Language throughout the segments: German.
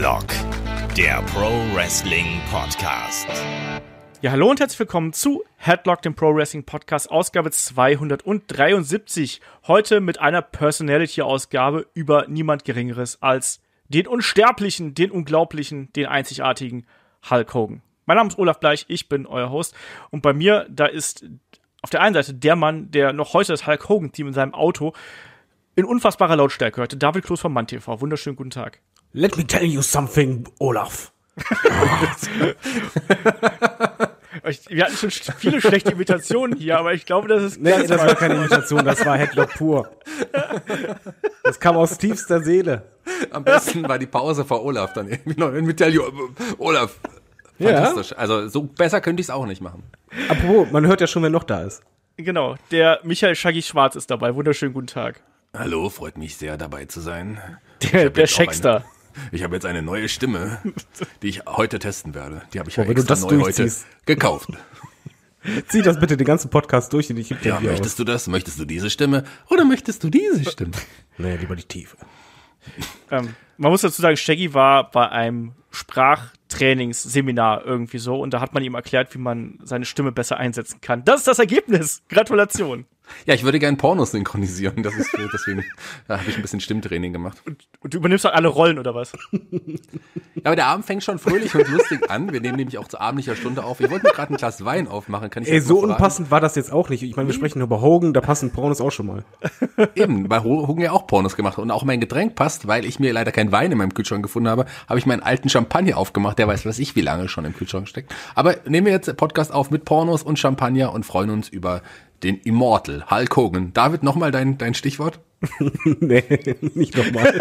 Headlock, der Pro Wrestling Podcast. Ja, hallo und herzlich willkommen zu Headlock, dem Pro Wrestling Podcast, Ausgabe 273. Heute mit einer Personality-Ausgabe über niemand Geringeres als den Unsterblichen, den Unglaublichen, den einzigartigen Hulk Hogan. Mein Name ist Olaf Bleich, ich bin euer Host und bei mir, da ist auf der einen Seite der Mann, der noch heute das Hulk Hogan Team in seinem Auto in unfassbarer Lautstärke hörte, David Kloß vom MannTV. Wunderschönen guten Tag. Let me tell you something, Olaf. Wir hatten schon viele schlechte Imitationen hier, aber ich glaube, das ist. Nee, das war keine Imitation, das war Headlock pur. Das kam aus tiefster Seele. Am besten war die Pause vor Olaf dann irgendwie noch. Let me tell you, Olaf. Fantastisch. Ja. Also, so besser könnte ich es auch nicht machen. Apropos, man hört ja schon, wer noch da ist. Genau, der Michael Shaggy Schwarz ist dabei. Wunderschönen guten Tag. Hallo, freut mich sehr, dabei zu sein. Der, der Checkster. Ich habe jetzt eine neue Stimme, die ich heute testen werde. Die habe ich oh, ja wenn extra neu heute gekauft. Zieh das bitte den ganzen Podcast durch, den ich Ja, möchtest aus. du das? Möchtest du diese Stimme? Oder möchtest du diese Stimme? Nee, lieber die Tiefe. Ähm, man muss dazu sagen, Shaggy war bei einem Sprachtrainingsseminar irgendwie so und da hat man ihm erklärt, wie man seine Stimme besser einsetzen kann. Das ist das Ergebnis. Gratulation. Ja, ich würde gerne Pornos synchronisieren. Das ist, deswegen da habe ich ein bisschen Stimmtraining gemacht. Und, und, du übernimmst halt alle Rollen oder was? Ja, aber der Abend fängt schon fröhlich und lustig an. Wir nehmen nämlich auch zur abendlicher Stunde auf. Ich wollte mir gerade ein Glas Wein aufmachen. Kann ich Ey, so unpassend war das jetzt auch nicht. Ich meine, wir sprechen nur über Hogan, da passen Pornos auch schon mal. Eben, bei Hogan ja auch Pornos gemacht Und auch mein Getränk passt, weil ich mir leider keinen Wein in meinem Kühlschrank gefunden habe, habe ich meinen alten Champagner aufgemacht. Der weiß, was ich wie lange schon im Kühlschrank steckt. Aber nehmen wir jetzt Podcast auf mit Pornos und Champagner und freuen uns über den Immortal, Hulk Hogan. David, nochmal dein, dein Stichwort? nee, nicht nochmal.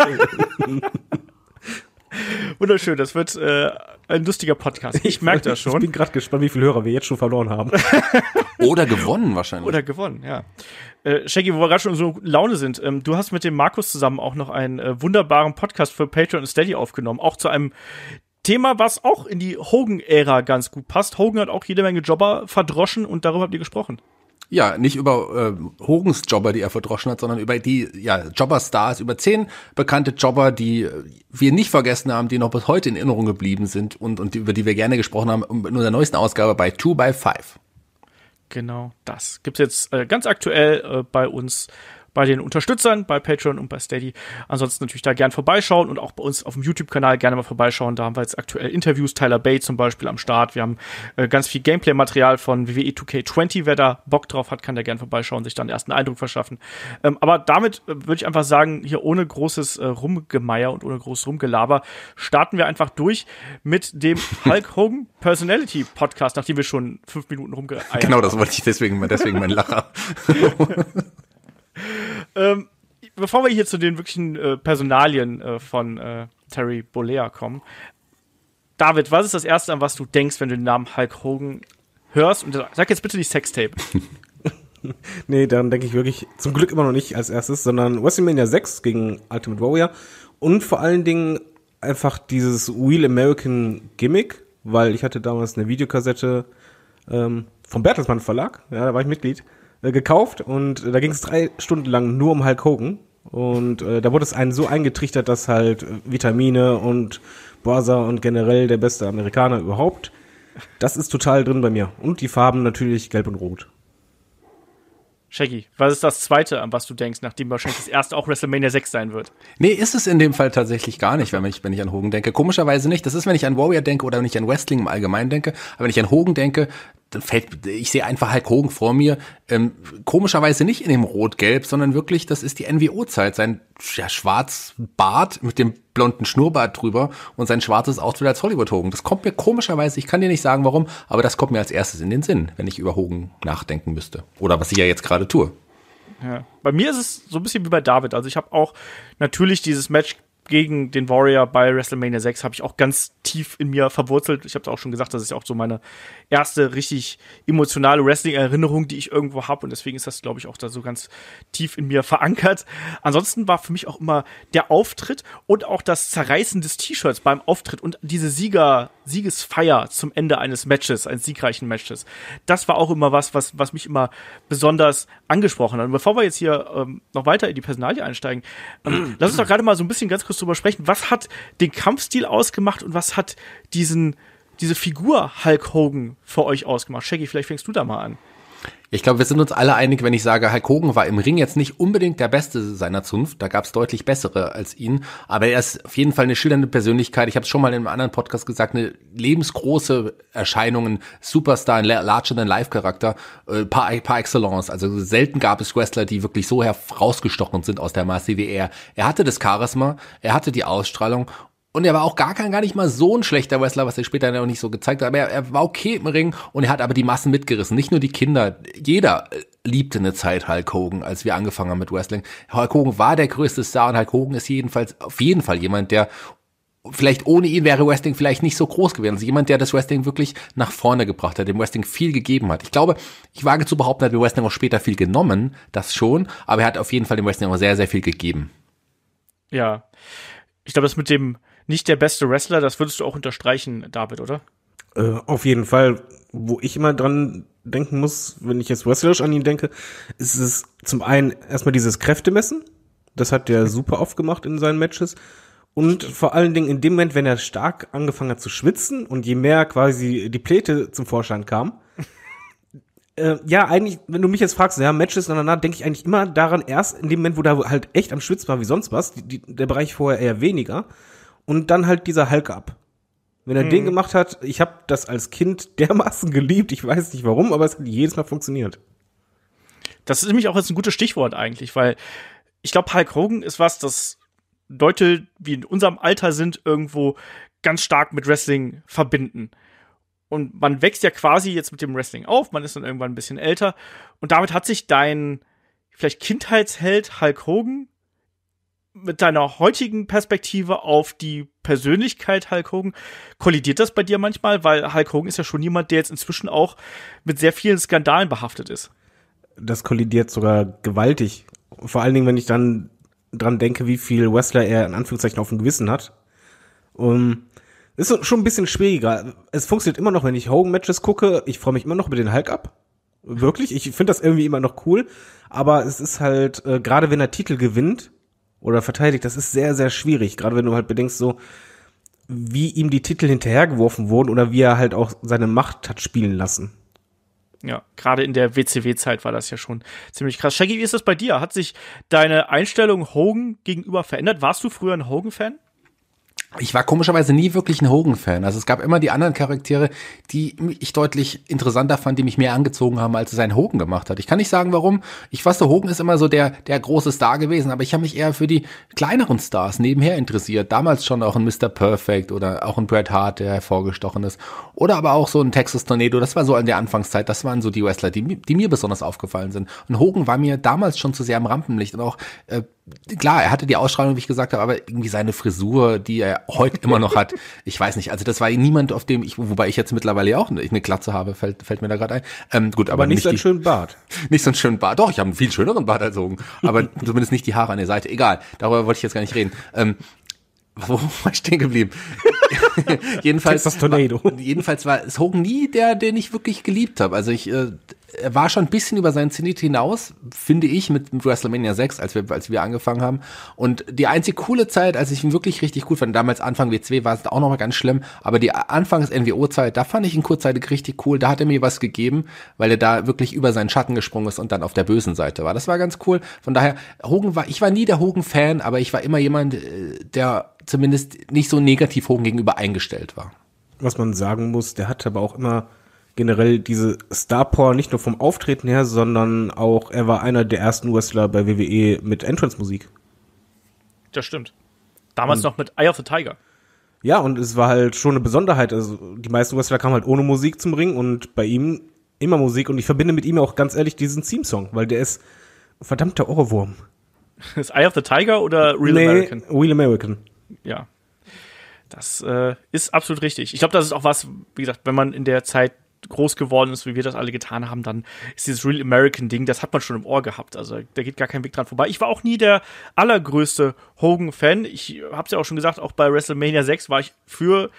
Wunderschön, das wird äh, ein lustiger Podcast. Ich merke das schon. Ich bin gerade gespannt, wie viele Hörer wir jetzt schon verloren haben. Oder gewonnen wahrscheinlich. Oder gewonnen, ja. Äh, Shaggy, wo wir gerade schon in so Laune sind, ähm, du hast mit dem Markus zusammen auch noch einen äh, wunderbaren Podcast für Patreon und Steady aufgenommen, auch zu einem Thema, was auch in die Hogan-Ära ganz gut passt. Hogan hat auch jede Menge Jobber verdroschen und darüber habt ihr gesprochen. Ja, nicht über äh, Hogens Jobber, die er verdroschen hat, sondern über die ja, Jobber-Stars, über zehn bekannte Jobber, die wir nicht vergessen haben, die noch bis heute in Erinnerung geblieben sind und, und über die wir gerne gesprochen haben in unserer neuesten Ausgabe bei 2 by 5 Genau das gibt's jetzt äh, ganz aktuell äh, bei uns bei den Unterstützern, bei Patreon und bei Steady. Ansonsten natürlich da gerne vorbeischauen und auch bei uns auf dem YouTube-Kanal gerne mal vorbeischauen. Da haben wir jetzt aktuell Interviews, Tyler Bay zum Beispiel am Start. Wir haben äh, ganz viel Gameplay-Material von WWE 2K20. Wer da Bock drauf hat, kann da gerne vorbeischauen, sich dann erst einen Eindruck verschaffen. Ähm, aber damit äh, würde ich einfach sagen, hier ohne großes äh, Rumgemeier und ohne großes Rumgelaber starten wir einfach durch mit dem Hulk Hogan Personality Podcast, nachdem wir schon fünf Minuten rumgeeiert Genau, das wollte ich deswegen, deswegen mein Lacher. Ähm, bevor wir hier zu den wirklichen äh, Personalien äh, von äh, Terry Bollea kommen, David, was ist das Erste, an was du denkst, wenn du den Namen Hulk Hogan hörst? Und sag jetzt bitte nicht Sextape. nee, daran denke ich wirklich zum Glück immer noch nicht als erstes, sondern WrestleMania 6 gegen Ultimate Warrior und vor allen Dingen einfach dieses Real American Gimmick, weil ich hatte damals eine Videokassette ähm, vom Bertelsmann Verlag, ja, da war ich Mitglied. Äh, gekauft und äh, da ging es drei Stunden lang nur um Hulk Hogan. Und äh, da wurde es einen so eingetrichtert, dass halt äh, Vitamine und Borsa und generell der beste Amerikaner überhaupt. Das ist total drin bei mir. Und die Farben natürlich gelb und rot. Shaggy, was ist das zweite, an was du denkst, nachdem wahrscheinlich das erste auch WrestleMania 6 sein wird? Nee, ist es in dem Fall tatsächlich gar nicht, wenn ich, wenn ich an Hogan denke. Komischerweise nicht. Das ist, wenn ich an Warrior denke oder wenn ich an Wrestling im Allgemeinen denke. Aber wenn ich an Hogan denke, fällt, ich sehe einfach Hulk Hogan vor mir, ähm, komischerweise nicht in dem Rot-Gelb, sondern wirklich, das ist die NWO-Zeit, sein ja, schwarz Bart mit dem blonden Schnurrbart drüber und sein schwarzes Outfit als Hollywood-Hogan. Das kommt mir komischerweise, ich kann dir nicht sagen warum, aber das kommt mir als erstes in den Sinn, wenn ich über Hogan nachdenken müsste. Oder was ich ja jetzt gerade tue. Ja. Bei mir ist es so ein bisschen wie bei David. Also ich habe auch natürlich dieses Match gegen den Warrior bei WrestleMania 6 habe ich auch ganz tief in mir verwurzelt. Ich habe es auch schon gesagt, das ist auch so meine erste richtig emotionale Wrestling-Erinnerung, die ich irgendwo habe. Und deswegen ist das, glaube ich, auch da so ganz tief in mir verankert. Ansonsten war für mich auch immer der Auftritt und auch das Zerreißen des T-Shirts beim Auftritt und diese Sieger, Siegesfeier zum Ende eines Matches, eines siegreichen Matches. Das war auch immer was, was, was mich immer besonders angesprochen hat. Und bevor wir jetzt hier ähm, noch weiter in die Personalie einsteigen, ähm, lass uns doch gerade mal so ein bisschen ganz kurz drüber sprechen. Was hat den Kampfstil ausgemacht und was hat diesen, diese Figur Hulk Hogan für euch ausgemacht? Shaggy, vielleicht fängst du da mal an. Ich glaube, wir sind uns alle einig, wenn ich sage, Hulk Hogan war im Ring jetzt nicht unbedingt der Beste seiner Zunft. Da gab es deutlich bessere als ihn. Aber er ist auf jeden Fall eine schildernde Persönlichkeit. Ich habe es schon mal in einem anderen Podcast gesagt, eine lebensgroße Erscheinung, ein Superstar, ein Larger-than-Life-Charakter, äh, par, par excellence. Also selten gab es Wrestler, die wirklich so herausgestochen sind aus der Masse wie er. Er hatte das Charisma, er hatte die Ausstrahlung und er war auch gar kein, gar nicht mal so ein schlechter Wrestler, was er später noch nicht so gezeigt hat. Aber er, er war okay im Ring und er hat aber die Massen mitgerissen. Nicht nur die Kinder. Jeder äh, liebte eine Zeit Hulk Hogan, als wir angefangen haben mit Wrestling. Hulk Hogan war der größte Star und Hulk Hogan ist jedenfalls auf jeden Fall jemand, der vielleicht ohne ihn wäre Wrestling vielleicht nicht so groß gewesen. Also jemand, der das Wrestling wirklich nach vorne gebracht hat, dem Wrestling viel gegeben hat. Ich glaube, ich wage zu behaupten, er hat dem Wrestling auch später viel genommen, das schon, aber er hat auf jeden Fall dem Wrestling auch sehr, sehr viel gegeben. Ja. Ich glaube, das mit dem nicht der beste Wrestler. Das würdest du auch unterstreichen, David, oder? Äh, auf jeden Fall. Wo ich immer dran denken muss, wenn ich jetzt wrestlerisch an ihn denke, ist es zum einen erstmal dieses Kräftemessen. Das hat der super oft gemacht in seinen Matches. Und vor allen Dingen in dem Moment, wenn er stark angefangen hat zu schwitzen und je mehr quasi die Pläte zum Vorschein kam, äh, ja, eigentlich, wenn du mich jetzt fragst, ja, Matches danach, denke ich eigentlich immer daran erst in dem Moment, wo da halt echt am Schwitzen war wie sonst was, die, die, der Bereich vorher eher weniger und dann halt dieser Hulk ab. Wenn er mhm. den gemacht hat, ich habe das als Kind dermaßen geliebt, ich weiß nicht warum, aber es hat jedes Mal funktioniert. Das ist nämlich auch jetzt ein gutes Stichwort eigentlich, weil ich glaube, Hulk Hogan ist was, das Leute, wie in unserem Alter sind, irgendwo ganz stark mit Wrestling verbinden. Und man wächst ja quasi jetzt mit dem Wrestling auf, man ist dann irgendwann ein bisschen älter. Und damit hat sich dein vielleicht Kindheitsheld Hulk Hogan mit deiner heutigen Perspektive auf die Persönlichkeit Hulk Hogan, kollidiert das bei dir manchmal? Weil Hulk Hogan ist ja schon jemand, der jetzt inzwischen auch mit sehr vielen Skandalen behaftet ist. Das kollidiert sogar gewaltig. Vor allen Dingen, wenn ich dann dran denke, wie viel Wrestler er in Anführungszeichen auf dem Gewissen hat. Um, ähm, ist schon ein bisschen schwieriger. Es funktioniert immer noch, wenn ich Hogan-Matches gucke. Ich freue mich immer noch über den Hulk ab. Wirklich. Ich finde das irgendwie immer noch cool. Aber es ist halt, äh, gerade wenn er Titel gewinnt, oder verteidigt. Das ist sehr, sehr schwierig, gerade wenn du halt bedenkst, so wie ihm die Titel hinterhergeworfen wurden oder wie er halt auch seine Macht hat spielen lassen. Ja, gerade in der WCW-Zeit war das ja schon ziemlich krass. Shaggy, wie ist das bei dir? Hat sich deine Einstellung Hogan gegenüber verändert? Warst du früher ein Hogan-Fan? ich war komischerweise nie wirklich ein Hogan-Fan. Also es gab immer die anderen Charaktere, die ich deutlich interessanter fand, die mich mehr angezogen haben, als es ein Hogan gemacht hat. Ich kann nicht sagen, warum. Ich fasse, Hogan ist immer so der, der große Star gewesen, aber ich habe mich eher für die kleineren Stars nebenher interessiert. Damals schon auch ein Mr. Perfect oder auch ein Bret Hart, der hervorgestochen ist. Oder aber auch so ein Texas Tornado, das war so an der Anfangszeit, das waren so die Wrestler, die, die mir besonders aufgefallen sind. Und Hogan war mir damals schon zu sehr im Rampenlicht und auch, äh, klar, er hatte die Ausstrahlung, wie ich gesagt habe, aber irgendwie seine Frisur, die er heute immer noch hat, ich weiß nicht, also das war niemand, auf dem ich, wobei ich jetzt mittlerweile auch eine, eine Glatze habe, fällt, fällt mir da gerade ein. Ähm, gut, aber, aber nicht, nicht so einen schönen Bart. Nicht so einen schönen Bart, doch, ich habe einen viel schöneren Bart als Hogan, aber zumindest nicht die Haare an der Seite, egal, darüber wollte ich jetzt gar nicht reden. Ähm, wo war ich stehen geblieben? jedenfalls, Texas Tornado. War, jedenfalls war es Hogan nie der, den ich wirklich geliebt habe. Also ich, äh, er war schon ein bisschen über seinen Zenit hinaus, finde ich, mit, WrestleMania 6, als wir, als wir angefangen haben. Und die einzig coole Zeit, als ich ihn wirklich richtig gut fand, damals Anfang WCW war es auch nochmal ganz schlimm, aber die Anfangs-NWO-Zeit, da fand ich ihn kurzzeitig richtig cool. Da hat er mir was gegeben, weil er da wirklich über seinen Schatten gesprungen ist und dann auf der bösen Seite war. Das war ganz cool. Von daher, Hogan war, ich war nie der Hogan-Fan, aber ich war immer jemand, äh, der zumindest nicht so negativ Hogan gegenüber eingestellt war. Was man sagen muss, der hat aber auch immer generell diese Star Power nicht nur vom Auftreten her, sondern auch er war einer der ersten Wrestler bei WWE mit Entrance Musik. Das stimmt. Damals und noch mit Eye of the Tiger. Ja, und es war halt schon eine Besonderheit. Also die meisten Wrestler kamen halt ohne Musik zum Ring und bei ihm immer Musik. Und ich verbinde mit ihm auch ganz ehrlich diesen Theme-Song, weil der ist verdammter Ohrwurm. Ist Eye of the Tiger oder Real nee, American? Real American. Ja. Das äh, ist absolut richtig. Ich glaube, das ist auch was, wie gesagt, wenn man in der Zeit groß geworden ist, wie wir das alle getan haben, dann ist dieses Real American Ding, das hat man schon im Ohr gehabt. Also da geht gar kein Weg dran vorbei. Ich war auch nie der allergrößte Hogan-Fan. Ich hab's ja auch schon gesagt, auch bei WrestleMania 6 war ich für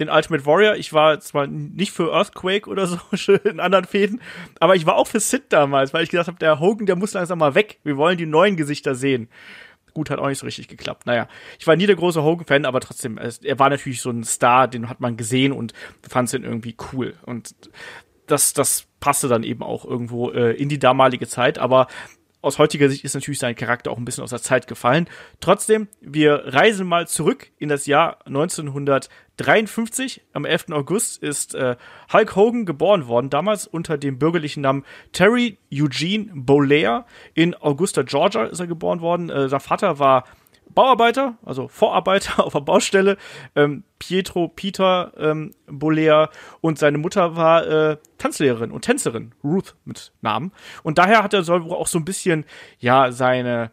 den Ultimate Warrior. Ich war zwar nicht für Earthquake oder so in anderen Fäden, aber ich war auch für Sid damals, weil ich gesagt habe, der Hogan, der muss langsam mal weg. Wir wollen die neuen Gesichter sehen gut, hat auch nicht so richtig geklappt. Naja, ich war nie der große Hogan-Fan, aber trotzdem, er war natürlich so ein Star, den hat man gesehen und fand ihn irgendwie cool. Und das, das passte dann eben auch irgendwo äh, in die damalige Zeit, aber aus heutiger Sicht ist natürlich sein Charakter auch ein bisschen aus der Zeit gefallen. Trotzdem, wir reisen mal zurück in das Jahr 1953. Am 11. August ist äh, Hulk Hogan geboren worden, damals unter dem bürgerlichen Namen Terry Eugene Bolair. In Augusta, Georgia ist er geboren worden. Äh, sein Vater war Bauarbeiter, also Vorarbeiter auf der Baustelle, ähm, Pietro Peter ähm, Bolea und seine Mutter war äh, Tanzlehrerin und Tänzerin, Ruth mit Namen. Und daher hat er soll wohl auch so ein bisschen, ja, seine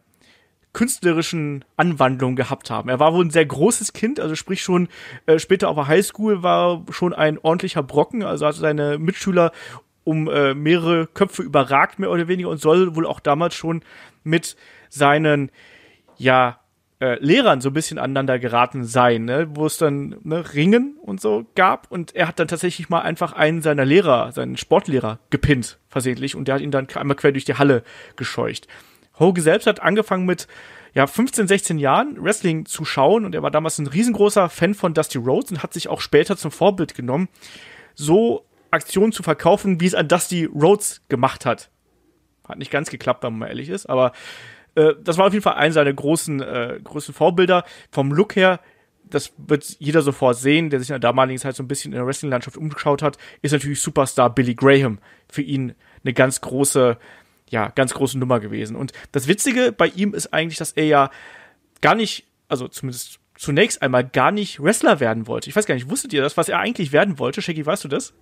künstlerischen Anwandlungen gehabt haben. Er war wohl ein sehr großes Kind, also sprich schon äh, später auf der Highschool war schon ein ordentlicher Brocken, also hat seine Mitschüler um äh, mehrere Köpfe überragt, mehr oder weniger, und soll wohl auch damals schon mit seinen, ja, äh, Lehrern so ein bisschen aneinander geraten sein, ne? wo es dann ne, Ringen und so gab. Und er hat dann tatsächlich mal einfach einen seiner Lehrer, seinen Sportlehrer, gepinnt, versehentlich. Und der hat ihn dann einmal quer durch die Halle gescheucht. Hoge selbst hat angefangen mit ja, 15, 16 Jahren Wrestling zu schauen und er war damals ein riesengroßer Fan von Dusty Rhodes und hat sich auch später zum Vorbild genommen, so Aktionen zu verkaufen, wie es an Dusty Rhodes gemacht hat. Hat nicht ganz geklappt, wenn man mal ehrlich ist, aber äh, das war auf jeden Fall einer seiner großen, äh, großen Vorbilder. Vom Look her, das wird jeder sofort sehen, der sich in der damaligen Zeit so ein bisschen in der Wrestling-Landschaft umgeschaut hat, ist natürlich Superstar Billy Graham. Für ihn eine ganz große, ja, ganz große Nummer gewesen. Und das Witzige bei ihm ist eigentlich, dass er ja gar nicht, also zumindest zunächst einmal gar nicht Wrestler werden wollte. Ich weiß gar nicht, wusstet ihr das, was er eigentlich werden wollte? Shaggy, weißt du das?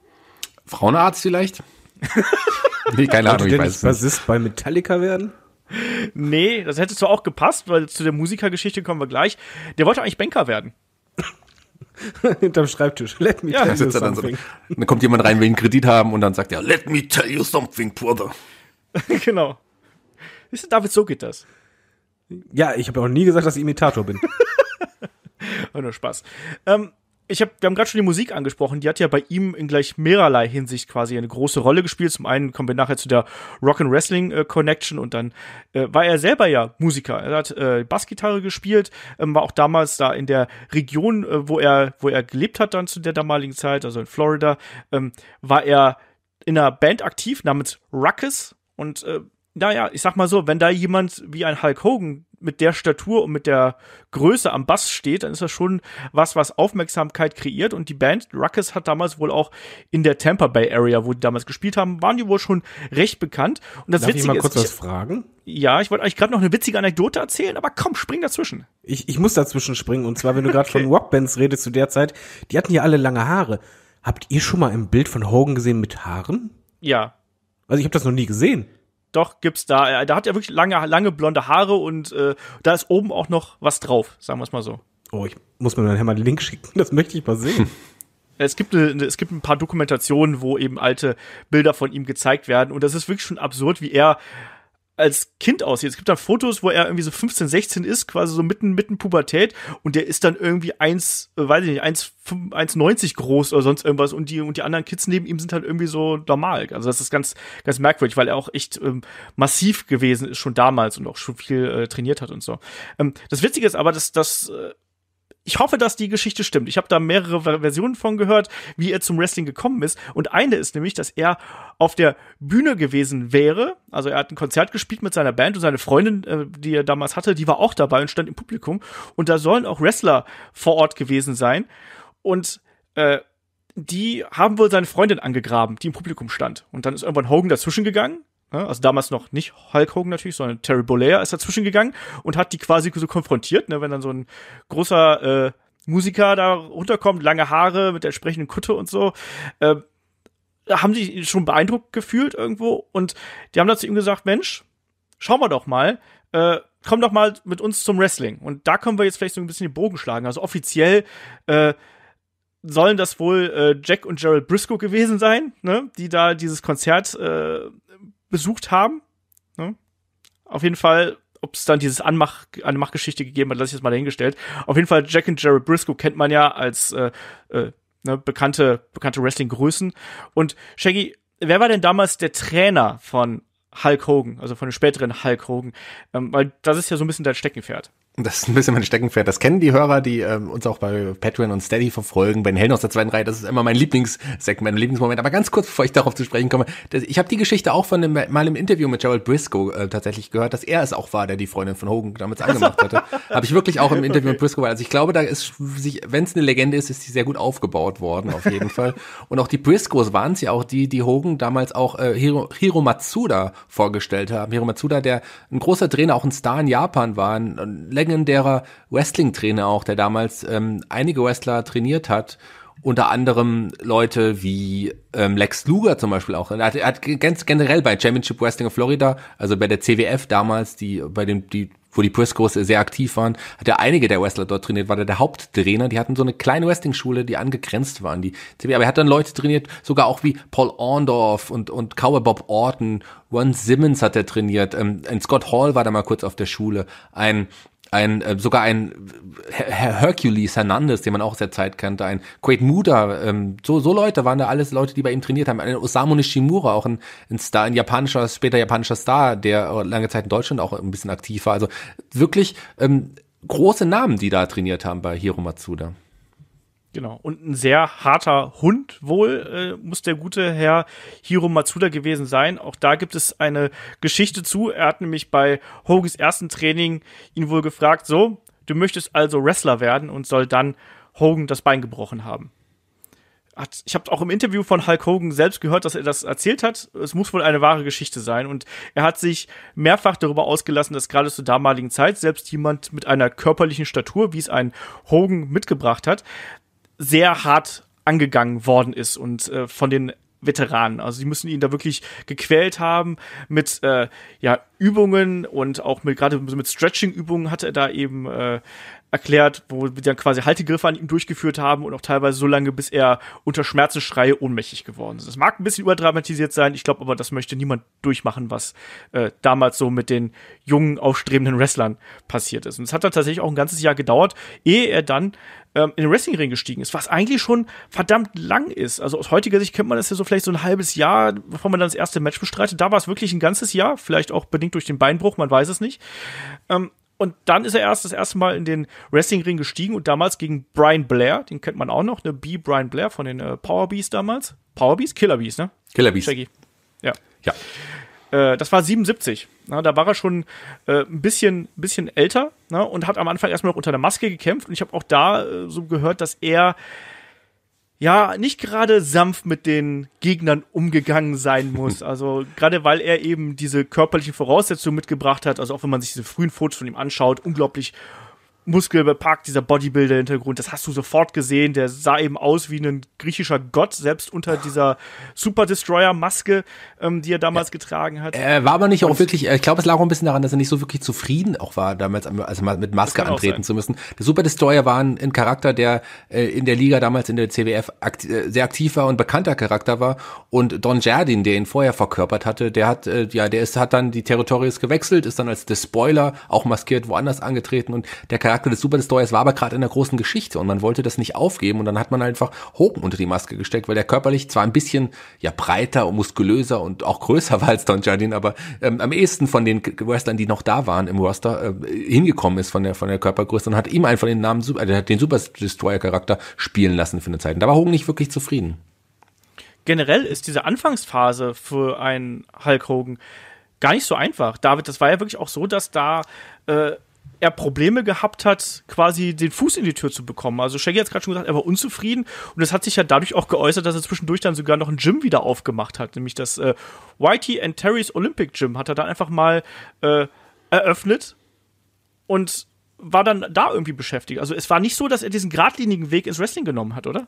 Frauenarzt vielleicht? nee, keine Ahnung, ich weiß nicht. Bassist bei Metallica werden? nee, das hätte zwar auch gepasst, weil zu der Musikergeschichte kommen wir gleich. Der wollte eigentlich Banker werden. Hinterm Schreibtisch. Let me ja, tell you something. Dann, so. dann, kommt jemand rein, will einen Kredit haben und dann sagt er, let me tell you something, brother. genau. Wisst ihr, David, so geht das. Ja, ich habe auch nie gesagt, dass ich Imitator bin. War nur Spaß. Ähm, ich hab, wir haben gerade schon die Musik angesprochen, die hat ja bei ihm in gleich mehrerlei Hinsicht quasi eine große Rolle gespielt. Zum einen kommen wir nachher zu der Rock and Wrestling äh, Connection und dann äh, war er selber ja Musiker. Er hat äh, Bassgitarre gespielt, ähm, war auch damals da in der Region, äh, wo er wo er gelebt hat dann zu der damaligen Zeit, also in Florida, ähm, war er in einer Band aktiv namens Ruckus und äh, naja, ich sag mal so, wenn da jemand wie ein Hulk Hogan mit der Statur und mit der Größe am Bass steht, dann ist das schon was, was Aufmerksamkeit kreiert. Und die Band Ruckus hat damals wohl auch in der Tampa Bay Area, wo die damals gespielt haben, waren die wohl schon recht bekannt. Und das Darf Witzige ich mal kurz ist, was fragen? Ja, ich wollte euch gerade noch eine witzige Anekdote erzählen, aber komm, spring dazwischen. Ich, ich muss dazwischen springen. Und zwar, wenn du gerade okay. von Rockbands redest zu der Zeit, die hatten ja alle lange Haare. Habt ihr schon mal ein Bild von Hogan gesehen mit Haaren? Ja. Also ich habe das noch nie gesehen. Doch, gibt's da. Äh, da hat er wirklich lange, lange blonde Haare und äh, da ist oben auch noch was drauf, sagen wir es mal so. Oh, ich muss mir nachher mal den Link schicken, das möchte ich mal sehen. Hm. Es gibt, eine, ne, es gibt ein paar Dokumentationen, wo eben alte Bilder von ihm gezeigt werden. Und das ist wirklich schon absurd, wie er als Kind aussieht. Es gibt dann Fotos, wo er irgendwie so 15, 16 ist, quasi so mitten, mitten Pubertät und der ist dann irgendwie eins, äh, weiß ich nicht, eins 1,90 groß oder sonst irgendwas und die, und die anderen Kids neben ihm sind halt irgendwie so normal. Also das ist ganz, ganz merkwürdig, weil er auch echt ähm, massiv gewesen ist schon damals und auch schon viel äh, trainiert hat und so. Ähm, das Witzige ist aber, dass, dass äh, ich hoffe, dass die Geschichte stimmt. Ich habe da mehrere Versionen von gehört, wie er zum Wrestling gekommen ist. Und eine ist nämlich, dass er auf der Bühne gewesen wäre. Also er hat ein Konzert gespielt mit seiner Band und seine Freundin, äh, die er damals hatte, die war auch dabei und stand im Publikum. Und da sollen auch Wrestler vor Ort gewesen sein. Und äh, die haben wohl seine Freundin angegraben, die im Publikum stand. Und dann ist irgendwann Hogan dazwischen gegangen Ne? Also damals noch nicht Hulk Hogan natürlich, sondern Terry Bollea ist dazwischen gegangen und hat die quasi so konfrontiert, ne? wenn dann so ein großer äh, Musiker da runterkommt, lange Haare mit der entsprechenden Kutte und so. Äh, haben sich schon beeindruckt gefühlt irgendwo und die haben dazu ihm gesagt, Mensch, schauen wir doch mal, äh, komm doch mal mit uns zum Wrestling. Und da können wir jetzt vielleicht so ein bisschen den Bogen schlagen. Also offiziell äh, sollen das wohl äh, Jack und Gerald Briscoe gewesen sein, ne? die da dieses Konzert äh, besucht haben. Ne? Auf jeden Fall, ob es dann dieses Anmach, Anmachgeschichte gegeben hat, lasse ich jetzt mal dahingestellt. Auf jeden Fall, Jack und Jared Briscoe kennt man ja als äh, äh, ne, bekannte, bekannte Wrestling-Größen. Und Shaggy, wer war denn damals der Trainer von Hulk Hogan, also von dem späteren Hulk Hogan? Ähm, weil das ist ja so ein bisschen dein Steckenpferd. Das ist ein bisschen mein Steckenpferd. Das kennen die Hörer, die ähm, uns auch bei Patreon und Steady verfolgen. Bei den Helden aus der zweiten Reihe, das ist immer mein Lieblingssegment, mein Lieblingsmoment. Aber ganz kurz, bevor ich darauf zu sprechen komme, das, ich habe die Geschichte auch von dem, mal im Interview mit Gerald Briscoe äh, tatsächlich gehört, dass er es auch war, der die Freundin von Hogan damals angemacht hatte. habe ich wirklich auch im Interview okay. mit Briscoe. Also ich glaube, da ist sich, wenn es eine Legende ist, ist sie sehr gut aufgebaut worden, auf jeden Fall. Und auch die Briscoes waren es ja auch die, die Hogan damals auch äh, Hiro, Hiro Matsuda vorgestellt haben. Hiro Matsuda, der ein großer Trainer, auch ein Star in Japan war, ein, ein legendärer Wrestling-Trainer auch, der damals ähm, einige Wrestler trainiert hat. Unter anderem Leute wie ähm, Lex Luger zum Beispiel auch. Er hat, er hat ganz generell bei Championship Wrestling of Florida, also bei der CWF damals, die bei dem die wo die Briscoes sehr aktiv waren, hat er einige der Wrestler dort trainiert, war der, der Haupttrainer. Die hatten so eine kleine Wrestling-Schule, die angegrenzt waren. Die, CWF. aber er hat dann Leute trainiert, sogar auch wie Paul Orndorff und, und Cowboy Bob Orton. Ron Simmons hat er trainiert. Ähm, ein Scott Hall war da mal kurz auf der Schule. Ein ein äh, sogar ein Herr Hercules Hernandez, den man auch aus der Zeit kannte, ein Quaid Muda, ähm, so, so Leute waren da alles Leute, die bei ihm trainiert haben. Ein Osamu Nishimura, auch ein, ein Star, ein japanischer, später japanischer Star, der lange Zeit in Deutschland auch ein bisschen aktiv war. Also wirklich ähm, große Namen, die da trainiert haben bei Hiro Matsuda. Genau. Und ein sehr harter Hund wohl äh, muss der gute Herr Hiro Matsuda gewesen sein. Auch da gibt es eine Geschichte zu. Er hat nämlich bei Hogans ersten Training ihn wohl gefragt, so, du möchtest also Wrestler werden und soll dann Hogan das Bein gebrochen haben. Hat, ich habe auch im Interview von Hulk Hogan selbst gehört, dass er das erzählt hat. Es muss wohl eine wahre Geschichte sein. Und er hat sich mehrfach darüber ausgelassen, dass gerade zur damaligen Zeit selbst jemand mit einer körperlichen Statur, wie es ein Hogan mitgebracht hat, sehr hart angegangen worden ist und äh, von den Veteranen. Also sie müssen ihn da wirklich gequält haben mit äh, ja, Übungen und auch mit gerade mit Stretching-Übungen hat er da eben äh, erklärt, wo wir dann quasi Haltegriffe an ihm durchgeführt haben und auch teilweise so lange, bis er unter Schmerzenschreie ohnmächtig geworden ist. Das mag ein bisschen überdramatisiert sein, ich glaube aber, das möchte niemand durchmachen, was äh, damals so mit den jungen, aufstrebenden Wrestlern passiert ist. Und es hat dann tatsächlich auch ein ganzes Jahr gedauert, ehe er dann ähm, in den Wrestlingring gestiegen ist, was eigentlich schon verdammt lang ist. Also aus heutiger Sicht kennt man das ja so vielleicht so ein halbes Jahr, bevor man dann das erste Match bestreitet. Da war es wirklich ein ganzes Jahr, vielleicht auch bedingt durch den Beinbruch, man weiß es nicht. Ähm, und dann ist er erst das erste Mal in den Wrestlingring gestiegen und damals gegen Brian Blair, den kennt man auch noch, ne? B. Brian Blair von den äh, Power Bees damals. Power Bees? Killer Bees, ne? Killer Bees. Ja. Ja. Äh, das war 77. Na, da war er schon äh, ein bisschen, bisschen älter na, und hat am Anfang erstmal noch unter der Maske gekämpft. Und ich habe auch da äh, so gehört, dass er ja nicht gerade sanft mit den Gegnern umgegangen sein muss. Also gerade weil er eben diese körperlichen Voraussetzungen mitgebracht hat, also auch wenn man sich diese frühen Fotos von ihm anschaut, unglaublich muskelbepackt, dieser Bodybuilder-Hintergrund, das hast du sofort gesehen. Der sah eben aus wie ein griechischer Gott, selbst unter dieser Super Destroyer-Maske, ähm, die er damals ja, getragen hat. Er war aber nicht Und auch wirklich, ich glaube, es lag auch ein bisschen daran, dass er nicht so wirklich zufrieden auch war, damals also mit Maske antreten zu müssen. Der Super Destroyer war ein, ein Charakter, der äh, in der Liga damals in der CWF akti äh, sehr aktiv war und bekannter Charakter war. Und Don Jardin, der ihn vorher verkörpert hatte, der hat, äh, ja, der ist, hat dann die Territories gewechselt, ist dann als The Spoiler auch maskiert woanders angetreten und der Charakter merkte, das Super Destroyer war aber gerade in der großen Geschichte und man wollte das nicht aufgeben und dann hat man einfach Hogan unter die Maske gesteckt, weil der körperlich zwar ein bisschen ja breiter und muskulöser und auch größer war als Don Jardin, aber ähm, am ehesten von den Wrestlern, die noch da waren im Roster, äh, hingekommen ist von der von der Körpergröße und hat ihm einfach den Namen also den Super Destroyer Charakter spielen lassen für eine Zeit. Und da war Hogan nicht wirklich zufrieden. Generell ist diese Anfangsphase für einen Hulk Hogan gar nicht so einfach. David, das war ja wirklich auch so, dass da äh, er Probleme gehabt hat, quasi den Fuß in die Tür zu bekommen. Also Shaggy hat es gerade schon gesagt, er war unzufrieden und das hat sich ja dadurch auch geäußert, dass er zwischendurch dann sogar noch ein Gym wieder aufgemacht hat, nämlich das äh, Whitey and Terry's Olympic Gym hat er dann einfach mal äh, eröffnet und war dann da irgendwie beschäftigt. Also es war nicht so, dass er diesen geradlinigen Weg ins Wrestling genommen hat, oder?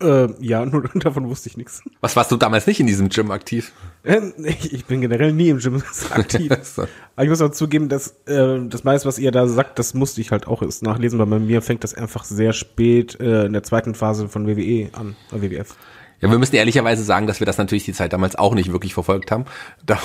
Äh, ja, nur davon wusste ich nichts. Was warst du damals nicht in diesem Gym aktiv? Äh, ich, ich bin generell nie im Gym aktiv. so. Aber ich muss auch zugeben, dass äh, das meiste, was ihr da sagt, das musste ich halt auch erst nachlesen, weil bei mir fängt das einfach sehr spät äh, in der zweiten Phase von WWE an, äh, WWF. Ja, wir müssen ehrlicherweise sagen, dass wir das natürlich die Zeit damals auch nicht wirklich verfolgt haben. Da,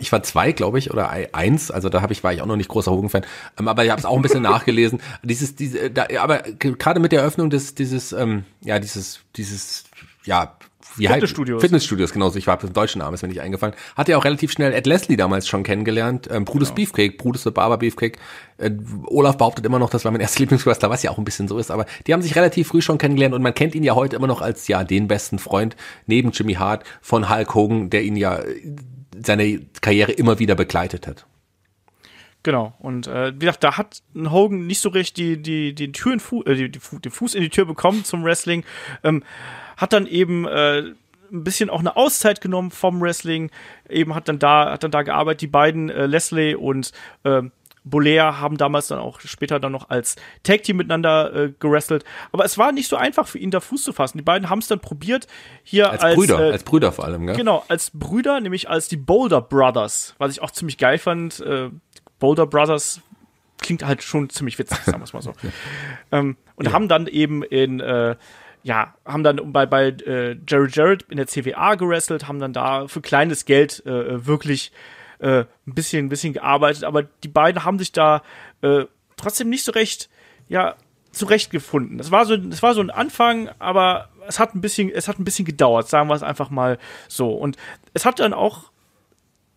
ich war zwei, glaube ich, oder eins, also da habe ich, war ich auch noch nicht großer Hogan-Fan, ähm, aber ich habe es auch ein bisschen nachgelesen. Dieses, diese, da, aber gerade mit der Eröffnung des, dieses, ähm, ja, dieses, dieses, ja, ja, Fitnessstudios. Fitnessstudios, genau. Ich war auf den deutschen Namen, ist mir nicht eingefallen. Hat ja auch relativ schnell Ed Leslie damals schon kennengelernt. Ähm, Brutus genau. Beefcake, Brutus the Barber Beefcake. Äh, Olaf behauptet immer noch, das war mein erster Lieblingswrestler, was ja auch ein bisschen so ist. Aber die haben sich relativ früh schon kennengelernt und man kennt ihn ja heute immer noch als, ja, den besten Freund neben Jimmy Hart von Hulk Hogan, der ihn ja äh, seine Karriere immer wieder begleitet hat. Genau. Und äh, wie gesagt, da hat Hogan nicht so recht die, die, die Türen, äh, die, die, den Fuß in die Tür bekommen zum Wrestling. Ähm, hat dann eben äh, ein bisschen auch eine Auszeit genommen vom Wrestling, eben hat dann da, hat dann da gearbeitet. Die beiden, äh, Leslie und äh, Bolea haben damals dann auch später dann noch als Tag Team miteinander äh, gerestelt. Aber es war nicht so einfach für ihn da Fuß zu fassen. Die beiden haben es dann probiert hier als, als Brüder, äh, als Brüder vor allem, gell? Genau, als Brüder, nämlich als die Boulder Brothers, was ich auch ziemlich geil fand. Äh, Boulder Brothers klingt halt schon ziemlich witzig, sagen wir es mal so. ähm, und ja. haben dann eben in äh, ja, haben dann bei, bei äh, Jerry Jarrett in der CWA gerasselt, haben dann da für kleines Geld äh, äh, wirklich äh, ein bisschen, ein bisschen gearbeitet, aber die beiden haben sich da äh, trotzdem nicht so recht, ja, zurechtgefunden. Das war so, das war so ein Anfang, aber es hat ein bisschen, es hat ein bisschen gedauert, sagen wir es einfach mal so. Und es hat dann auch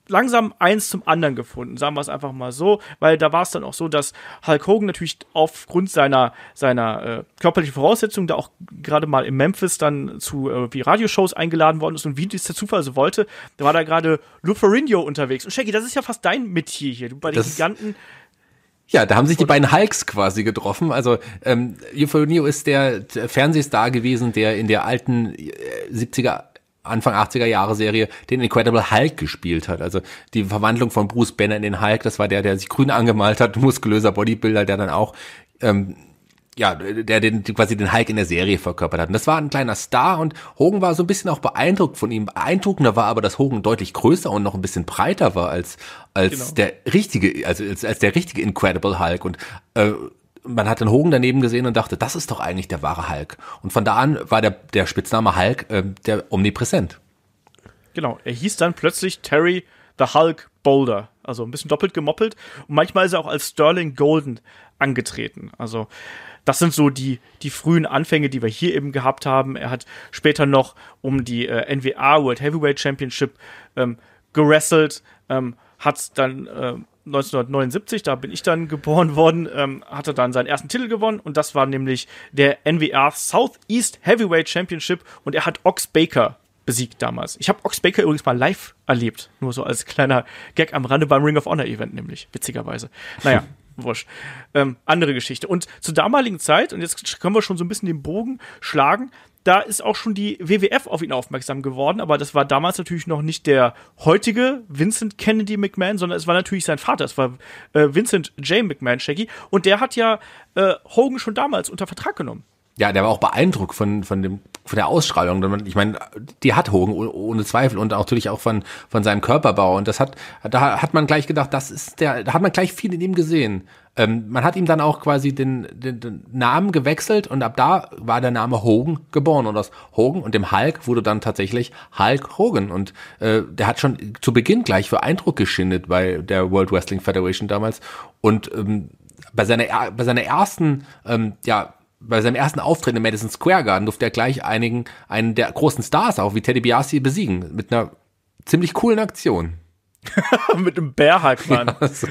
langsam eins zum anderen gefunden, sagen wir es einfach mal so, weil da war es dann auch so, dass Hulk Hogan natürlich aufgrund seiner, seiner äh, körperlichen Voraussetzungen da auch gerade mal in Memphis dann zu äh, wie Radioshows eingeladen worden ist und wie es der Zufall so wollte, da war da gerade Luferino unterwegs. Und Shaggy, das ist ja fast dein Metier hier, du bei den das Giganten. Ja, da haben sich die beiden Hulks quasi getroffen. Also ähm, Euphonio ist der Fernsehstar gewesen, der in der alten äh, 70er Anfang 80er Jahre Serie den Incredible Hulk gespielt hat. Also die Verwandlung von Bruce Banner in den Hulk, das war der, der sich grün angemalt hat, muskulöser Bodybuilder, der dann auch ähm, ja, der den, quasi den Hulk in der Serie verkörpert hat. Und das war ein kleiner Star und Hogan war so ein bisschen auch beeindruckt von ihm. Beeindruckender war aber, dass Hogan deutlich größer und noch ein bisschen breiter war als, als genau. der richtige, also als, als der richtige Incredible Hulk. Und äh, man hat den Hogan daneben gesehen und dachte, das ist doch eigentlich der wahre Hulk. Und von da an war der, der Spitzname Hulk äh, der omnipräsent. Genau, er hieß dann plötzlich Terry the Hulk Boulder. Also ein bisschen doppelt gemoppelt. Und manchmal ist er auch als Sterling Golden angetreten. Also das sind so die, die frühen Anfänge, die wir hier eben gehabt haben. Er hat später noch um die äh, NWA World Heavyweight Championship ähm, gerasselt, ähm, hat dann ähm, 1979, da bin ich dann geboren worden, ähm, hat er dann seinen ersten Titel gewonnen und das war nämlich der NWR Southeast Heavyweight Championship und er hat Ox Baker besiegt damals. Ich habe Ox Baker übrigens mal live erlebt, nur so als kleiner Gag am Rande beim Ring of Honor Event nämlich, witzigerweise. Naja. Wurscht. Ähm, andere Geschichte. Und zur damaligen Zeit, und jetzt können wir schon so ein bisschen den Bogen schlagen, da ist auch schon die WWF auf ihn aufmerksam geworden, aber das war damals natürlich noch nicht der heutige Vincent Kennedy McMahon, sondern es war natürlich sein Vater, es war äh, Vincent J. McMahon Shaggy und der hat ja äh, Hogan schon damals unter Vertrag genommen. Ja, der war auch beeindruckt von, von, dem, von der Ausstrahlung. Ich meine, die hat Hogan ohne Zweifel und natürlich auch von, von seinem Körperbau. Und das hat, da hat man gleich gedacht, das ist der, da hat man gleich viel in ihm gesehen. Ähm, man hat ihm dann auch quasi den, den, den, Namen gewechselt und ab da war der Name Hogan geboren und aus Hogan und dem Hulk wurde dann tatsächlich Hulk Hogan und äh, der hat schon zu Beginn gleich für Eindruck geschindet bei der World Wrestling Federation damals und ähm, bei seiner bei seiner ersten ähm, ja bei seinem ersten Auftritt im Madison Square Garden durfte er gleich einigen einen der großen Stars auch wie Teddy Biasi besiegen mit einer ziemlich coolen Aktion. mit einem Bärhack, Mann. Ja, so.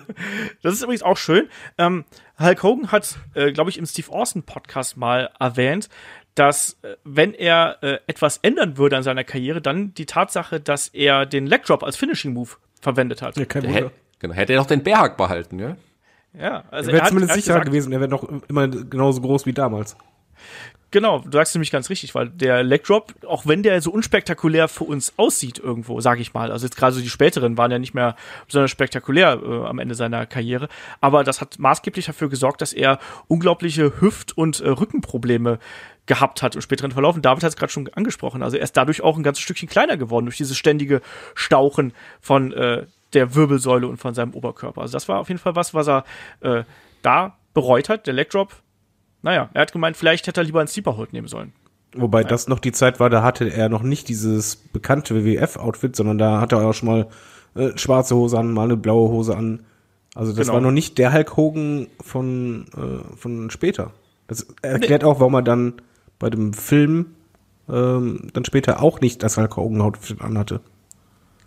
das ist übrigens auch schön. Ähm, Hulk Hogan hat, äh, glaube ich, im Steve Austin Podcast mal erwähnt, dass äh, wenn er äh, etwas ändern würde an seiner Karriere, dann die Tatsache, dass er den Leg Drop als Finishing Move verwendet hat. Ja, kein Wunder. Genau, hätte er noch den Bärhack behalten, ja? Ja, also er wäre zumindest sicherer gewesen, er wäre noch immer genauso groß wie damals. Genau, du sagst nämlich ganz richtig, weil der Leg Drop, auch wenn der so unspektakulär für uns aussieht irgendwo, sage ich mal, also jetzt gerade so die späteren waren ja nicht mehr besonders spektakulär äh, am Ende seiner Karriere, aber das hat maßgeblich dafür gesorgt, dass er unglaubliche Hüft- und äh, Rückenprobleme gehabt hat im späteren Verlauf. Und David hat es gerade schon angesprochen, also er ist dadurch auch ein ganzes Stückchen kleiner geworden durch dieses ständige Stauchen von äh, der Wirbelsäule und von seinem Oberkörper. Also das war auf jeden Fall was, was er äh, da bereut hat, der Leg Drop naja, er hat gemeint, vielleicht hätte er lieber einen Sleeper Hold nehmen sollen. Wobei naja. das noch die Zeit war, da hatte er noch nicht dieses bekannte WWF-Outfit, sondern da hatte er auch schon mal äh, schwarze Hose an, mal eine blaue Hose an. Also das genau. war noch nicht der Hulk Hogan von, äh, von später. Das erklärt nee. auch, warum er dann bei dem Film ähm, dann später auch nicht das Hulk Hogan Outfit anhatte.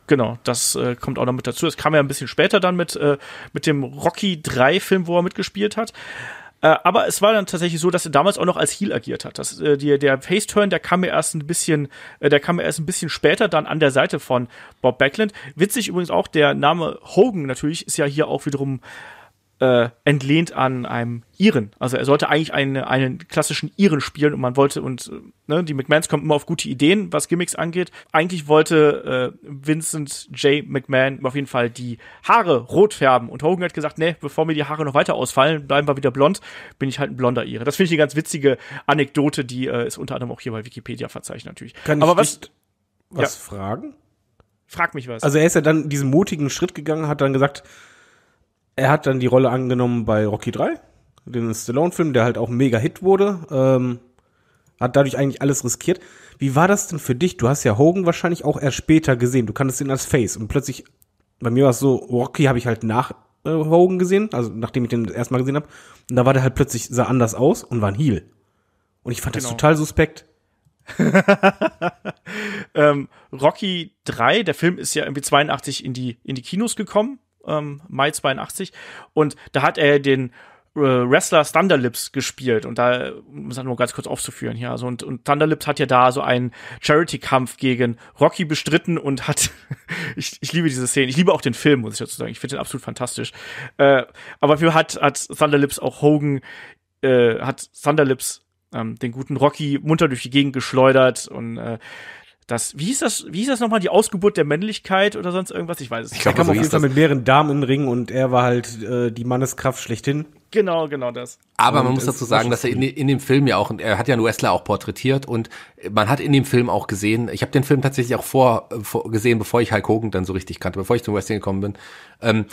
Genau, das äh, kommt auch noch mit dazu. Das kam ja ein bisschen später dann mit, äh, mit dem Rocky 3 Film, wo er mitgespielt hat. Äh, aber es war dann tatsächlich so, dass er damals auch noch als Heal agiert hat. Das, äh, die, der Face-Turn, der kam mir erst ein bisschen, äh, der kam mir erst ein bisschen später dann an der Seite von Bob Backlund. Witzig übrigens auch, der Name Hogan natürlich ist ja hier auch wiederum äh, entlehnt an einem Iren. Also er sollte eigentlich eine, einen klassischen Iren spielen und man wollte, und ne, die McMahons kommen immer auf gute Ideen, was Gimmicks angeht. Eigentlich wollte äh, Vincent J. McMahon auf jeden Fall die Haare rot färben und Hogan hat gesagt, ne, bevor mir die Haare noch weiter ausfallen, bleiben wir wieder blond, bin ich halt ein blonder Ire. Das finde ich eine ganz witzige Anekdote, die äh, ist unter anderem auch hier bei Wikipedia verzeichnet natürlich. Kann Aber was, was ja. fragen? Frag mich was. Also er ist ja dann diesen mutigen Schritt gegangen, hat dann gesagt, er hat dann die Rolle angenommen bei Rocky 3, den Stallone-Film, der halt auch mega Hit wurde. Ähm, hat dadurch eigentlich alles riskiert. Wie war das denn für dich? Du hast ja Hogan wahrscheinlich auch erst später gesehen. Du kanntest ihn als Face und plötzlich, bei mir war es so, Rocky habe ich halt nach äh, Hogan gesehen, also nachdem ich den erstmal gesehen habe. Und da war der halt plötzlich, sah anders aus und war ein Heel. Und ich fand genau. das total suspekt. ähm, Rocky 3, der Film ist ja irgendwie 82 in die, in die Kinos gekommen ähm, Mai 82. Und da hat er den äh, Wrestler Thunderlips gespielt und da, um es nur ganz kurz aufzuführen hier, also und, und Thunderlips hat ja da so einen Charity-Kampf gegen Rocky bestritten und hat, ich, ich liebe diese Szene, ich liebe auch den Film, muss ich dazu sagen, ich finde den absolut fantastisch, äh, aber für hat, hat Thunderlips auch Hogan, äh, hat Thunderlips ähm, den guten Rocky munter durch die Gegend geschleudert und äh, das, wie hieß das, wie hieß das nochmal, die Ausgeburt der Männlichkeit oder sonst irgendwas? Ich weiß es nicht. Ich glaube, er kam also auf jeden Fall mit mehreren Damen in den Ring und er war halt äh, die Manneskraft schlechthin. Genau, genau das. Aber und man muss dazu sagen, dass er in, in, dem Film ja auch, er hat ja einen Wrestler auch porträtiert und man hat in dem Film auch gesehen, ich habe den Film tatsächlich auch vor, äh, vor, gesehen, bevor ich Hulk Hogan dann so richtig kannte, bevor ich zum Wrestling gekommen bin, ähm,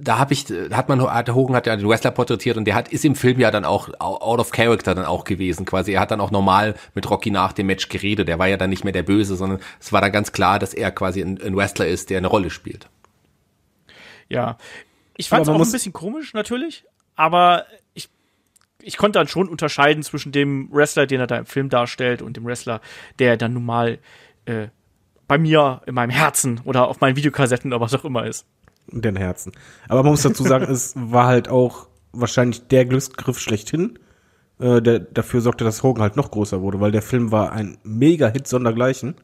da habe ich, hat man, Hogan hat ja den Wrestler porträtiert und der hat, ist im Film ja dann auch out of character dann auch gewesen, quasi. Er hat dann auch normal mit Rocky nach dem Match geredet. Der war ja dann nicht mehr der Böse, sondern es war dann ganz klar, dass er quasi ein, ein Wrestler ist, der eine Rolle spielt. Ja. Ich fand es auch ein bisschen komisch, natürlich, aber ich, ich konnte dann schon unterscheiden zwischen dem Wrestler, den er da im Film darstellt und dem Wrestler, der dann nun mal, äh, bei mir in meinem Herzen oder auf meinen Videokassetten oder was auch immer ist und den Herzen. Aber man muss dazu sagen, es war halt auch wahrscheinlich der Glücksgriff schlechthin, äh, der dafür sorgte, dass Hogan halt noch größer wurde, weil der Film war ein Mega-Hit sondergleichen.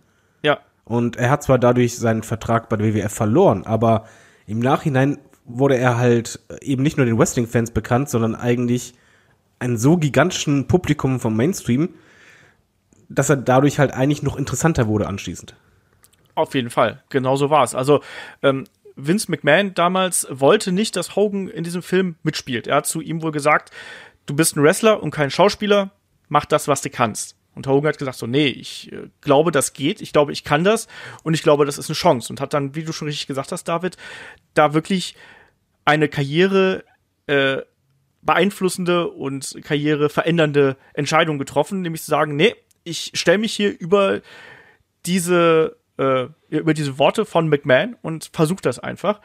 Ja. Und er hat zwar dadurch seinen Vertrag bei der WWF verloren, aber im Nachhinein wurde er halt eben nicht nur den Wrestling-Fans bekannt, sondern eigentlich einem so gigantischen Publikum vom Mainstream, dass er dadurch halt eigentlich noch interessanter wurde anschließend. Auf jeden Fall, genau so war es. Also ähm, Vince McMahon damals wollte nicht, dass Hogan in diesem Film mitspielt. Er hat zu ihm wohl gesagt, du bist ein Wrestler und kein Schauspieler, mach das, was du kannst. Und Hogan hat gesagt so, nee, ich äh, glaube, das geht, ich glaube, ich kann das und ich glaube, das ist eine Chance. Und hat dann, wie du schon richtig gesagt hast, David, da wirklich eine Karriere äh, beeinflussende und Karriere verändernde Entscheidung getroffen, nämlich zu sagen, nee, ich stelle mich hier über diese äh, über diese Worte von McMahon und versucht das einfach.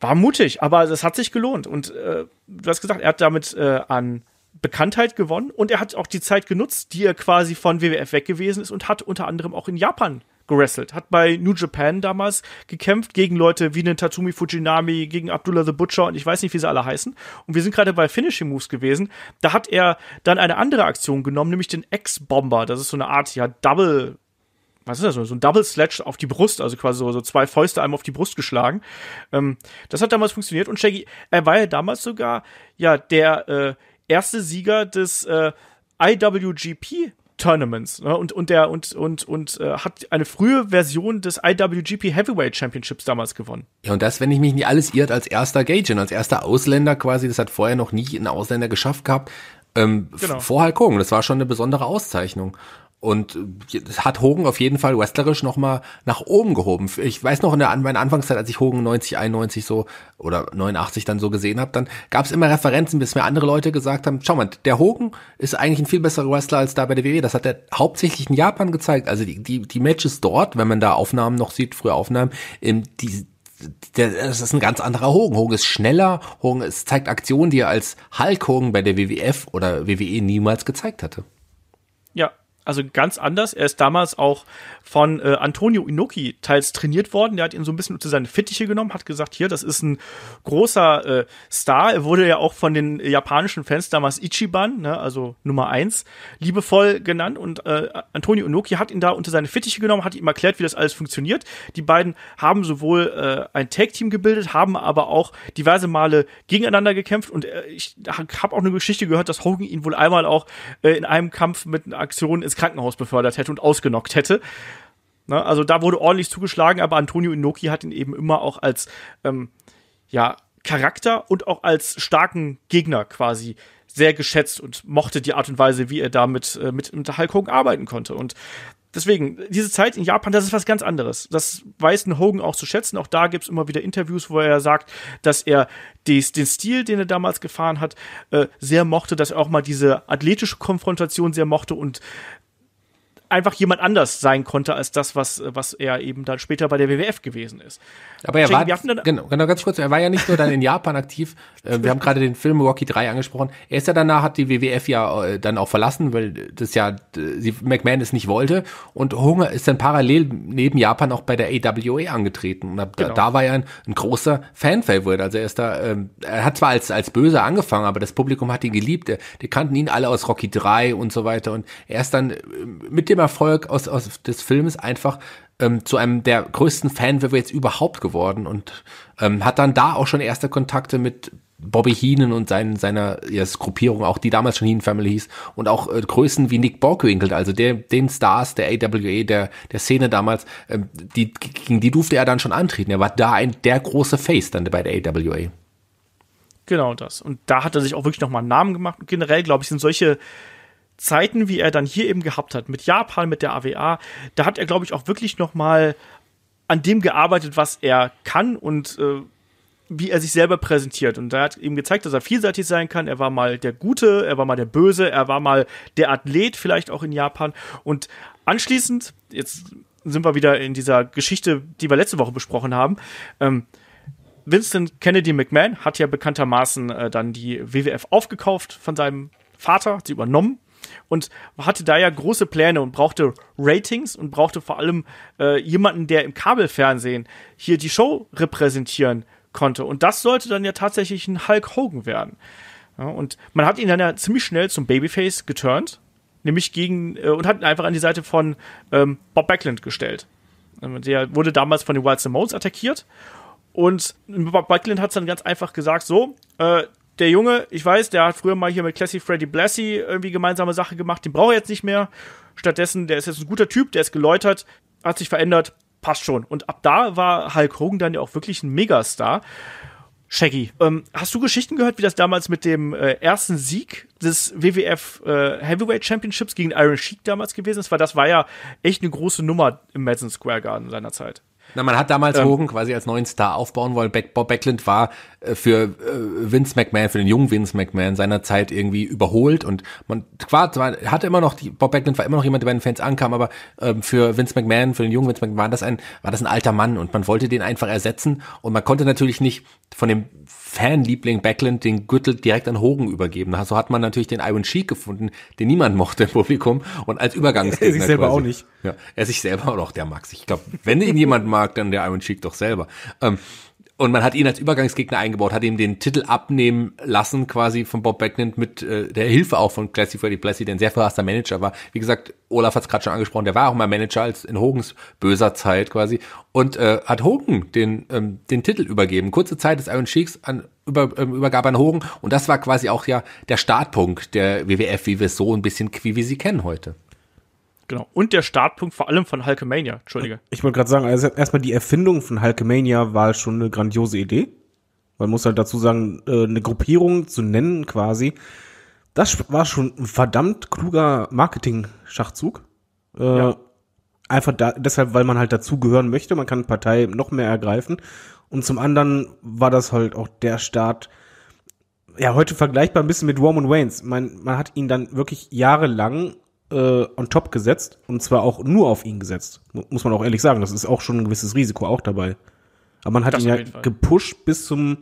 War mutig, aber es hat sich gelohnt. Und äh, du hast gesagt, er hat damit äh, an Bekanntheit gewonnen und er hat auch die Zeit genutzt, die er quasi von WWF weg gewesen ist und hat unter anderem auch in Japan gewrestelt, hat bei New Japan damals gekämpft gegen Leute wie den Tatsumi Fujinami, gegen Abdullah the Butcher und ich weiß nicht, wie sie alle heißen. Und wir sind gerade bei Finishing Moves gewesen. Da hat er dann eine andere Aktion genommen, nämlich den ex bomber Das ist so eine Art ja Double was ist das so, so ein Double Sledge auf die Brust, also quasi so, so zwei Fäuste einmal auf die Brust geschlagen. Ähm, das hat damals funktioniert und Shaggy, er war ja damals sogar ja der äh, erste Sieger des äh, IWGP Tournaments ne? und und der und und und äh, hat eine frühe Version des IWGP Heavyweight Championships damals gewonnen. Ja und das, wenn ich mich nicht alles irrt, als erster Gaijin, als erster Ausländer quasi, das hat vorher noch nie ein Ausländer geschafft gehabt. Ähm, genau. Vor Hulk Hogan, das war schon eine besondere Auszeichnung. Und hat Hogan auf jeden Fall wrestlerisch nochmal nach oben gehoben. Ich weiß noch in, der, in meiner Anfangszeit, als ich Hogan 90, 91 so oder 89 dann so gesehen habe, dann gab es immer Referenzen, bis mir andere Leute gesagt haben, schau mal, der Hogan ist eigentlich ein viel besserer Wrestler als da bei der WWE. Das hat er hauptsächlich in Japan gezeigt. Also die, die, die Matches dort, wenn man da Aufnahmen noch sieht, frühe Aufnahmen, die, das ist ein ganz anderer Hogan. Hogan ist schneller, Hogan ist, zeigt Aktionen, die er als Hulk Hogan bei der WWF oder WWE niemals gezeigt hatte. Ja, also ganz anders. Er ist damals auch von äh, Antonio Inoki teils trainiert worden. Der hat ihn so ein bisschen unter seine Fittiche genommen, hat gesagt, hier, das ist ein großer äh, Star. Er wurde ja auch von den japanischen Fans damals Ichiban, ne, also Nummer eins, liebevoll genannt. Und äh, Antonio Inoki hat ihn da unter seine Fittiche genommen, hat ihm erklärt, wie das alles funktioniert. Die beiden haben sowohl äh, ein Tag-Team gebildet, haben aber auch diverse Male gegeneinander gekämpft. Und äh, ich habe auch eine Geschichte gehört, dass Hogan ihn wohl einmal auch äh, in einem Kampf mit einer Aktion ins Krankenhaus befördert hätte und ausgenockt hätte. Ne? Also da wurde ordentlich zugeschlagen, aber Antonio Inoki hat ihn eben immer auch als ähm, ja, Charakter und auch als starken Gegner quasi sehr geschätzt und mochte die Art und Weise, wie er damit äh, mit, mit Hulk Hogan arbeiten konnte. Und deswegen, diese Zeit in Japan, das ist was ganz anderes. Das weiß ein Hogan auch zu schätzen. Auch da gibt es immer wieder Interviews, wo er sagt, dass er des, den Stil, den er damals gefahren hat, äh, sehr mochte, dass er auch mal diese athletische Konfrontation sehr mochte und einfach jemand anders sein konnte als das, was, was er eben dann später bei der WWF gewesen ist. Aber er Schenken, war, genau, genau, ganz kurz, er war ja nicht nur dann in Japan aktiv, äh, wir haben gerade den Film Rocky 3 angesprochen, er ist ja danach, hat die WWF ja äh, dann auch verlassen, weil das ja, sie, McMahon es nicht wollte und Hunger ist dann parallel neben Japan auch bei der AWA angetreten und ab, genau. da, war er ein, ein großer Fan-Favorite, also er ist da, ähm, er hat zwar als, als Böser angefangen, aber das Publikum hat ihn geliebt, die kannten ihn alle aus Rocky 3 und so weiter und er ist dann äh, mit dem dem Erfolg aus, aus des Films einfach ähm, zu einem der größten Fan Fanwürfe jetzt überhaupt geworden und ähm, hat dann da auch schon erste Kontakte mit Bobby Heenan und seinen, seiner ja, Gruppierung, auch die damals schon Heenan Family hieß, und auch äh, Größen wie Nick Borgwinkel, also der, den Stars der AWA, der, der Szene damals, ähm, die, gegen die durfte er dann schon antreten. Er war da ein, der große Face dann bei der AWA. Genau das. Und da hat er sich auch wirklich nochmal einen Namen gemacht. generell, glaube ich, sind solche Zeiten, wie er dann hier eben gehabt hat, mit Japan, mit der AWA, da hat er, glaube ich, auch wirklich noch mal an dem gearbeitet, was er kann und äh, wie er sich selber präsentiert. Und da hat ihm gezeigt, dass er vielseitig sein kann. Er war mal der Gute, er war mal der Böse, er war mal der Athlet, vielleicht auch in Japan. Und anschließend, jetzt sind wir wieder in dieser Geschichte, die wir letzte Woche besprochen haben, ähm, Vincent Kennedy McMahon hat ja bekanntermaßen äh, dann die WWF aufgekauft von seinem Vater, sie übernommen und hatte da ja große Pläne und brauchte Ratings und brauchte vor allem äh, jemanden, der im Kabelfernsehen hier die Show repräsentieren konnte. Und das sollte dann ja tatsächlich ein Hulk Hogan werden. Ja, und man hat ihn dann ja ziemlich schnell zum Babyface geturnt, nämlich gegen äh, und hat ihn einfach an die Seite von ähm, Bob Backlund gestellt. Ähm, der wurde damals von den Wild Samoans attackiert und Bob Backlund hat es dann ganz einfach gesagt: So, äh, der Junge, ich weiß, der hat früher mal hier mit Classy Freddy Blassie irgendwie gemeinsame Sache gemacht, den braucht er jetzt nicht mehr. Stattdessen, der ist jetzt ein guter Typ, der ist geläutert, hat sich verändert, passt schon. Und ab da war Hulk Hogan dann ja auch wirklich ein Megastar. Shaggy, ähm, hast du Geschichten gehört, wie das damals mit dem äh, ersten Sieg des WWF äh, Heavyweight Championships gegen Iron Sheik damals gewesen ist? Weil das war ja echt eine große Nummer im Madison Square Garden seinerzeit. Na, man hat damals ähm, Hogan quasi als neuen Star aufbauen wollen. Back, Bob Backlund war äh, für äh, Vince McMahon, für den jungen Vince McMahon seiner Zeit irgendwie überholt und man war, man hatte immer noch die Bob Backlund war immer noch jemand, der bei den Fans ankam, aber ähm, für Vince McMahon, für den jungen Vince McMahon war das ein war das ein alter Mann und man wollte den einfach ersetzen und man konnte natürlich nicht von dem Fanliebling Backlund den Gürtel direkt an Hogan übergeben. So also hat man natürlich den Iron Sheik gefunden, den niemand mochte im Publikum und als Übergangsgegner. Er sich selber quasi. auch nicht. Ja, er sich selber auch noch, der mag sich. Ich glaube, wenn ihn jemand mag, dann der Iron Sheik doch selber. Ähm, und man hat ihn als Übergangsgegner eingebaut, hat ihm den Titel abnehmen lassen, quasi von Bob Becknant mit äh, der Hilfe auch von Classy Freddy Plessy, der ein sehr verhasster Manager war. Wie gesagt, Olaf hat es gerade schon angesprochen, der war auch mal Manager als in Hogens böser Zeit quasi und äh, hat Hogan den, ähm, den Titel übergeben. Kurze Zeit des Iron Sheiks an über, ähm, Übergabe an Hogan und das war quasi auch ja der Startpunkt der WWF, wie wir es so ein bisschen wie wir sie kennen heute. Genau. Und der Startpunkt vor allem von Hulkamania. Entschuldige. Ich wollte gerade sagen, also erstmal die Erfindung von Hulkamania war schon eine grandiose Idee. Man muss halt dazu sagen, äh, eine Gruppierung zu nennen quasi. Das war schon ein verdammt kluger Marketing-Schachzug. Äh, ja. Äh, einfach da, deshalb, weil man halt dazugehören möchte. Man kann Partei noch mehr ergreifen. Und zum anderen war das halt auch der Start, ja, heute vergleichbar ein bisschen mit Roman Waynes. Man, man hat ihn dann wirklich jahrelang äh, on top gesetzt und zwar auch nur auf ihn gesetzt. Muss man auch ehrlich sagen, das ist auch schon ein gewisses Risiko auch dabei. Aber man hat das ihn ja gepusht bis zum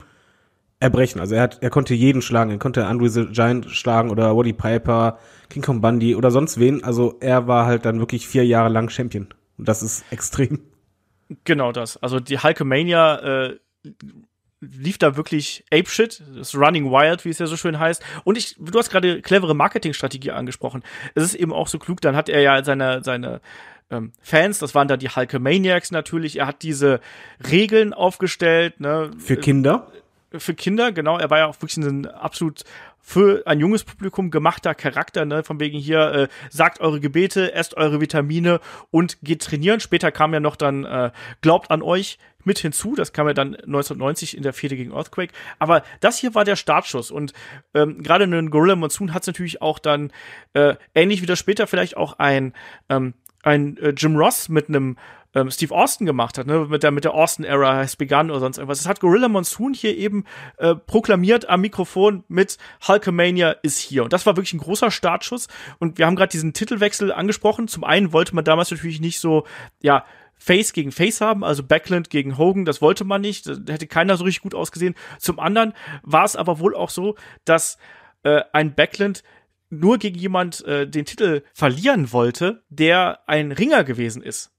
Erbrechen. Also er hat, er konnte jeden schlagen. Er konnte Andrew the Giant schlagen oder Woody Piper, King Kong Bundy oder sonst wen. Also er war halt dann wirklich vier Jahre lang Champion. Und das ist extrem. Genau das. Also die Hulkamania äh, lief da wirklich Apeshit, das Running Wild, wie es ja so schön heißt. Und ich, du hast gerade clevere Marketingstrategie angesprochen. Es ist eben auch so klug, dann hat er ja seine, seine ähm, Fans, das waren da die Hulkamaniacs natürlich, er hat diese Regeln aufgestellt. Ne? Für Kinder? Für Kinder, genau. Er war ja auch wirklich ein absolut für ein junges Publikum gemachter Charakter, ne? von wegen hier, äh, sagt eure Gebete, esst eure Vitamine und geht trainieren. Später kam ja noch dann, äh, glaubt an euch, mit hinzu. Das kam ja dann 1990 in der Fehde gegen Earthquake. Aber das hier war der Startschuss. Und ähm, gerade in Gorilla Monsoon hat es natürlich auch dann, äh, ähnlich wie das später vielleicht auch ein, ähm, ein äh, Jim Ross mit einem ähm, Steve Austin gemacht hat, ne? mit der, mit der Austin-Era has begun oder sonst irgendwas. Das hat Gorilla Monsoon hier eben äh, proklamiert am Mikrofon mit Hulkamania ist hier. Und das war wirklich ein großer Startschuss. Und wir haben gerade diesen Titelwechsel angesprochen. Zum einen wollte man damals natürlich nicht so, ja, Face gegen Face haben, also Backlund gegen Hogan, das wollte man nicht, da hätte keiner so richtig gut ausgesehen. Zum anderen war es aber wohl auch so, dass äh, ein Backlund nur gegen jemand äh, den Titel verlieren wollte, der ein Ringer gewesen ist.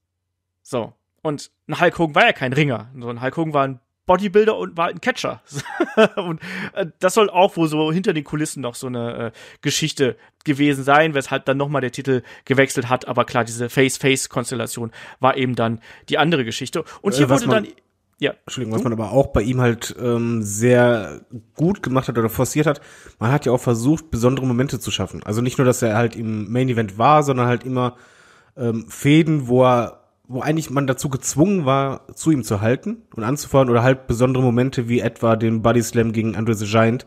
So. Und ein Hulk Hogan war ja kein Ringer. So ein Hulk Hogan war ein Bodybuilder und war ein Catcher. und äh, das soll auch wohl so hinter den Kulissen noch so eine äh, Geschichte gewesen sein, weshalb dann nochmal der Titel gewechselt hat. Aber klar, diese Face-Face-Konstellation war eben dann die andere Geschichte. Und äh, hier äh, wurde man, dann. Ja. Entschuldigung, was hm? man aber auch bei ihm halt ähm, sehr gut gemacht hat oder forciert hat, man hat ja auch versucht, besondere Momente zu schaffen. Also nicht nur, dass er halt im Main Event war, sondern halt immer ähm, Fäden, wo er wo eigentlich man dazu gezwungen war, zu ihm zu halten und anzufeuern oder halt besondere Momente wie etwa den Body Slam gegen Andre the Giant.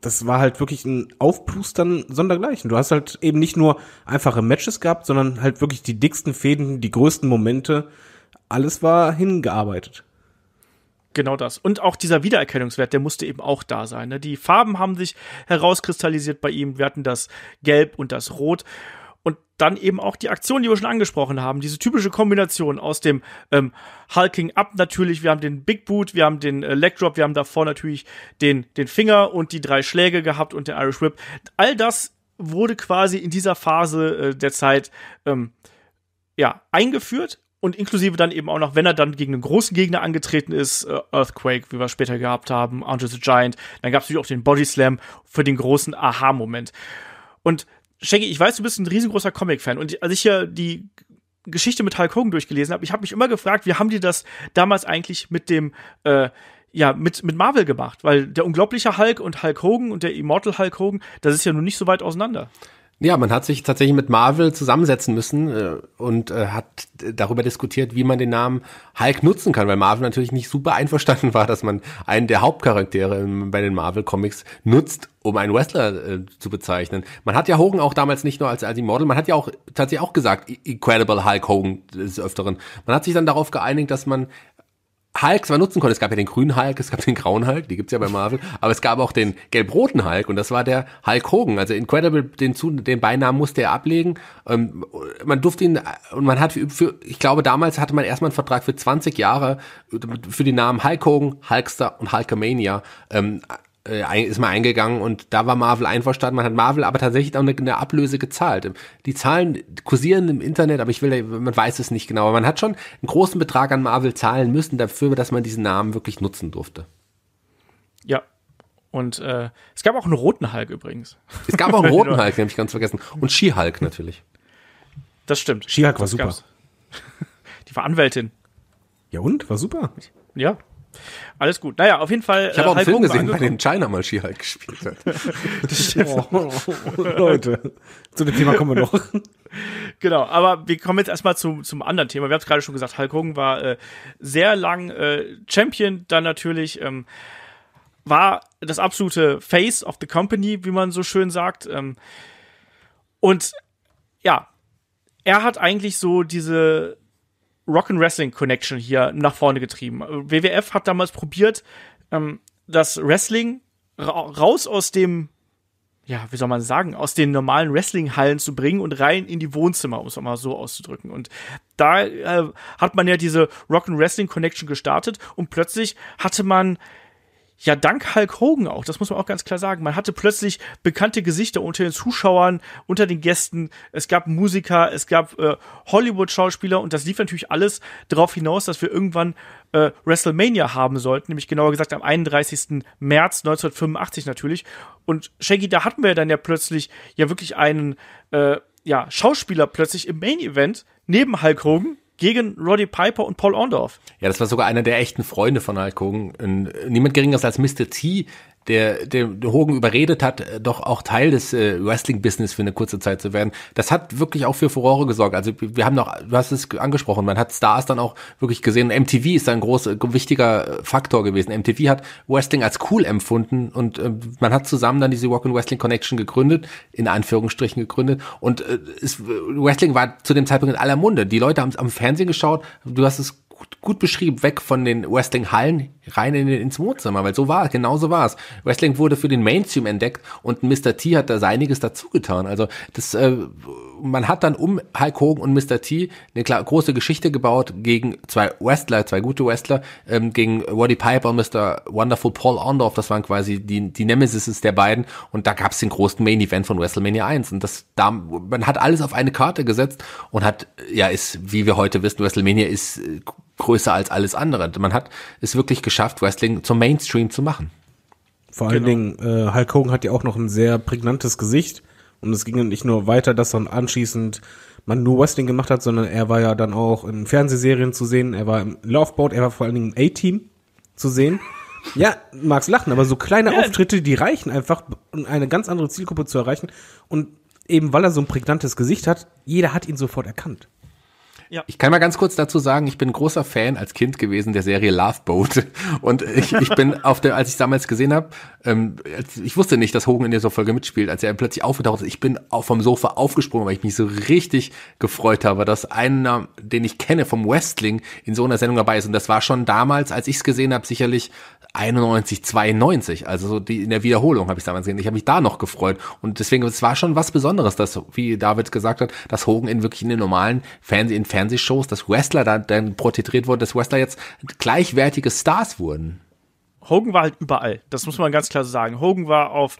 Das war halt wirklich ein Aufplustern sondergleichen. Du hast halt eben nicht nur einfache Matches gehabt, sondern halt wirklich die dicksten Fäden, die größten Momente. Alles war hingearbeitet. Genau das. Und auch dieser Wiedererkennungswert, der musste eben auch da sein. Ne? Die Farben haben sich herauskristallisiert bei ihm. Wir hatten das Gelb und das Rot. Und dann eben auch die Aktion, die wir schon angesprochen haben, diese typische Kombination aus dem ähm, Hulking Up natürlich, wir haben den Big Boot, wir haben den äh, Leg Drop, wir haben davor natürlich den, den Finger und die drei Schläge gehabt und den Irish Whip. All das wurde quasi in dieser Phase äh, der Zeit ähm, ja, eingeführt und inklusive dann eben auch noch, wenn er dann gegen einen großen Gegner angetreten ist, äh, Earthquake, wie wir später gehabt haben, Andre the Giant, dann gab es natürlich auch den Body Slam für den großen Aha-Moment. Und Shaggy, ich weiß, du bist ein riesengroßer Comic-Fan und als ich hier die Geschichte mit Hulk Hogan durchgelesen habe, ich habe mich immer gefragt, wie haben die das damals eigentlich mit dem äh, ja, mit, mit Marvel gemacht, weil der unglaubliche Hulk und Hulk Hogan und der Immortal Hulk Hogan, das ist ja nun nicht so weit auseinander. Ja, man hat sich tatsächlich mit Marvel zusammensetzen müssen äh, und äh, hat darüber diskutiert, wie man den Namen Hulk nutzen kann, weil Marvel natürlich nicht super einverstanden war, dass man einen der Hauptcharaktere bei den Marvel Comics nutzt, um einen Wrestler äh, zu bezeichnen. Man hat ja Hogan auch damals nicht nur als, als Model, man hat ja auch tatsächlich auch gesagt, Incredible Hulk Hogan des Öfteren. Man hat sich dann darauf geeinigt, dass man Hulk zwar nutzen konnte. Es gab ja den grünen Hulk, es gab den grauen Hulk, die gibt's ja bei Marvel, aber es gab auch den gelb-roten Hulk und das war der Hulk Hogan. Also Incredible, den, zu, den Beinamen musste er ablegen. Ähm, man durfte ihn, und man hat für, für, ich glaube, damals hatte man erstmal einen Vertrag für 20 Jahre äh, für die Namen Hulk Hogan, Hulkster und Hulkamania. Ähm, äh, ist mal eingegangen und da war Marvel einverstanden. Man hat Marvel aber tatsächlich auch eine, eine, Ablöse gezahlt. Die Zahlen kursieren im Internet, aber ich will, man weiß es nicht genau. Aber man hat schon einen großen Betrag an Marvel zahlen müssen dafür, dass man diesen Namen wirklich nutzen durfte. Ja. Und äh, es gab auch einen roten Hulk übrigens. Es gab auch einen roten Hulk, den habe ich ganz vergessen. Und She-Hulk natürlich. Das stimmt. She-Hulk war super. Gab's. Die war Anwältin. Ja und? War super. Ja, alles gut. Naja, auf jeden Fall. Ich habe äh, auch einen Film gesehen, bei dem China mal ski halt gespielt hat. oh, Leute, zu dem Thema kommen wir noch. genau, aber wir kommen jetzt erstmal zum, zum anderen Thema. Wir haben es gerade schon gesagt, Hulk Hogan war äh, sehr lang äh, Champion, dann natürlich ähm, war das absolute Face of the Company, wie man so schön sagt. Ähm, und ja, er hat eigentlich so diese Rock and Wrestling Connection hier nach vorne getrieben. WWF hat damals probiert, ähm, das Wrestling ra raus aus dem, ja, wie soll man sagen, aus den normalen Wrestling-Hallen zu bringen und rein in die Wohnzimmer, um es mal so auszudrücken. Und da äh, hat man ja diese Rock and Wrestling Connection gestartet und plötzlich hatte man ja, dank Hulk Hogan auch, das muss man auch ganz klar sagen. Man hatte plötzlich bekannte Gesichter unter den Zuschauern, unter den Gästen. Es gab Musiker, es gab äh, Hollywood-Schauspieler und das lief natürlich alles darauf hinaus, dass wir irgendwann äh, WrestleMania haben sollten, nämlich genauer gesagt am 31. März 1985 natürlich. Und Shaggy, da hatten wir dann ja plötzlich ja wirklich einen äh, ja, Schauspieler plötzlich im Main-Event neben Hulk Hogan gegen Roddy Piper und Paul Orndorff. Ja, das war sogar einer der echten Freunde von Hulk Hogan. Äh, niemand geringeres als Mr. T der, der Hogan überredet hat, äh, doch auch Teil des äh, Wrestling-Business für eine kurze Zeit zu werden. Das hat wirklich auch für Furore gesorgt. Also wir haben noch, du hast es angesprochen, man hat Stars dann auch wirklich gesehen. MTV ist ein großer, wichtiger äh, Faktor gewesen. MTV hat Wrestling als cool empfunden und äh, man hat zusammen dann diese Rock and Wrestling Connection gegründet, in Anführungsstrichen gegründet. Und äh, es, Wrestling war zu dem Zeitpunkt in aller Munde. Die Leute haben es am Fernsehen geschaut. Du hast es gut beschrieben, weg von den Wrestling-Hallen rein in, ins Wohnzimmer, weil so war, genau so war es. Wrestling wurde für den Mainstream entdeckt und Mr. T hat da seiniges dazu getan. Also das, äh, man hat dann um Hulk Hogan und Mr. T eine klar, große Geschichte gebaut gegen zwei Wrestler, zwei gute Wrestler, ähm, gegen Roddy Piper und Mr. Wonderful Paul Orndorff. Das waren quasi die, die Nemesis der beiden und da gab es den großen Main Event von WrestleMania 1 und das, da, man hat alles auf eine Karte gesetzt und hat, ja, ist, wie wir heute wissen, WrestleMania ist äh, größer als alles andere. Man hat es wirklich geschafft, Wrestling zum Mainstream zu machen. Vor allen genau. Dingen, äh, Hulk Hogan hat ja auch noch ein sehr prägnantes Gesicht. Und es ging dann nicht nur weiter, dass dann anschließend man nur Wrestling gemacht hat, sondern er war ja dann auch in Fernsehserien zu sehen, er war im Loveboat, er war vor allen Dingen im A-Team zu sehen. Ja, mag's lachen, aber so kleine ja. Auftritte, die reichen einfach, um eine ganz andere Zielgruppe zu erreichen. Und eben weil er so ein prägnantes Gesicht hat, jeder hat ihn sofort erkannt. Ja. Ich kann mal ganz kurz dazu sagen, ich bin großer Fan als Kind gewesen der Serie Love Boat. Und ich, ich bin auf der, als ich damals gesehen habe, ähm, ich wusste nicht, dass Hogan in dieser Folge mitspielt, als er plötzlich aufgetaucht ist. Ich bin auch vom Sofa aufgesprungen, weil ich mich so richtig gefreut habe, dass einer, den ich kenne vom Wrestling, in so einer Sendung dabei ist. Und das war schon damals, als ich es gesehen habe, sicherlich 91, 92. Also so die, in der Wiederholung habe ich damals gesehen. Ich habe mich da noch gefreut. Und deswegen, es war schon was Besonderes, dass, wie David gesagt hat, dass Hogan in wirklich in den normalen Fernseh, in Fernsehshows, dass Wrestler da dann protetriert wurden, dass Wrestler jetzt gleichwertige Stars wurden. Hogan war halt überall. Das muss man ganz klar so sagen. Hogan war auf,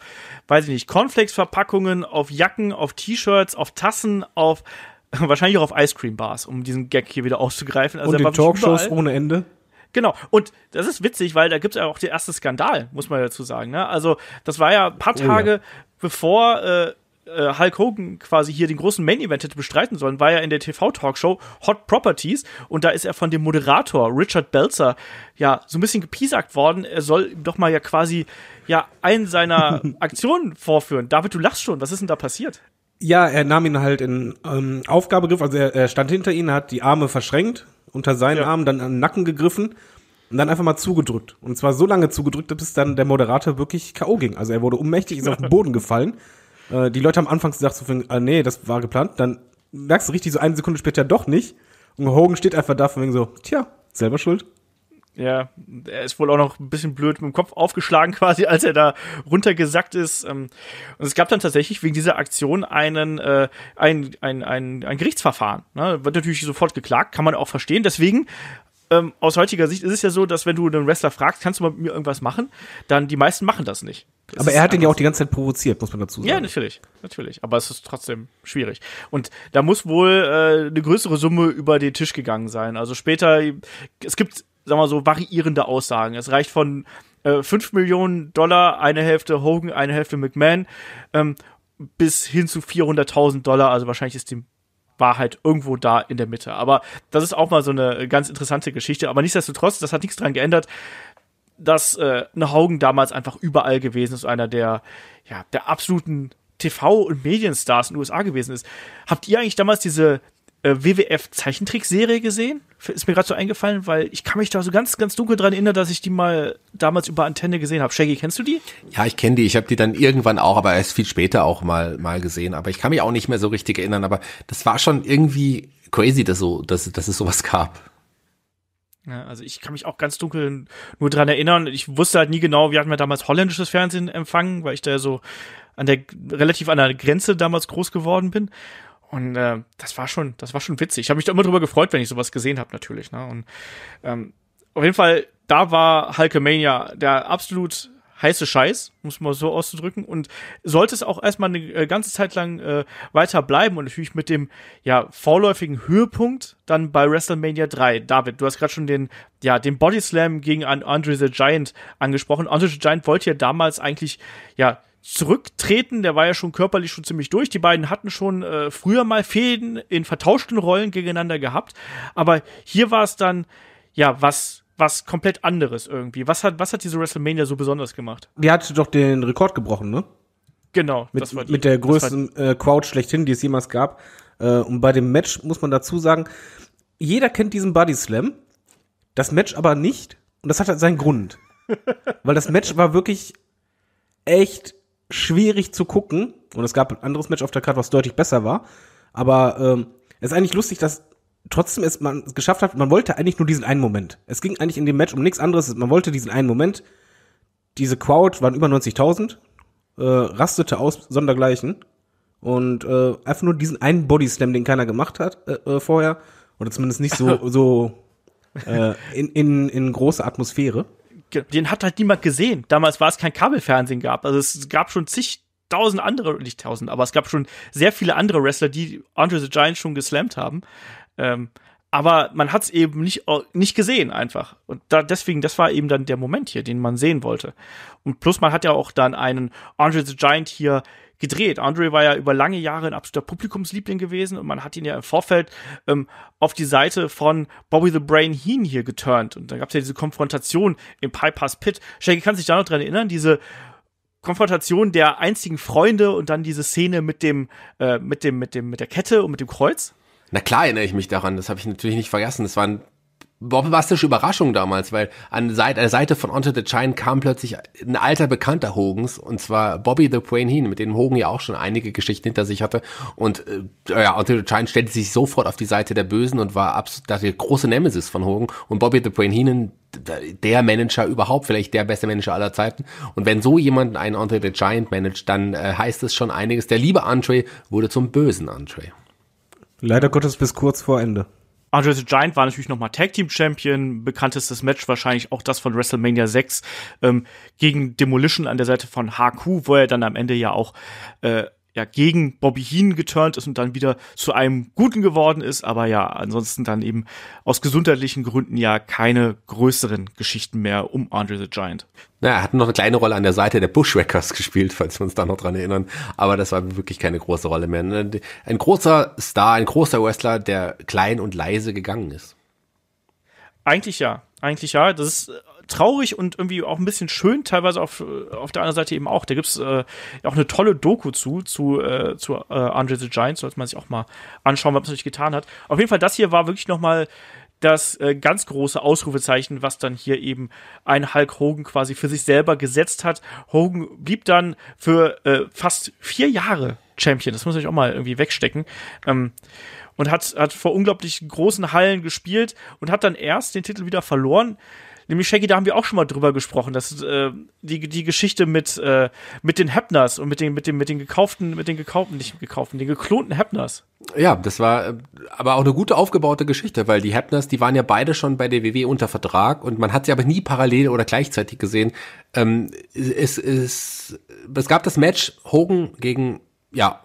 weiß ich nicht, Cornflakes-Verpackungen, auf Jacken, auf T-Shirts, auf Tassen, auf wahrscheinlich auch auf Ice Cream Bars, um diesen Gag hier wieder aufzugreifen. Also Und in Talkshows ohne Ende. Genau. Und das ist witzig, weil da gibt es ja auch den ersten Skandal, muss man dazu sagen. Ne? Also, das war ja ein paar Tage oh, ja. bevor. Äh, äh, Hulk Hogan quasi hier den großen Main Event hätte bestreiten sollen, war ja in der TV-Talkshow Hot Properties und da ist er von dem Moderator Richard Belzer ja so ein bisschen gepiesackt worden. Er soll doch mal ja quasi ja einen seiner Aktionen vorführen. David, du lachst schon. Was ist denn da passiert? Ja, er nahm ihn halt in ähm, Aufgabegriff, also er, er stand hinter ihn, hat die Arme verschränkt, unter seinen ja. Armen, dann an den Nacken gegriffen und dann einfach mal zugedrückt. Und zwar so lange zugedrückt, bis dann der Moderator wirklich K.O. ging. Also er wurde ohnmächtig, ist auf den Boden gefallen. Äh, die Leute haben anfangs gesagt, so, ah, nee, das war geplant. Dann merkst du richtig, so eine Sekunde später doch nicht. Und Hogan steht einfach da von wegen so, tja, selber schuld. Ja, er ist wohl auch noch ein bisschen blöd mit dem Kopf aufgeschlagen quasi, als er da runtergesackt ist. Ähm, und es gab dann tatsächlich wegen dieser Aktion einen, äh, ein, ein, ein, ein Gerichtsverfahren. Ne? Wird natürlich sofort geklagt, kann man auch verstehen. Deswegen ähm, aus heutiger Sicht ist es ja so, dass wenn du einen Wrestler fragst, kannst du mal mit mir irgendwas machen, dann die meisten machen das nicht. Das aber er hat ihn ja auch die ganze Zeit provoziert, muss man dazu sagen. Ja, natürlich, natürlich. Aber es ist trotzdem schwierig. Und da muss wohl äh, eine größere Summe über den Tisch gegangen sein. Also später, es gibt sagen wir so, variierende Aussagen. Es reicht von äh, 5 Millionen Dollar, eine Hälfte Hogan, eine Hälfte McMahon, ähm, bis hin zu 400.000 Dollar. Also wahrscheinlich ist die Wahrheit irgendwo da in der Mitte. Aber das ist auch mal so eine ganz interessante Geschichte. Aber nichtsdestotrotz, das hat nichts daran geändert, dass äh, eine Hogan damals einfach überall gewesen ist, einer der, ja, der absoluten TV- und Medienstars in den USA gewesen ist. Habt ihr eigentlich damals diese äh, WWF-Zeichentrickserie gesehen. Ist mir gerade so eingefallen, weil ich kann mich da so ganz, ganz dunkel dran erinnern, dass ich die mal damals über Antenne gesehen habe. Shaggy, kennst du die? Ja, ich kenne die. Ich habe die dann irgendwann auch, aber erst viel später auch mal, mal gesehen. Aber ich kann mich auch nicht mehr so richtig erinnern. Aber das war schon irgendwie crazy, dass, so, dass, dass es sowas gab. Ja, also ich kann mich auch ganz dunkel nur dran erinnern. Ich wusste halt nie genau, wir hatten ja damals holländisches Fernsehen empfangen, weil ich da so an der relativ an der Grenze damals groß geworden bin. Und äh, das war schon, das war schon witzig. Ich habe mich da immer drüber gefreut, wenn ich sowas gesehen habe, natürlich. Ne? Und ähm, auf jeden Fall, da war Hulkamania der absolut heiße Scheiß, muss man so auszudrücken. Und sollte es auch erstmal eine äh, ganze Zeit lang äh, weiter bleiben und natürlich mit dem ja vorläufigen Höhepunkt dann bei WrestleMania 3. David, du hast gerade schon den ja den Body Slam gegen Andre the Giant angesprochen. Andre the Giant wollte ja damals eigentlich ja Zurücktreten, der war ja schon körperlich schon ziemlich durch. Die beiden hatten schon äh, früher mal Fäden in vertauschten Rollen gegeneinander gehabt. Aber hier war es dann, ja, was was komplett anderes irgendwie. Was hat, was hat diese WrestleMania so besonders gemacht? Die hat doch den Rekord gebrochen, ne? Genau. Mit, die, mit der größten äh, Crowd schlechthin, die es jemals gab. Äh, und bei dem Match muss man dazu sagen, jeder kennt diesen Body Slam, das Match aber nicht. Und das hat halt seinen Grund. Weil das Match war wirklich echt schwierig zu gucken. Und es gab ein anderes Match auf der Karte, was deutlich besser war. Aber ähm, es ist eigentlich lustig, dass trotzdem es man es geschafft hat, man wollte eigentlich nur diesen einen Moment. Es ging eigentlich in dem Match um nichts anderes. Man wollte diesen einen Moment. Diese Crowd waren über 90.000, äh, rastete aus Sondergleichen. Und äh, einfach nur diesen einen Bodyslam, den keiner gemacht hat äh, äh vorher. Oder zumindest nicht so, so äh, in, in, in großer Atmosphäre den hat halt niemand gesehen. Damals war es kein Kabelfernsehen gab. Also es gab schon zigtausend andere, nicht tausend, aber es gab schon sehr viele andere Wrestler, die Andre the Giant schon geslammt haben. Ähm, aber man hat es eben nicht, äh, nicht gesehen einfach. Und da, deswegen, das war eben dann der Moment hier, den man sehen wollte. Und plus man hat ja auch dann einen Andre the Giant hier gedreht. Andre war ja über lange Jahre ein absoluter Publikumsliebling gewesen und man hat ihn ja im Vorfeld ähm, auf die Seite von Bobby the Brain Heen hier geturnt. Und da gab es ja diese Konfrontation im Piper's Pit. Shaggy kann sich da noch dran erinnern, diese Konfrontation der einzigen Freunde und dann diese Szene mit dem, äh, mit dem, mit dem, mit der Kette und mit dem Kreuz? Na klar erinnere ich mich daran, das habe ich natürlich nicht vergessen. Das waren bombastische Überraschung damals, weil an der Seite von Onto the Giant kam plötzlich ein alter Bekannter Hogens, und zwar Bobby the Brain Heen, mit dem Hogan ja auch schon einige Geschichten hinter sich hatte. Und äh, ja, Onto the Giant stellte sich sofort auf die Seite der Bösen und war absolut der große Nemesis von Hogan. Und Bobby the Brain Heen, der Manager überhaupt, vielleicht der beste Manager aller Zeiten. Und wenn so jemand einen Onto the Giant managt, dann äh, heißt es schon einiges. Der liebe Andre wurde zum bösen Andre. Leider Gottes bis kurz vor Ende. Andre the Giant war natürlich nochmal Tag Team Champion. Bekanntestes Match wahrscheinlich auch das von WrestleMania 6 ähm, gegen Demolition an der Seite von HQ, wo er dann am Ende ja auch äh, ja gegen Bobby Heen geturnt ist und dann wieder zu einem Guten geworden ist, aber ja, ansonsten dann eben aus gesundheitlichen Gründen ja keine größeren Geschichten mehr um Andre the Giant. Naja, er hat noch eine kleine Rolle an der Seite der Bushwhackers gespielt, falls wir uns da noch dran erinnern, aber das war wirklich keine große Rolle mehr. Ein großer Star, ein großer Wrestler, der klein und leise gegangen ist. Eigentlich ja, eigentlich ja. Das ist traurig und irgendwie auch ein bisschen schön, teilweise auf, auf der anderen Seite eben auch. Da gibt's äh, auch eine tolle Doku zu, zu, äh, zu äh, Andre the Giant, sollte man sich auch mal anschauen, was man sich getan hat. Auf jeden Fall, das hier war wirklich nochmal das äh, ganz große Ausrufezeichen, was dann hier eben ein Hulk Hogan quasi für sich selber gesetzt hat. Hogan blieb dann für äh, fast vier Jahre Champion. Das muss ich auch mal irgendwie wegstecken. Ähm, und hat, hat vor unglaublich großen Hallen gespielt und hat dann erst den Titel wieder verloren Nämlich, Shaggy, da haben wir auch schon mal drüber gesprochen, dass äh, die, die Geschichte mit, äh, mit den Hepners und mit den, mit, den, mit den gekauften, mit den gekauften, nicht gekauften, den geklonten Hepners. Ja, das war äh, aber auch eine gute aufgebaute Geschichte, weil die Hepners, die waren ja beide schon bei der WW e unter Vertrag und man hat sie aber nie parallel oder gleichzeitig gesehen. Ähm, es, es, es gab das Match Hogan gegen, ja,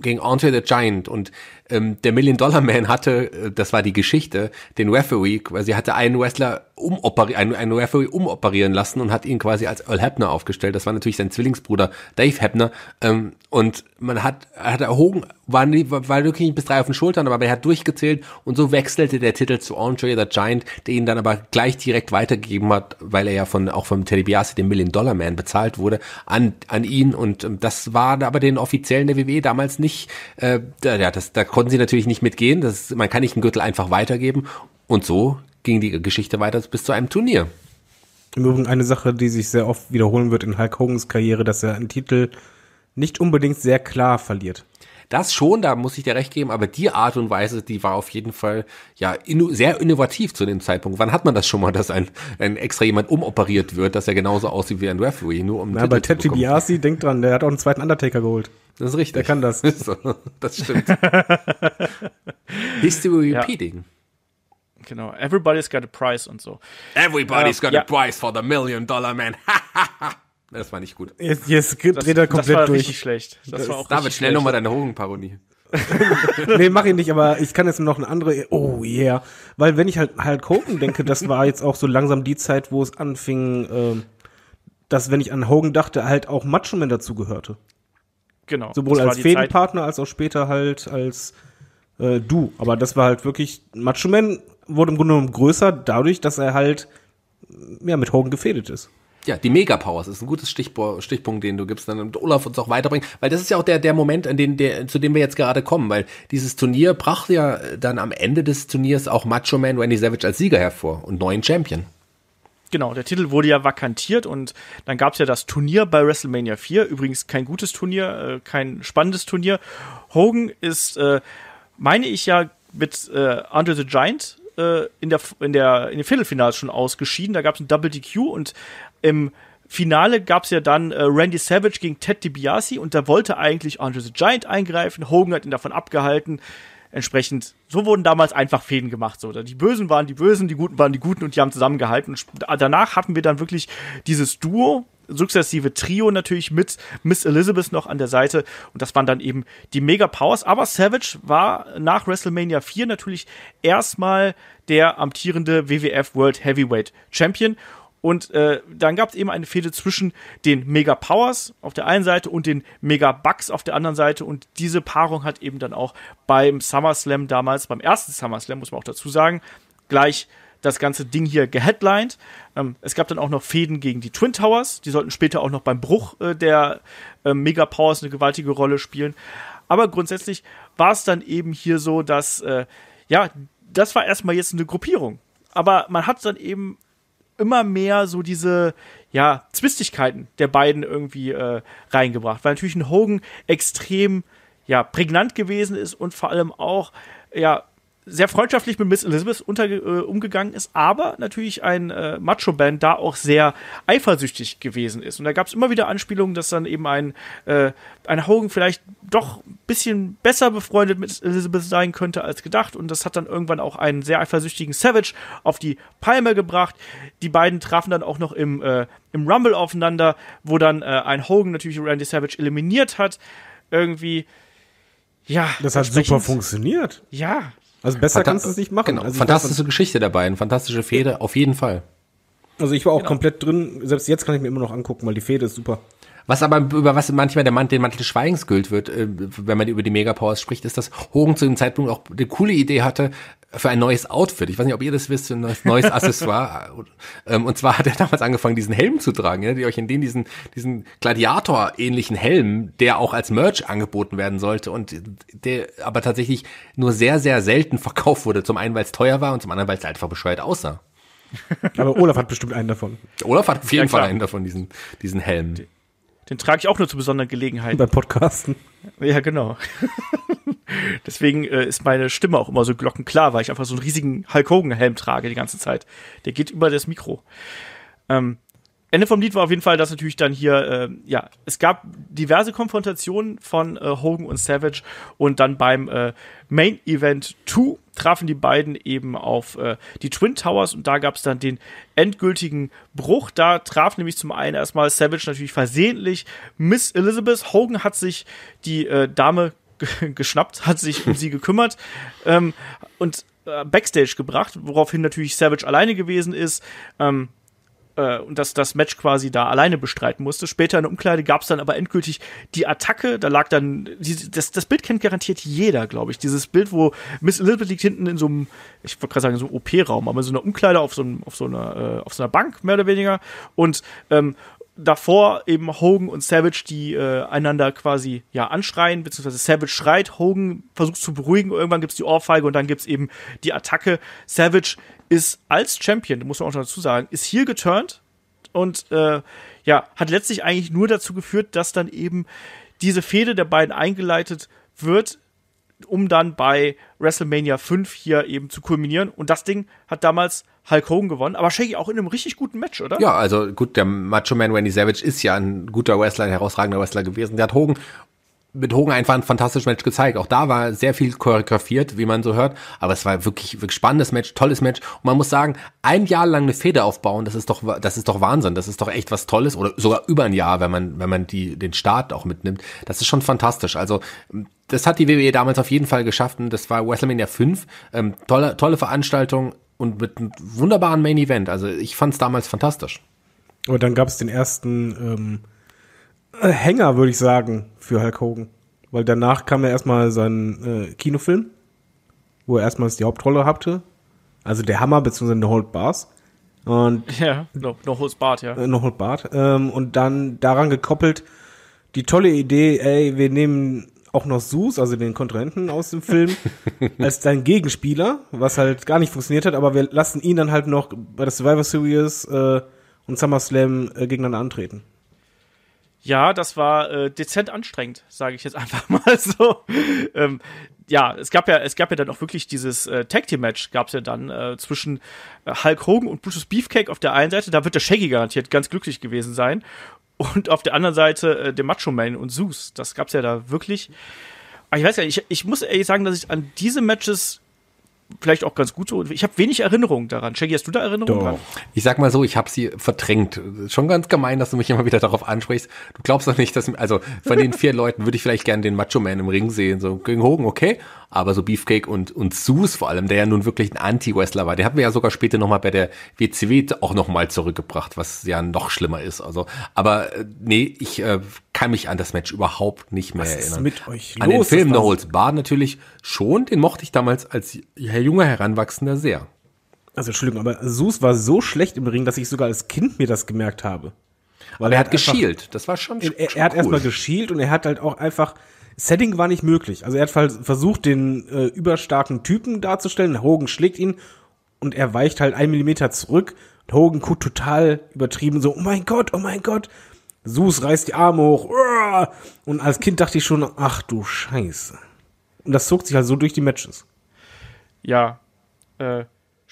gegen Andre the Giant und ähm, der Million-Dollar-Man hatte, äh, das war die Geschichte, den Referee, quasi hatte einen Wrestler umoperieren, einen, einen Referee umoperieren lassen und hat ihn quasi als Earl Hebner aufgestellt. Das war natürlich sein Zwillingsbruder Dave Hebner. Ähm, und man hat, hat erhoben, war, war wirklich nicht bis drei auf den Schultern, aber er hat durchgezählt und so wechselte der Titel zu Andre the Giant, der ihn dann aber gleich direkt weitergegeben hat, weil er ja von, auch vom Teddy Biasi, dem Million-Dollar-Man, bezahlt wurde, an, an ihn. Und ähm, das war aber den Offiziellen der WWE damals nicht, äh, ja, das, da konnte konnten sie natürlich nicht mitgehen. Das, man kann nicht einen Gürtel einfach weitergeben. Und so ging die Geschichte weiter bis zu einem Turnier. Im Übrigen eine Sache, die sich sehr oft wiederholen wird in Hulk Hogans Karriere, dass er einen Titel nicht unbedingt sehr klar verliert. Das schon, da muss ich dir recht geben, aber die Art und Weise, die war auf jeden Fall ja inno sehr innovativ zu dem Zeitpunkt. Wann hat man das schon mal, dass ein, ein extra jemand umoperiert wird, dass er genauso aussieht wie ein Referee, nur um Na, bei Ted DiBiase, denk dran, der hat auch einen zweiten Undertaker geholt. Das ist richtig. Der kann das. das stimmt. History repeating. Ja. Genau. Everybody's got a price und so. Everybody's ähm, got ja. a price for the million dollar man. Das war nicht gut. Jetzt, jetzt dreht das, er komplett durch. das war durch. Richtig schlecht. Das, das war auch David, schnell nochmal deine Hogan-Parodie. nee, mach ich nicht, aber ich kann jetzt noch eine andere. Oh yeah. Weil wenn ich halt Hulk Hogan denke, das war jetzt auch so langsam die Zeit, wo es anfing, ähm, dass wenn ich an Hogan dachte, halt auch Macho Man dazu gehörte. Genau. Sowohl als Fädenpartner als auch später halt als äh, du. Aber das war halt wirklich. Macho Man wurde im Grunde genommen größer, dadurch, dass er halt ja, mit Hogan gefädet ist. Ja, die Megapowers ist ein gutes Stichpunkt, Stichpunkt, den du gibst, dann Olaf uns auch weiterbringen, weil das ist ja auch der, der Moment, in den, der, zu dem wir jetzt gerade kommen, weil dieses Turnier brachte ja äh, dann am Ende des Turniers auch Macho Man Randy Savage als Sieger hervor und neuen Champion. Genau, der Titel wurde ja vakantiert und dann gab es ja das Turnier bei WrestleMania 4. Übrigens kein gutes Turnier, äh, kein spannendes Turnier. Hogan ist, äh, meine ich ja, mit äh, Andre the Giant in der in der in den Viertelfinals schon ausgeschieden. Da gab es ein Double DQ und im Finale gab es ja dann äh, Randy Savage gegen Ted DiBiase und da wollte eigentlich Andre the Giant eingreifen. Hogan hat ihn davon abgehalten. Entsprechend, so wurden damals einfach Fäden gemacht. So. Die Bösen waren die Bösen, die Guten waren die Guten und die haben zusammengehalten. Und danach hatten wir dann wirklich dieses Duo, sukzessive Trio natürlich mit Miss Elizabeth noch an der Seite. Und das waren dann eben die Mega Powers. Aber Savage war nach WrestleMania 4 natürlich erstmal der amtierende WWF World Heavyweight Champion. Und äh, dann gab es eben eine Fehde zwischen den Mega Powers auf der einen Seite und den Mega Bucks auf der anderen Seite. Und diese Paarung hat eben dann auch beim SummerSlam damals, beim ersten SummerSlam, muss man auch dazu sagen, gleich das ganze Ding hier geheadlined. Ähm, es gab dann auch noch Fäden gegen die Twin Towers. Die sollten später auch noch beim Bruch äh, der äh, Mega Powers eine gewaltige Rolle spielen. Aber grundsätzlich war es dann eben hier so, dass, äh, ja, das war erstmal jetzt eine Gruppierung. Aber man hat dann eben immer mehr so diese ja, Zwistigkeiten der beiden irgendwie äh, reingebracht, weil natürlich ein Hogan extrem ja, prägnant gewesen ist und vor allem auch ja, sehr freundschaftlich mit Miss Elizabeth äh, umgegangen ist, aber natürlich ein äh, Macho-Band da auch sehr eifersüchtig gewesen ist. Und da gab es immer wieder Anspielungen, dass dann eben ein, äh, ein Hogan vielleicht doch ein bisschen besser befreundet mit Elizabeth sein könnte als gedacht. Und das hat dann irgendwann auch einen sehr eifersüchtigen Savage auf die Palme gebracht. Die beiden trafen dann auch noch im, äh, im Rumble aufeinander, wo dann äh, ein Hogan natürlich Randy Savage eliminiert hat. Irgendwie. Ja. Das hat super funktioniert. Ja. Also besser kannst du es nicht machen. Genau. Also Fantastische glaub, Geschichte dabei, eine fantastische Fehde, auf jeden Fall. Also ich war auch genau. komplett drin, selbst jetzt kann ich mir immer noch angucken, weil die Fehde ist super. Was aber, über was manchmal der Mann, den Mantel des Schweigens gilt wird, äh, wenn man über die Megapowers spricht, ist, dass Hogan zu dem Zeitpunkt auch eine coole Idee hatte für ein neues Outfit. Ich weiß nicht, ob ihr das wisst, ein neues, neues Accessoire. Ähm, und zwar hat er damals angefangen, diesen Helm zu tragen, ja, die euch in den, diesen, diesen Gladiator-ähnlichen Helm, der auch als Merch angeboten werden sollte und der aber tatsächlich nur sehr, sehr selten verkauft wurde. Zum einen, weil es teuer war und zum anderen, weil es einfach bescheuert aussah. Aber Olaf hat bestimmt einen davon. Olaf hat auf jeden ja, Fall einen davon, diesen, diesen Helm. Den trage ich auch nur zu besonderen Gelegenheiten. Bei Podcasten. Ja, genau. Deswegen äh, ist meine Stimme auch immer so glockenklar, weil ich einfach so einen riesigen Hulk Hogan Helm trage die ganze Zeit. Der geht über das Mikro. Ähm, Ende vom Lied war auf jeden Fall, dass natürlich dann hier, äh, ja, es gab diverse Konfrontationen von äh, Hogan und Savage und dann beim äh, Main Event 2 trafen die beiden eben auf äh, die Twin Towers und da gab es dann den endgültigen Bruch. Da traf nämlich zum einen erstmal Savage natürlich versehentlich Miss Elizabeth. Hogan hat sich die äh, Dame geschnappt, hat sich um sie gekümmert ähm, und äh, Backstage gebracht, woraufhin natürlich Savage alleine gewesen ist. Ähm, äh, und das, das Match quasi da alleine bestreiten musste. Später in der Umkleide gab es dann aber endgültig die Attacke. Da lag dann, die, das, das Bild kennt garantiert jeder, glaube ich. Dieses Bild, wo Miss Elizabeth liegt hinten in so einem, ich wollte gerade sagen, in so einem OP-Raum, aber in so einer Umkleide auf so, einem, auf, so einer, äh, auf so einer Bank, mehr oder weniger. Und ähm, davor eben Hogan und Savage, die äh, einander quasi ja anschreien, beziehungsweise Savage schreit, Hogan versucht zu beruhigen, irgendwann gibt es die Ohrfeige und dann gibt es eben die Attacke. Savage ist als Champion, muss man auch dazu sagen, ist hier geturnt und äh, ja, hat letztlich eigentlich nur dazu geführt, dass dann eben diese Fehde der beiden eingeleitet wird, um dann bei WrestleMania 5 hier eben zu kulminieren. Und das Ding hat damals Hulk Hogan gewonnen, aber Shaggy auch in einem richtig guten Match, oder? Ja, also gut, der Macho Man Randy Savage ist ja ein guter Wrestler, ein herausragender Wrestler gewesen. Der hat Hogan mit Hogan einfach ein fantastisches Match gezeigt. Auch da war sehr viel choreografiert, wie man so hört. Aber es war wirklich, wirklich spannendes Match, tolles Match. Und man muss sagen, ein Jahr lang eine Feder aufbauen, das ist doch, das ist doch Wahnsinn. Das ist doch echt was Tolles oder sogar über ein Jahr, wenn man, wenn man die, den Start auch mitnimmt. Das ist schon fantastisch. Also, das hat die WWE damals auf jeden Fall geschafft und das war WrestleMania 5. Ähm, tolle, tolle Veranstaltung und mit einem wunderbaren Main Event. Also, ich fand es damals fantastisch. Und dann gab es den ersten, ähm Hänger, würde ich sagen, für Hulk Hogan. Weil danach kam ja erstmal sein äh, Kinofilm, wo er erstmals die Hauptrolle hatte. Also der Hammer beziehungsweise No Hold Bars. Und ja, No, no Hold Bart, ja. Äh, no Hold Bart. Ähm, und dann daran gekoppelt die tolle Idee, ey, wir nehmen auch noch Sus, also den Kontrahenten aus dem Film, als dein Gegenspieler, was halt gar nicht funktioniert hat, aber wir lassen ihn dann halt noch bei der Survivor Series äh, und SummerSlam äh, gegeneinander antreten. Ja, das war äh, dezent anstrengend, sage ich jetzt einfach mal so. ähm, ja, es gab ja, es gab ja dann auch wirklich dieses äh, Tag Team Match, gab es ja dann äh, zwischen äh, Hulk Hogan und Brutus Beefcake auf der einen Seite. Da wird der Shaggy garantiert ganz glücklich gewesen sein. Und auf der anderen Seite äh, der Macho Man und Zeus. Das gab es ja da wirklich. Aber ich weiß ja, ich, ich muss ehrlich sagen, dass ich an diese Matches vielleicht auch ganz gut so. Ich habe wenig Erinnerungen daran. Shaggy, hast du da Erinnerungen Doch. dran? Ich sag mal so, ich habe sie verdrängt. Schon ganz gemein, dass du mich immer wieder darauf ansprichst. Du glaubst doch nicht, dass also von den vier Leuten würde ich vielleicht gerne den Macho Man im Ring sehen, so gegen Hogan, okay, aber so Beefcake und, und Zeus vor allem, der ja nun wirklich ein Anti-Wrestler war, der hat mir ja sogar später nochmal bei der WCW auch nochmal zurückgebracht, was ja noch schlimmer ist. Also, aber äh, nee, ich äh, kann mich an das Match überhaupt nicht mehr was erinnern. Ist mit euch an den Film The Holds Bar natürlich schon, den mochte ich damals als junger Heranwachsender sehr. Also Entschuldigung, aber Zeus war so schlecht im Ring, dass ich sogar als Kind mir das gemerkt habe. Weil aber er hat geschielt. Das war schon. Er, er cool. hat erstmal geschielt und er hat halt auch einfach Setting war nicht möglich. Also er hat versucht, den äh, überstarken Typen darzustellen. Hogan schlägt ihn und er weicht halt einen Millimeter zurück. Und Hogan guckt total übertrieben so, oh mein Gott, oh mein Gott. Sus reißt die Arme hoch. Und als Kind dachte ich schon, ach du Scheiße. Und das zog sich halt so durch die Matches. Ja, äh,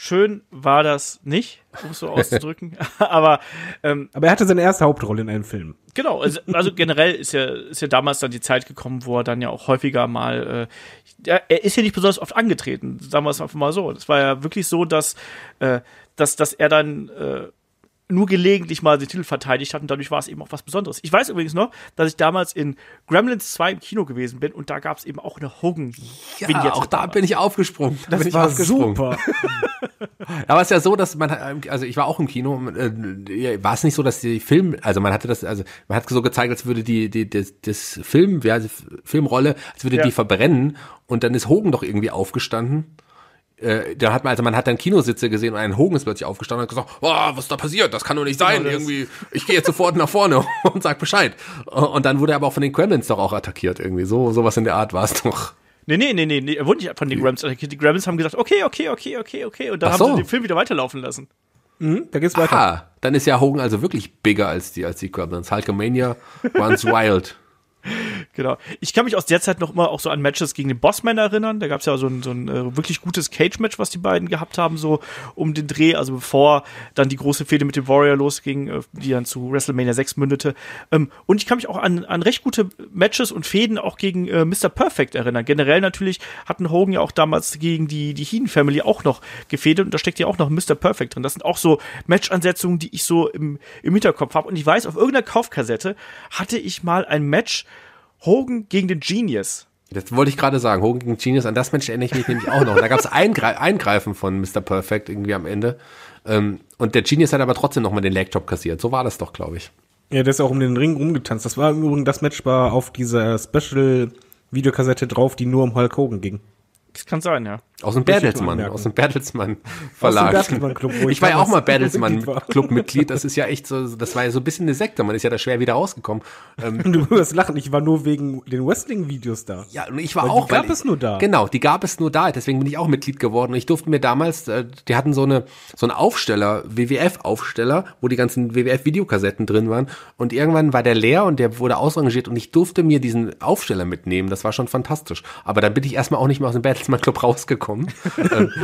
Schön war das nicht, um es so auszudrücken. aber, ähm, aber er hatte seine erste Hauptrolle in einem Film. Genau, also, also, generell ist ja, ist ja damals dann die Zeit gekommen, wo er dann ja auch häufiger mal. Äh, er ist ja nicht besonders oft angetreten, sagen wir es einfach mal so. Das war ja wirklich so, dass, äh, dass, dass er dann. Äh, nur gelegentlich mal den Titel verteidigt hat und dadurch war es eben auch was Besonderes. Ich weiß übrigens noch, dass ich damals in Gremlins 2 im Kino gewesen bin und da gab es eben auch eine hogan ja, auch da bin ich aufgesprungen. Das da war super. da war es ja so, dass man, äh, also ich war auch im Kino, äh, war es nicht so, dass die Film, also man hatte das, also man hat so gezeigt, als würde die, die das, das Film, ja, Filmrolle, als würde ja. die verbrennen und dann ist Hogan doch irgendwie aufgestanden. Äh, da hat man, also man hat dann Kinositze gesehen und ein Hogan ist plötzlich aufgestanden und hat gesagt, oh, was ist da passiert, das kann doch nicht genau sein, genau irgendwie, ich gehe jetzt sofort nach vorne und sag Bescheid. Und dann wurde er aber auch von den Kremlins doch auch attackiert irgendwie, so sowas in der Art war es doch. Nee, nee, nee, nee, nee, er wurde nicht von den Gremlins attackiert, die Gremlins haben gesagt, okay, okay, okay, okay, okay, und dann so. haben sie den Film wieder weiterlaufen lassen. Mhm, da geht's weiter. Aha, dann ist ja Hogan also wirklich bigger als die, als die Gremlins. Hulkamania runs wild. genau. Ich kann mich aus der Zeit noch immer auch so an Matches gegen den Bossman erinnern. Da gab es ja so ein, so ein äh, wirklich gutes Cage-Match, was die beiden gehabt haben, so um den Dreh, also bevor dann die große Fehde mit dem Warrior losging, äh, die dann zu WrestleMania 6 mündete. Ähm, und ich kann mich auch an, an recht gute Matches und Fäden auch gegen äh, Mr. Perfect erinnern. Generell natürlich hatten Hogan ja auch damals gegen die, die Heen Family auch noch gefädet und da steckt ja auch noch Mr. Perfect drin. Das sind auch so Match-Ansetzungen, die ich so im, im Hinterkopf habe. Und ich weiß, auf irgendeiner Kaufkassette hatte ich mal ein Match, Hogan gegen den Genius. Das wollte ich gerade sagen, Hogan gegen Genius, an das Match erinnere ich mich nämlich auch noch. Da gab es Eingreifen von Mr. Perfect irgendwie am Ende. Ähm, und der Genius hat aber trotzdem nochmal den Legjob kassiert. So war das doch, glaube ich. Ja, der ist auch um den Ring rumgetanzt. Das war im Übrigen, das Match war auf dieser Special-Videokassette drauf, die nur um Hulk Hogan ging. Das kann sein, ja. Aus dem Bertelsmann, aus dem Bertelsmann Verlag. Aus dem Bertelsmann Club, wo ich, ich war ja auch mal Bertelsmann Club Mitglied. Das ist ja echt so, das war ja so ein bisschen eine Sekte. Man ist ja da schwer wieder rausgekommen. Ähm, du wirst lachen. Ich war nur wegen den Wrestling-Videos da. Ja, und ich war weil auch. Die gab weil, es nur da. Genau, die gab es nur da. Deswegen bin ich auch Mitglied geworden. Und ich durfte mir damals, äh, die hatten so eine, so einen Aufsteller, WWF-Aufsteller, wo die ganzen WWF-Videokassetten drin waren. Und irgendwann war der leer und der wurde ausrangiert und ich durfte mir diesen Aufsteller mitnehmen. Das war schon fantastisch. Aber dann bin ich erstmal auch nicht mehr aus dem Bertelsmann Club rausgekommen gekommen.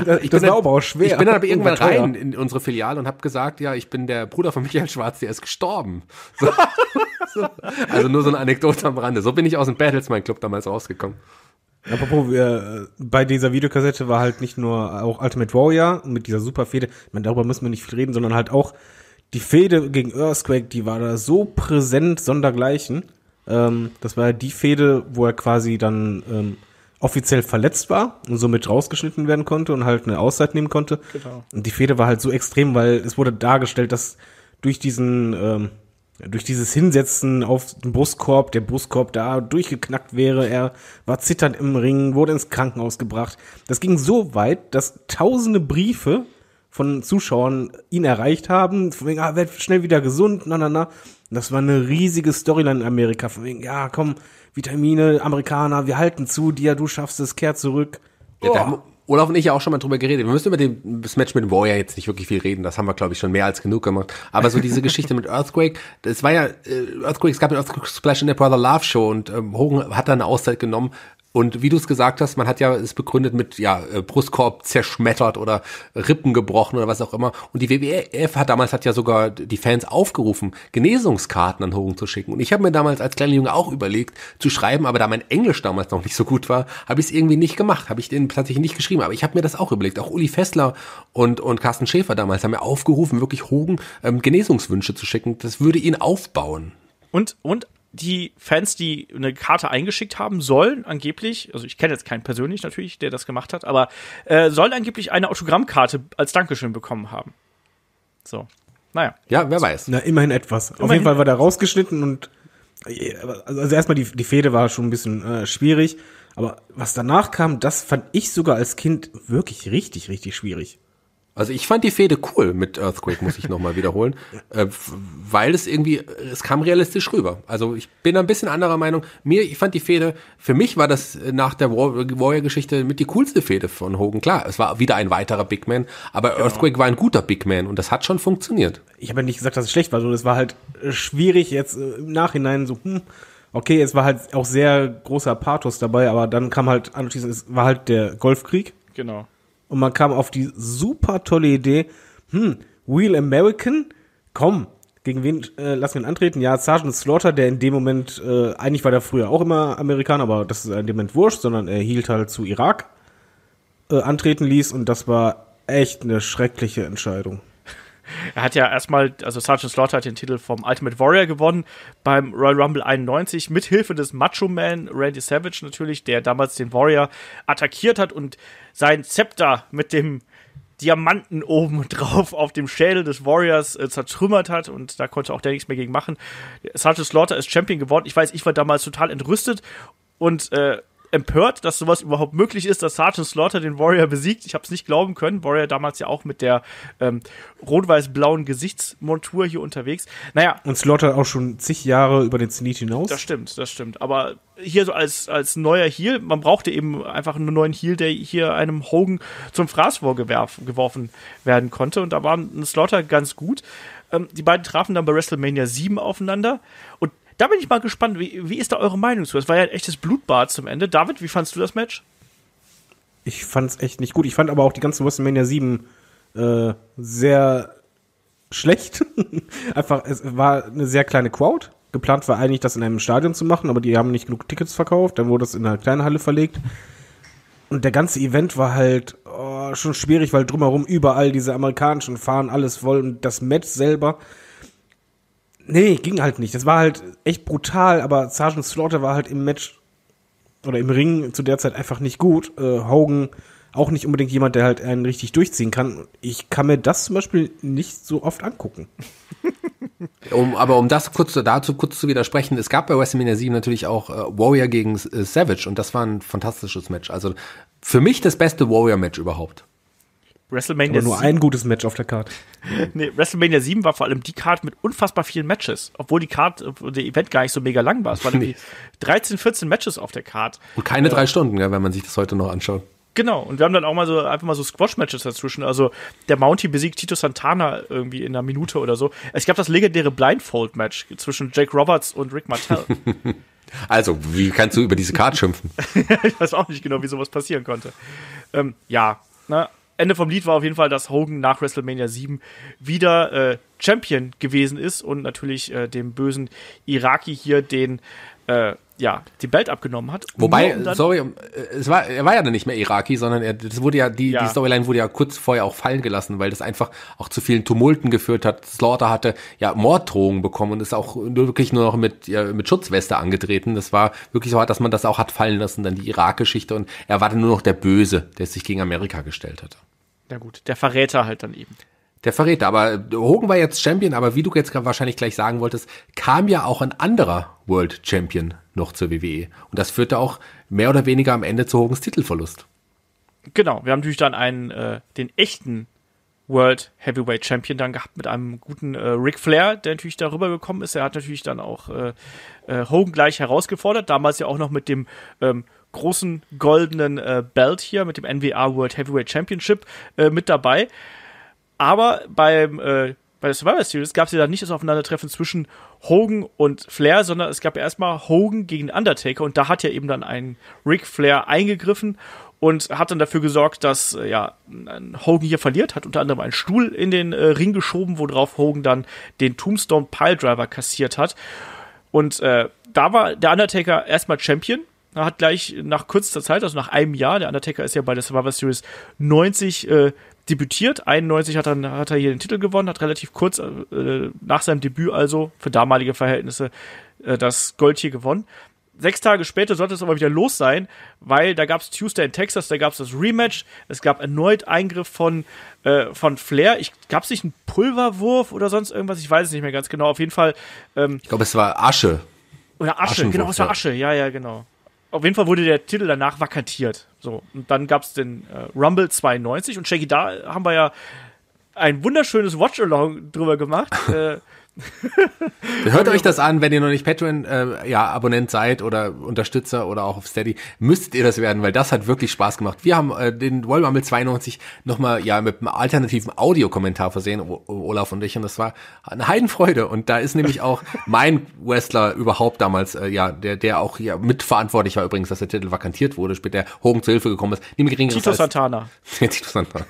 Äh, ich das bin war aber auch schwer. Ich bin dann aber irgendwann rein in unsere Filiale und habe gesagt, ja, ich bin der Bruder von Michael Schwarz, der ist gestorben. So. also nur so eine Anekdote am Rande. So bin ich aus dem Battlesman Club damals rausgekommen. Apropos, wir, äh, bei dieser Videokassette war halt nicht nur auch Ultimate Warrior mit dieser super Fehde, ich meine, darüber müssen wir nicht viel reden, sondern halt auch die Fehde gegen Earthquake, die war da so präsent, sondergleichen. Ähm, das war ja die Fehde, wo er quasi dann ähm, offiziell verletzt war und somit rausgeschnitten werden konnte und halt eine Auszeit nehmen konnte. Genau. Und die Fehde war halt so extrem, weil es wurde dargestellt, dass durch diesen, ähm, durch dieses Hinsetzen auf den Brustkorb, der Brustkorb da durchgeknackt wäre, er war zitternd im Ring, wurde ins Krankenhaus gebracht. Das ging so weit, dass tausende Briefe von Zuschauern ihn erreicht haben. Von wegen, ah, werd schnell wieder gesund, na, na, na. das war eine riesige Storyline in Amerika. Von wegen, ja, komm, Vitamine, Amerikaner, wir halten zu dir, du schaffst es, kehr zurück. Ja, da, haben Olaf und ich ja auch schon mal drüber geredet. Wir müssen über das Match mit dem Warrior jetzt nicht wirklich viel reden. Das haben wir, glaube ich, schon mehr als genug gemacht. Aber so diese Geschichte mit Earthquake, das war ja, äh, Earthquake, es gab den Earthquake Splash in der Brother Love Show und ähm, Hogan hat da eine Auszeit genommen, und wie du es gesagt hast, man hat ja es begründet mit ja, äh, Brustkorb zerschmettert oder Rippen gebrochen oder was auch immer. Und die WWF hat damals hat ja sogar die Fans aufgerufen, Genesungskarten an Hogan zu schicken. Und ich habe mir damals als kleiner Junge auch überlegt, zu schreiben, aber da mein Englisch damals noch nicht so gut war, habe ich es irgendwie nicht gemacht. Habe ich den tatsächlich nicht geschrieben. Aber ich habe mir das auch überlegt. Auch Uli Fessler und, und Carsten Schäfer damals haben mir aufgerufen, wirklich Hogan ähm, Genesungswünsche zu schicken. Das würde ihn aufbauen. Und, und die Fans, die eine Karte eingeschickt haben, sollen angeblich, also ich kenne jetzt keinen persönlich natürlich, der das gemacht hat, aber äh, sollen angeblich eine Autogrammkarte als Dankeschön bekommen haben. So. Naja. Ja, wer weiß. Na, immerhin etwas. Immerhin Auf jeden Fall war da rausgeschnitten und äh, also erstmal die, die Fehde war schon ein bisschen äh, schwierig, aber was danach kam, das fand ich sogar als Kind wirklich richtig, richtig schwierig. Also ich fand die Fehde cool mit Earthquake, muss ich nochmal wiederholen, äh, weil es irgendwie, es kam realistisch rüber. Also ich bin ein bisschen anderer Meinung. Mir, ich fand die Fehde, für mich war das nach der Warrior-Geschichte mit die coolste Fehde von Hogan. Klar, es war wieder ein weiterer Big Man, aber genau. Earthquake war ein guter Big Man und das hat schon funktioniert. Ich habe ja nicht gesagt, dass es schlecht war, sondern es war halt äh, schwierig jetzt äh, im Nachhinein so, hm, okay, es war halt auch sehr großer Pathos dabei, aber dann kam halt anschließend, es war halt der Golfkrieg. Genau und man kam auf die super tolle Idee, hm, Real American? Komm, gegen wen äh, lassen wir ihn antreten? Ja, Sergeant Slaughter, der in dem Moment, äh, eigentlich war der früher auch immer Amerikaner, aber das ist in dem Moment wurscht, sondern er hielt halt zu Irak äh, antreten ließ und das war echt eine schreckliche Entscheidung. Er hat ja erstmal, also Sergeant Slaughter hat den Titel vom Ultimate Warrior gewonnen beim Royal Rumble 91 mit Hilfe des Macho Man Randy Savage natürlich, der damals den Warrior attackiert hat und sein Zepter mit dem Diamanten oben drauf auf dem Schädel des Warriors äh, zertrümmert hat und da konnte auch der nichts mehr gegen machen. Sergeant Slaughter ist Champion geworden. Ich weiß, ich war damals total entrüstet und äh, empört, dass sowas überhaupt möglich ist, dass Sergeant Slaughter den Warrior besiegt. Ich habe es nicht glauben können. Warrior damals ja auch mit der ähm, rot-weiß-blauen Gesichtsmontur hier unterwegs. Naja. Und Slaughter auch schon zig Jahre über den Zenit hinaus. Das stimmt, das stimmt. Aber hier so als, als neuer Heal, man brauchte eben einfach einen neuen Heal, der hier einem Hogan zum Fraß vorgeworfen werden konnte. Und da war ein Slaughter ganz gut. Ähm, die beiden trafen dann bei WrestleMania 7 aufeinander. Und da bin ich mal gespannt, wie, wie ist da eure Meinung zu? Es war ja ein echtes Blutbad zum Ende. David, wie fandst du das Match? Ich fand es echt nicht gut. Ich fand aber auch die ganze WrestleMania 7 äh, sehr schlecht. Einfach, es war eine sehr kleine Crowd. Geplant war eigentlich, das in einem Stadion zu machen, aber die haben nicht genug Tickets verkauft. Dann wurde es in eine kleine Halle verlegt. Und der ganze Event war halt oh, schon schwierig, weil drumherum überall diese amerikanischen Fahnen, alles voll. Und das Match selber Nee, ging halt nicht. Das war halt echt brutal, aber Sergeant Slaughter war halt im Match oder im Ring zu der Zeit einfach nicht gut. Äh, Hogan auch nicht unbedingt jemand, der halt einen richtig durchziehen kann. Ich kann mir das zum Beispiel nicht so oft angucken. um, aber um das kurz dazu kurz zu widersprechen, es gab bei WrestleMania 7 natürlich auch äh, Warrior gegen äh, Savage und das war ein fantastisches Match. Also für mich das beste Warrior-Match überhaupt. WrestleMania Aber nur 7. ein gutes Match auf der Karte. nee, WrestleMania 7 war vor allem die Card mit unfassbar vielen Matches, obwohl die Card, der Event gar nicht so mega lang war. Es waren nee. 13, 14 Matches auf der Card. Und keine äh, drei Stunden, wenn man sich das heute noch anschaut. Genau, und wir haben dann auch mal so einfach mal so Squash-Matches dazwischen. Also der Mounty besiegt Tito Santana irgendwie in einer Minute oder so. Es gab das legendäre Blindfold-Match zwischen Jake Roberts und Rick Martell. also, wie kannst du über diese Card schimpfen? ich weiß auch nicht genau, wie sowas passieren konnte. Ähm, ja, na, ne? Ende vom Lied war auf jeden Fall, dass Hogan nach WrestleMania 7 wieder äh, Champion gewesen ist und natürlich äh, dem bösen Iraki hier den äh, ja, die Belt abgenommen hat. Wobei, sorry, äh, es war, er war ja dann nicht mehr Iraki, sondern er, das wurde ja, die, ja. die Storyline wurde ja kurz vorher auch fallen gelassen, weil das einfach auch zu vielen Tumulten geführt hat. Slaughter hatte ja Morddrohungen bekommen und ist auch nur, wirklich nur noch mit, ja, mit Schutzweste angetreten. Das war wirklich so hart, dass man das auch hat fallen lassen, dann die Irak-Geschichte und er war dann nur noch der Böse, der sich gegen Amerika gestellt hatte. Na gut, der Verräter halt dann eben. Der Verräter, aber Hogan war jetzt Champion, aber wie du jetzt wahrscheinlich gleich sagen wolltest, kam ja auch ein anderer World Champion noch zur WWE. Und das führte auch mehr oder weniger am Ende zu Hogans Titelverlust. Genau, wir haben natürlich dann einen, äh, den echten World Heavyweight Champion dann gehabt mit einem guten äh, Ric Flair, der natürlich darüber gekommen ist. Er hat natürlich dann auch äh, äh, Hogan gleich herausgefordert, damals ja auch noch mit dem ähm, großen goldenen äh, Belt hier, mit dem NWA World Heavyweight Championship äh, mit dabei. Aber beim, äh, bei der Survivor Series gab es ja dann nicht das Aufeinandertreffen zwischen Hogan und Flair, sondern es gab ja erstmal Hogan gegen Undertaker und da hat ja eben dann ein Ric Flair eingegriffen und hat dann dafür gesorgt, dass äh, ja Hogan hier verliert, hat unter anderem einen Stuhl in den äh, Ring geschoben, worauf Hogan dann den Tombstone Piledriver kassiert hat. Und äh, da war der Undertaker erstmal Champion. Er hat gleich nach kürzester Zeit, also nach einem Jahr, der Undertaker ist ja bei der Survivor Series 90 äh, debütiert. 91 hat, dann, hat er hier den Titel gewonnen, hat relativ kurz äh, nach seinem Debüt also für damalige Verhältnisse äh, das Gold hier gewonnen. Sechs Tage später sollte es aber wieder los sein, weil da gab es Tuesday in Texas, da gab es das Rematch, es gab erneut Eingriff von, äh, von Flair. Gab es nicht einen Pulverwurf oder sonst irgendwas? Ich weiß es nicht mehr ganz genau. Auf jeden Fall. Ähm, ich glaube, es war Asche. Oder Asche, genau, es war Asche, ja, ja, genau auf jeden Fall wurde der Titel danach vakantiert. So, und dann gab es den äh, Rumble 92 und Shaggy, da haben wir ja ein wunderschönes Watch-Along drüber gemacht. äh, Hört euch das an, wenn ihr noch nicht patreon äh, ja, Abonnent seid oder Unterstützer oder auch auf Steady, müsstet ihr das werden, weil das hat wirklich Spaß gemacht. Wir haben äh, den Wollmammel 92 nochmal ja mit einem alternativen Audiokommentar versehen, Olaf und ich, und das war eine Heidenfreude. Und da ist nämlich auch mein Wrestler überhaupt damals, äh, ja, der, der auch ja mitverantwortlich war übrigens, dass der Titel vakantiert wurde, später Hogan zu Hilfe gekommen ist. Niemand geringeres Tito Santana. Tito Santana.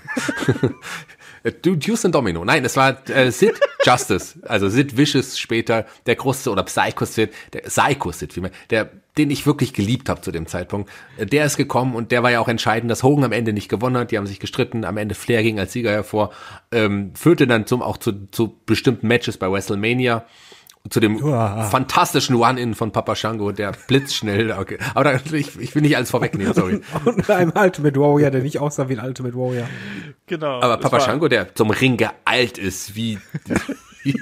Äh, du, Deuce and Domino. Nein, es war äh, Sid Justice. Also Sid Vicious später, der große oder Psycho Sid, der Psycho Sid vielmehr, der, den ich wirklich geliebt habe zu dem Zeitpunkt. Äh, der ist gekommen und der war ja auch entscheidend, dass Hogan am Ende nicht gewonnen hat. Die haben sich gestritten. Am Ende Flair ging als Sieger hervor, ähm, führte dann zum, auch zu, zu bestimmten Matches bei WrestleMania zu dem Uah. fantastischen One-In von Papa Shango, der blitzschnell, okay. aber da, ich, ich will nicht alles vorwegnehmen, sorry. Und einem Ultimate Warrior, der nicht aussah wie ein Ultimate Warrior. Genau. Aber Papa Shango, der zum Ring geeilt ist, wie, wie,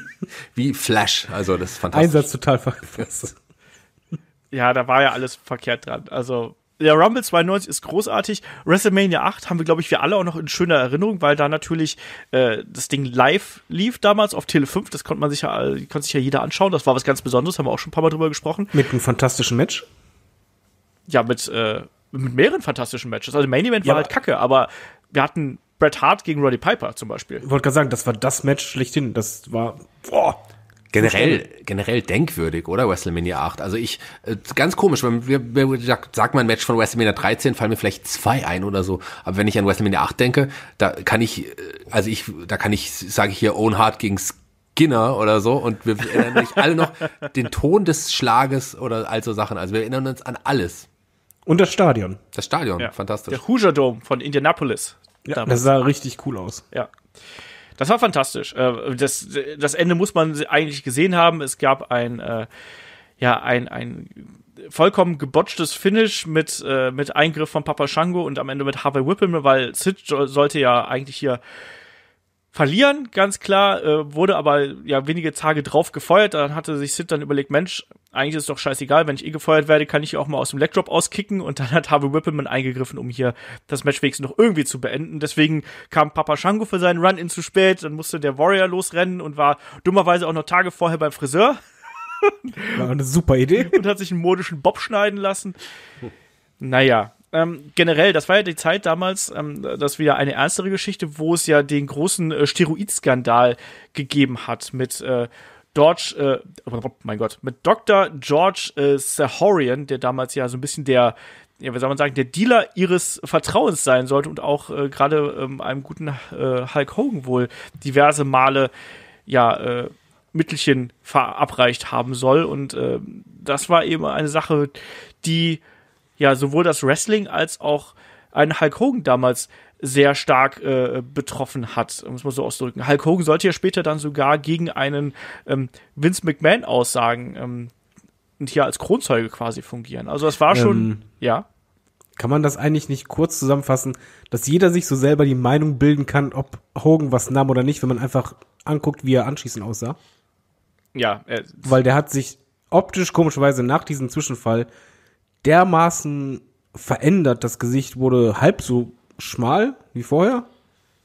wie Flash, also das ist fantastisch. Einsatz total verpasst. Ja, da war ja alles verkehrt dran, also der Rumble 92 ist großartig. WrestleMania 8 haben wir, glaube ich, wir alle auch noch in schöner Erinnerung, weil da natürlich äh, das Ding live lief damals auf Tele 5. Das konnte man sich ja, konnte sich ja jeder anschauen. Das war was ganz Besonderes, haben wir auch schon ein paar Mal drüber gesprochen. Mit einem fantastischen Match? Ja, mit, äh, mit mehreren fantastischen Matches. Also Main Event war halt kacke, aber wir hatten Bret Hart gegen Roddy Piper zum Beispiel. Ich wollte gerade sagen, das war das Match schlechthin. Das war boah, Generell, generell denkwürdig, oder? WrestleMania 8. Also ich, äh, ganz komisch, wenn wir, sagt man ein Match von WrestleMania 13, fallen mir vielleicht zwei ein oder so. Aber wenn ich an WrestleMania 8 denke, da kann ich, äh, also ich, da kann ich, sage ich hier, Own Hart gegen Skinner oder so und wir erinnern uns alle noch den Ton des Schlages oder all so Sachen. Also wir erinnern uns an alles. Und das Stadion. Das Stadion, ja. fantastisch. Der Hoosier Dome von Indianapolis. Ja, das sah richtig cool aus. Ja das war fantastisch. Äh, das, das Ende muss man eigentlich gesehen haben. Es gab ein, äh, ja, ein, ein vollkommen gebotschtes Finish mit, äh, mit Eingriff von Papa Shango und am Ende mit Harvey Whippin, weil Sid sollte ja eigentlich hier verlieren, ganz klar, äh, wurde aber ja wenige Tage drauf gefeuert. Dann hatte sich Sid dann überlegt, Mensch, eigentlich ist es doch scheißegal, wenn ich eh gefeuert werde, kann ich auch mal aus dem Legdrop auskicken. Und dann hat Harvey Whippleman eingegriffen, um hier das Match wenigstens noch irgendwie zu beenden. Deswegen kam Papa Shango für seinen Run-In zu spät, dann musste der Warrior losrennen und war dummerweise auch noch Tage vorher beim Friseur. War eine super Idee. und hat sich einen modischen Bob schneiden lassen. Naja, ähm, generell, das war ja die Zeit damals, ähm, das wieder eine ernstere Geschichte, wo es ja den großen äh, Steroidskandal gegeben hat mit äh, George, äh, oh mein Gott, mit Dr. George äh, Sahorian, der damals ja so ein bisschen der, ja, wie soll man sagen, der Dealer ihres Vertrauens sein sollte und auch äh, gerade ähm, einem guten äh, Hulk Hogan wohl diverse Male, ja, äh, Mittelchen verabreicht haben soll. Und äh, das war eben eine Sache, die ja sowohl das Wrestling als auch ein Hulk Hogan damals sehr stark äh, betroffen hat, muss man so ausdrücken. Hulk Hogan sollte ja später dann sogar gegen einen ähm, Vince McMahon aussagen ähm, und hier als Kronzeuge quasi fungieren. Also das war ähm, schon, ähm, ja. Kann man das eigentlich nicht kurz zusammenfassen, dass jeder sich so selber die Meinung bilden kann, ob Hogan was nahm oder nicht, wenn man einfach anguckt, wie er anschließend aussah? Ja. Äh, Weil der hat sich optisch komischerweise nach diesem Zwischenfall dermaßen verändert. Das Gesicht wurde halb so schmal wie vorher.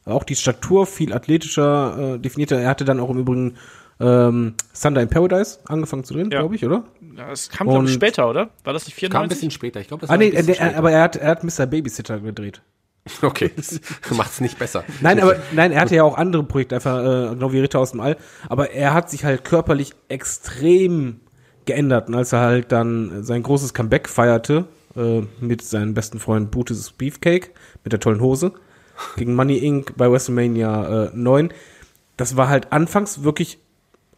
Auch die Statur viel athletischer äh, definierter. Er hatte dann auch im Übrigen ähm, Thunder in Paradise angefangen zu drehen, ja. glaube ich, oder? Ja, es kam, glaube ich, später, oder? War das nicht 94? Kam ein bisschen später, ich glaube, das ah, war nee, der, Aber er hat, er hat Mr. Babysitter gedreht. Okay, das macht's nicht besser. Nein, aber nein, er hatte ja auch andere Projekte, einfach äh, genau wie Ritter aus dem All. Aber er hat sich halt körperlich extrem geändert. Und als er halt dann sein großes Comeback feierte, äh, mit seinem besten Freund Bootes Beefcake, mit der tollen Hose, gegen Money Inc. bei WrestleMania äh, 9, das war halt anfangs wirklich,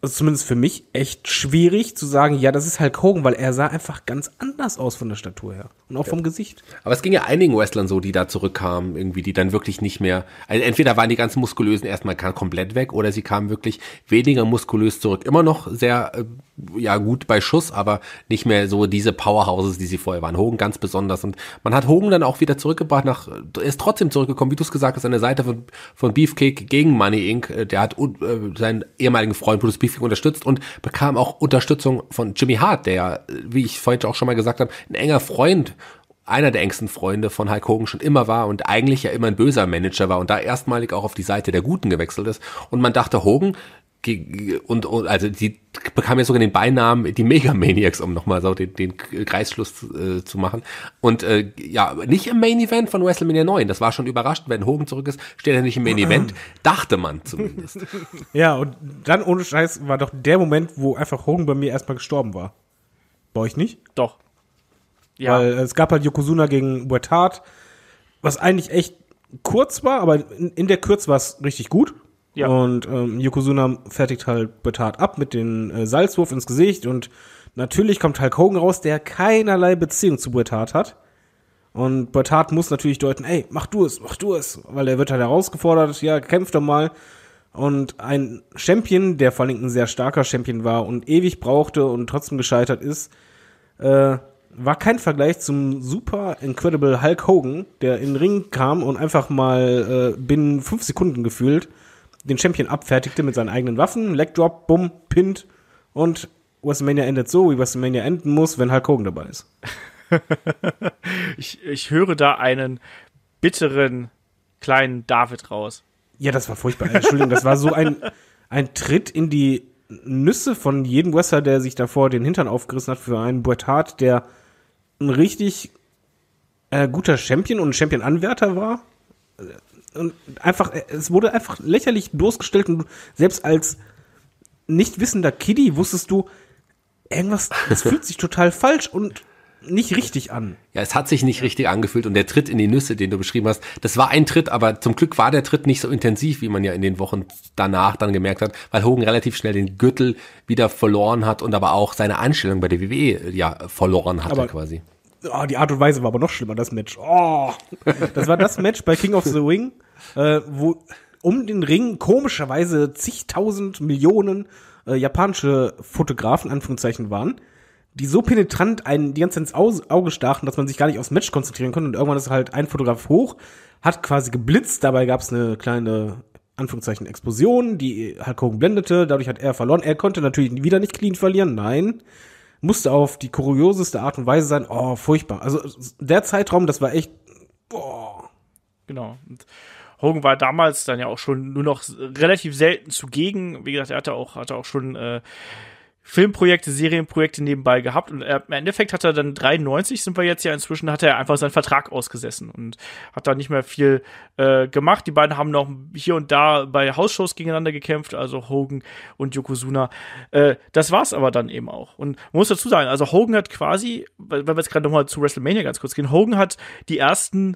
also zumindest für mich, echt schwierig zu sagen, ja, das ist Hulk Hogan, weil er sah einfach ganz anders aus von der Statur her und auch ja. vom Gesicht. Aber es ging ja einigen Wrestlern so, die da zurückkamen, irgendwie, die dann wirklich nicht mehr, also entweder waren die ganzen muskulösen erstmal komplett weg oder sie kamen wirklich weniger muskulös zurück. Immer noch sehr äh, ja gut bei Schuss, aber nicht mehr so diese Powerhouses, die sie vorher waren. Hogan ganz besonders. Und man hat Hogan dann auch wieder zurückgebracht nach, er ist trotzdem zurückgekommen, wie du es gesagt hast, an der Seite von, von Beefcake gegen Money Inc. Äh, der hat uh, seinen ehemaligen Freund Bruce Beefcake unterstützt und bekam auch Unterstützung von Jimmy Hart, der, äh, wie ich vorhin auch schon mal gesagt habe, ein enger Freund einer der engsten Freunde von Hulk Hogan schon immer war und eigentlich ja immer ein böser Manager war und da erstmalig auch auf die Seite der Guten gewechselt ist. Und man dachte, Hogan, und, und also die bekam ja sogar den Beinamen die Mega Maniacs, um nochmal so den, den Kreisschluss äh, zu machen. Und äh, ja, nicht im Main Event von WrestleMania 9. Das war schon überraschend, wenn Hogan zurück ist, steht er nicht im Main Event. Dachte man zumindest. ja, und dann ohne Scheiß war doch der Moment, wo einfach Hogan bei mir erstmal gestorben war. Bei euch nicht? Doch. Ja. Weil äh, es gab halt Yokozuna gegen Wet Hart, was eigentlich echt kurz war, aber in, in der Kürze war es richtig gut. Ja. Und ähm, Yokozuna fertigt halt Betard ab mit dem äh, Salzwurf ins Gesicht und natürlich kommt Hulk Hogan raus, der keinerlei Beziehung zu Betard hat. Und Bertard muss natürlich deuten, ey, mach du es, mach du es, weil er wird halt herausgefordert, ja, kämpf doch mal. Und ein Champion, der vor allem ein sehr starker Champion war und ewig brauchte und trotzdem gescheitert ist, äh, war kein Vergleich zum super incredible Hulk Hogan, der in den Ring kam und einfach mal äh, binnen fünf Sekunden gefühlt den Champion abfertigte mit seinen eigenen Waffen. Leg bumm, Pint. und WrestleMania endet so, wie WrestleMania enden muss, wenn Hulk Hogan dabei ist. ich, ich höre da einen bitteren kleinen David raus. Ja, das war furchtbar. Äh, Entschuldigung, das war so ein, ein Tritt in die Nüsse von jedem Wrestler, der sich davor den Hintern aufgerissen hat für einen Bret Hart, der ein richtig äh, guter Champion und Champion-Anwärter war und einfach, es wurde einfach lächerlich bloßgestellt und selbst als nicht wissender Kiddie wusstest du, irgendwas, das fühlt sich total falsch und nicht richtig an. Ja, es hat sich nicht richtig angefühlt und der Tritt in die Nüsse, den du beschrieben hast, das war ein Tritt, aber zum Glück war der Tritt nicht so intensiv, wie man ja in den Wochen danach dann gemerkt hat, weil Hogan relativ schnell den Gürtel wieder verloren hat und aber auch seine Anstellung bei der WWE äh, ja verloren hatte aber quasi. Oh, die Art und Weise war aber noch schlimmer, das Match. Oh. Das war das Match bei King of the Ring, äh, wo um den Ring komischerweise zigtausend Millionen äh, japanische Fotografen, Anführungszeichen, waren, die so penetrant einen die ganze Zeit ins Auge stachen, dass man sich gar nicht aufs Match konzentrieren konnte. Und irgendwann ist halt ein Fotograf hoch, hat quasi geblitzt, dabei gab es eine kleine, Anführungszeichen, Explosion, die Hulk Hogan blendete, dadurch hat er verloren. Er konnte natürlich wieder nicht clean verlieren, nein musste auf die kurioseste Art und Weise sein. Oh, furchtbar. Also der Zeitraum, das war echt. Boah. Genau. Und Hogan war damals dann ja auch schon nur noch relativ selten zugegen. Wie gesagt, er hatte auch, hatte auch schon äh, Filmprojekte, Serienprojekte nebenbei gehabt und äh, im Endeffekt hat er dann 93 sind wir jetzt ja inzwischen hat er einfach seinen Vertrag ausgesessen und hat da nicht mehr viel äh, gemacht. Die beiden haben noch hier und da bei Hausshows gegeneinander gekämpft, also Hogan und Yokozuna. Äh, das war's aber dann eben auch. Und man muss dazu sagen, also Hogan hat quasi, wenn wir jetzt gerade nochmal zu WrestleMania ganz kurz gehen, Hogan hat die ersten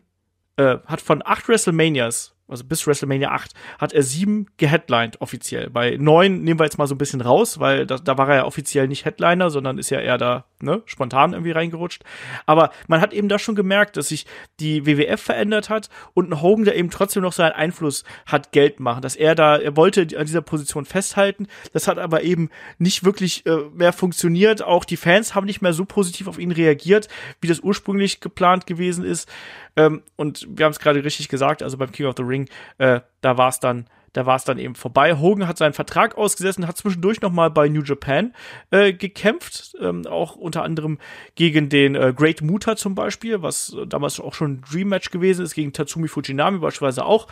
äh, hat von acht WrestleManias also bis WrestleMania 8, hat er sieben geheadlined offiziell. Bei neun nehmen wir jetzt mal so ein bisschen raus, weil da, da war er ja offiziell nicht Headliner, sondern ist ja eher da ne, spontan irgendwie reingerutscht. Aber man hat eben da schon gemerkt, dass sich die WWF verändert hat und ein Hogan, der eben trotzdem noch seinen Einfluss hat, Geld machen. Dass er da, er wollte an dieser Position festhalten, das hat aber eben nicht wirklich äh, mehr funktioniert. Auch die Fans haben nicht mehr so positiv auf ihn reagiert, wie das ursprünglich geplant gewesen ist. Ähm, und wir haben es gerade richtig gesagt, also beim King of the Ring Ring, äh, da war es dann da war es dann eben vorbei. Hogan hat seinen Vertrag ausgesessen, hat zwischendurch nochmal bei New Japan äh, gekämpft, ähm, auch unter anderem gegen den äh, Great Muta zum Beispiel, was äh, damals auch schon ein Dream Match gewesen ist, gegen Tatsumi Fujinami beispielsweise auch.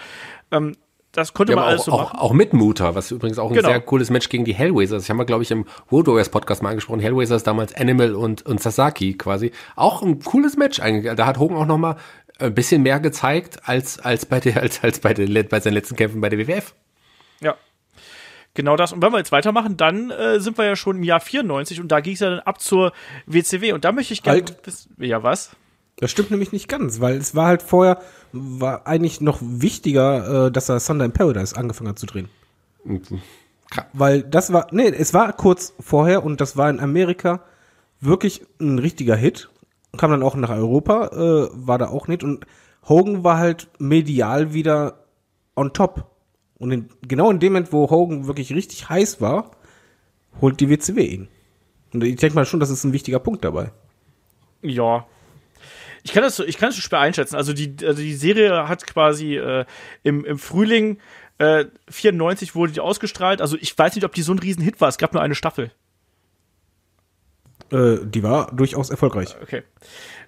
Ähm, das konnte ja, man alles auch, machen. Auch, mit Muta, was übrigens auch ein genau. sehr cooles Match gegen die Hellraisers. Ich habe mal, glaube ich, im World Warriors Podcast mal angesprochen. Hellraisers damals Animal und, und Sasaki quasi. Auch ein cooles Match eigentlich. Da hat Hogan auch nochmal ein äh, bisschen mehr gezeigt als, als, bei, der, als, als bei, den, bei seinen letzten Kämpfen bei der WWF. Ja. Genau das. Und wenn wir jetzt weitermachen, dann äh, sind wir ja schon im Jahr 94 und da ging es ja dann ab zur WCW. Und da möchte ich gerne. Halt. Ja, was? Das stimmt nämlich nicht ganz, weil es war halt vorher, war eigentlich noch wichtiger, äh, dass er Thunder in Paradise angefangen hat zu drehen. Mhm. Weil das war, nee, es war kurz vorher und das war in Amerika wirklich ein richtiger Hit kam dann auch nach Europa, äh, war da auch nicht. Und Hogan war halt medial wieder on top. Und in, genau in dem Moment, wo Hogan wirklich richtig heiß war, holt die WCW ihn. Und ich denke mal schon, das ist ein wichtiger Punkt dabei. Ja. Ich kann das, ich kann das so schwer einschätzen. Also die, also die Serie hat quasi äh, im, im Frühling äh, 94 wurde die ausgestrahlt. Also ich weiß nicht, ob die so ein Riesenhit war. Es gab nur eine Staffel. Äh, die war durchaus erfolgreich. Okay.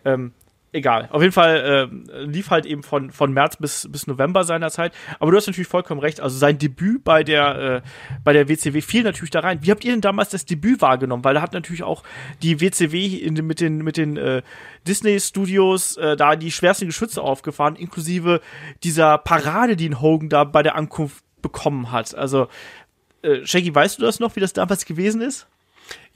Ähm, egal. Auf jeden Fall äh, lief halt eben von, von März bis, bis November seiner Zeit. Aber du hast natürlich vollkommen recht. Also sein Debüt bei der, äh, bei der WCW fiel natürlich da rein. Wie habt ihr denn damals das Debüt wahrgenommen? Weil da hat natürlich auch die WCW in, mit den, mit den äh, Disney-Studios äh, da die schwersten Geschütze aufgefahren, inklusive dieser Parade, die ein Hogan da bei der Ankunft bekommen hat. Also, äh, Shaggy, weißt du das noch, wie das damals gewesen ist?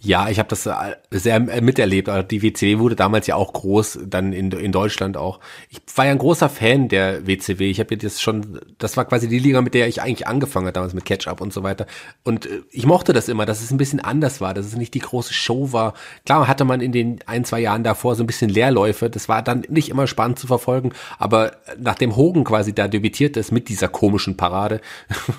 Ja, ich habe das äh, sehr äh, miterlebt. Also die WCW wurde damals ja auch groß, dann in, in Deutschland auch. Ich war ja ein großer Fan der WCW. Ich habe jetzt schon, das war quasi die Liga, mit der ich eigentlich angefangen habe, damals mit Ketchup und so weiter. Und äh, ich mochte das immer, dass es ein bisschen anders war, dass es nicht die große Show war. Klar hatte man in den ein, zwei Jahren davor so ein bisschen Leerläufe. Das war dann nicht immer spannend zu verfolgen. Aber nachdem Hogan quasi da debütiert ist mit dieser komischen Parade,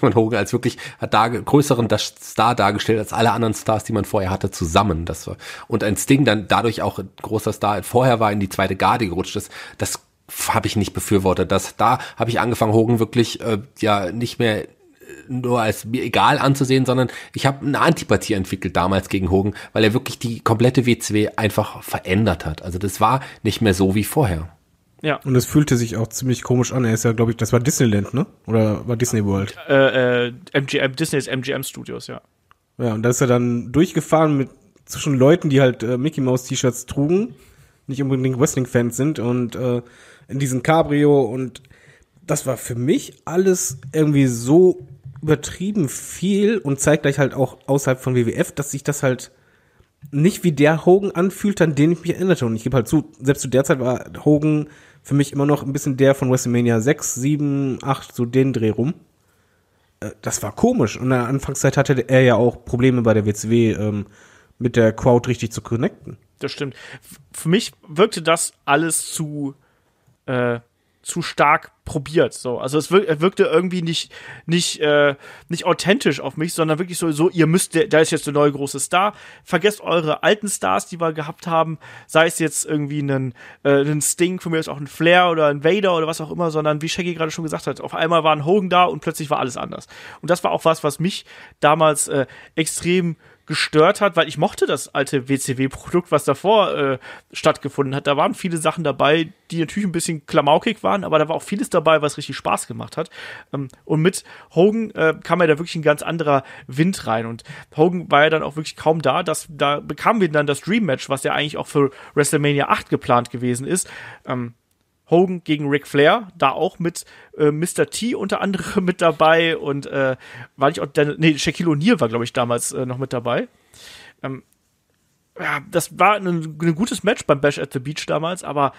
und Hogan als wirklich hat da größeren Star dargestellt als alle anderen Stars, die man vorher hatte Leute zusammen. Das war, und ein Sting dann dadurch auch großer Star vorher war, in die zweite Garde gerutscht ist, das habe ich nicht befürwortet. Das, da habe ich angefangen, Hogan wirklich äh, ja nicht mehr äh, nur als mir egal anzusehen, sondern ich habe eine Antipathie entwickelt damals gegen Hogan, weil er wirklich die komplette WCW einfach verändert hat. Also das war nicht mehr so wie vorher. Ja. Und es fühlte sich auch ziemlich komisch an. Er ist ja, glaube ich, das war Disneyland, ne? Oder war Disney World? Äh, äh, MGM, Disney's MGM Studios, ja. Ja, und da ist er dann durchgefahren mit zwischen Leuten, die halt äh, Mickey Mouse T-Shirts trugen, nicht unbedingt Wrestling-Fans sind und äh, in diesem Cabrio und das war für mich alles irgendwie so übertrieben viel und zeigt gleich halt auch außerhalb von WWF, dass sich das halt nicht wie der Hogan anfühlt, an den ich mich erinnerte. Und ich gebe halt zu, selbst zu der Zeit war Hogan für mich immer noch ein bisschen der von WrestleMania 6, 7, 8, so den Dreh rum. Äh, das war komisch. Und in der Anfangszeit hatte er ja auch Probleme bei der WCW ähm, mit der Crowd richtig zu connecten. Das stimmt. Für mich wirkte das alles zu äh, zu stark probiert. So. Also es wirkte irgendwie nicht, nicht, äh, nicht authentisch auf mich, sondern wirklich so, so ihr müsst, da ist jetzt der neue große Star. Vergesst eure alten Stars, die wir gehabt haben, sei es jetzt irgendwie ein äh, einen Sting, von mir ist auch ein Flair oder ein Vader oder was auch immer, sondern wie Shaggy gerade schon gesagt hat, auf einmal war ein Hogan da und plötzlich war alles anders. Und das war auch was, was mich damals äh, extrem gestört hat, weil ich mochte das alte WCW-Produkt, was davor äh, stattgefunden hat. Da waren viele Sachen dabei, die natürlich ein bisschen klamaukig waren, aber da war auch vieles dabei, was richtig Spaß gemacht hat. Ähm, und mit Hogan äh, kam ja da wirklich ein ganz anderer Wind rein. Und Hogan war ja dann auch wirklich kaum da. Das, da bekamen wir dann das Dream Match, was ja eigentlich auch für WrestleMania 8 geplant gewesen ist. Ähm, Hogan gegen Ric Flair, da auch mit äh, Mr. T unter anderem mit dabei und äh, war nicht auch, der, nee, Shaquille O'Neal war, glaube ich, damals äh, noch mit dabei. Ähm, ja, das war ein, ein, gutes Match beim Bash at the Beach damals, aber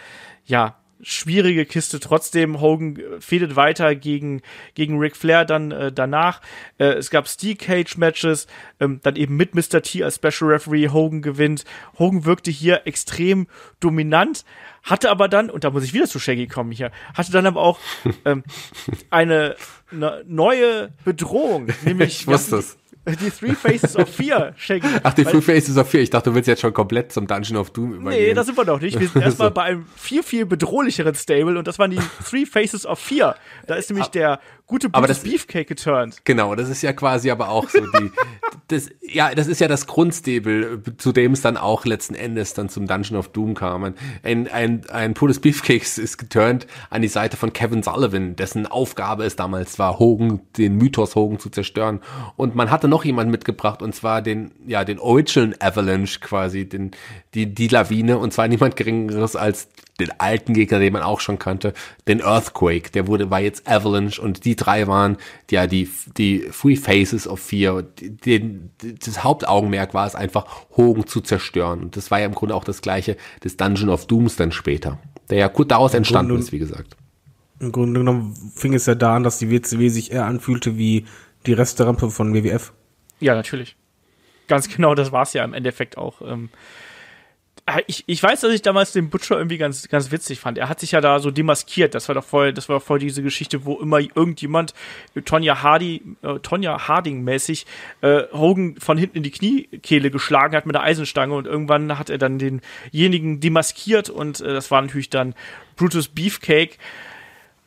ja, schwierige Kiste trotzdem. Hogan äh, fehlt weiter gegen, gegen Ric Flair dann äh, danach. Äh, es gab Steel Cage Matches, ähm, dann eben mit Mr. T als Special Referee. Hogan gewinnt. Hogan wirkte hier extrem dominant, hatte aber dann, und da muss ich wieder zu Shaggy kommen hier, hatte dann aber auch ähm, eine, eine neue Bedrohung, nämlich ich wusste es die Three Faces of Fear Shaggy. Ach, die Three Faces of Fear. Ich dachte, du willst jetzt schon komplett zum Dungeon of Doom übergehen. Nee, das sind wir noch nicht. Wir sind erstmal bei einem viel, viel bedrohlicheren Stable und das waren die Three Faces of Fear. Da ist nämlich ah. der gute aber das Beefcake geturnt. Genau, das ist ja quasi aber auch so die, das, ja, das ist ja das Grundstable, zu dem es dann auch letzten Endes dann zum Dungeon of Doom kam. Ein, ein, ein Pool des Beefcakes ist geturnt an die Seite von Kevin Sullivan, dessen Aufgabe es damals war, Hogan, den Mythos Hogan zu zerstören. Und man hatte noch jemanden mitgebracht, und zwar den, ja, den Original Avalanche quasi, den, die, die Lawine, und zwar niemand geringeres als den alten Gegner, den man auch schon kannte, den Earthquake, der wurde, war jetzt Avalanche und die drei waren ja die, die Free Faces of Fear. Den, das Hauptaugenmerk war es einfach, Hogan zu zerstören. Und das war ja im Grunde auch das gleiche des Dungeon of Dooms dann später, der ja gut daraus entstanden ist, wie gesagt. Im Grunde genommen fing es ja da an, dass die WCW sich eher anfühlte wie die Resterampe von WWF. Ja, natürlich. Ganz genau, das war es ja im Endeffekt auch. Ähm, Ah, ich, ich weiß, dass ich damals den Butcher irgendwie ganz, ganz witzig fand. Er hat sich ja da so demaskiert. Das war doch voll, das war voll diese Geschichte, wo immer irgendjemand Tonya Hardy, äh, Tonja äh, Harding-mäßig äh, Hogan von hinten in die Kniekehle geschlagen hat mit einer Eisenstange und irgendwann hat er dann denjenigen demaskiert und äh, das war natürlich dann Brutus Beefcake.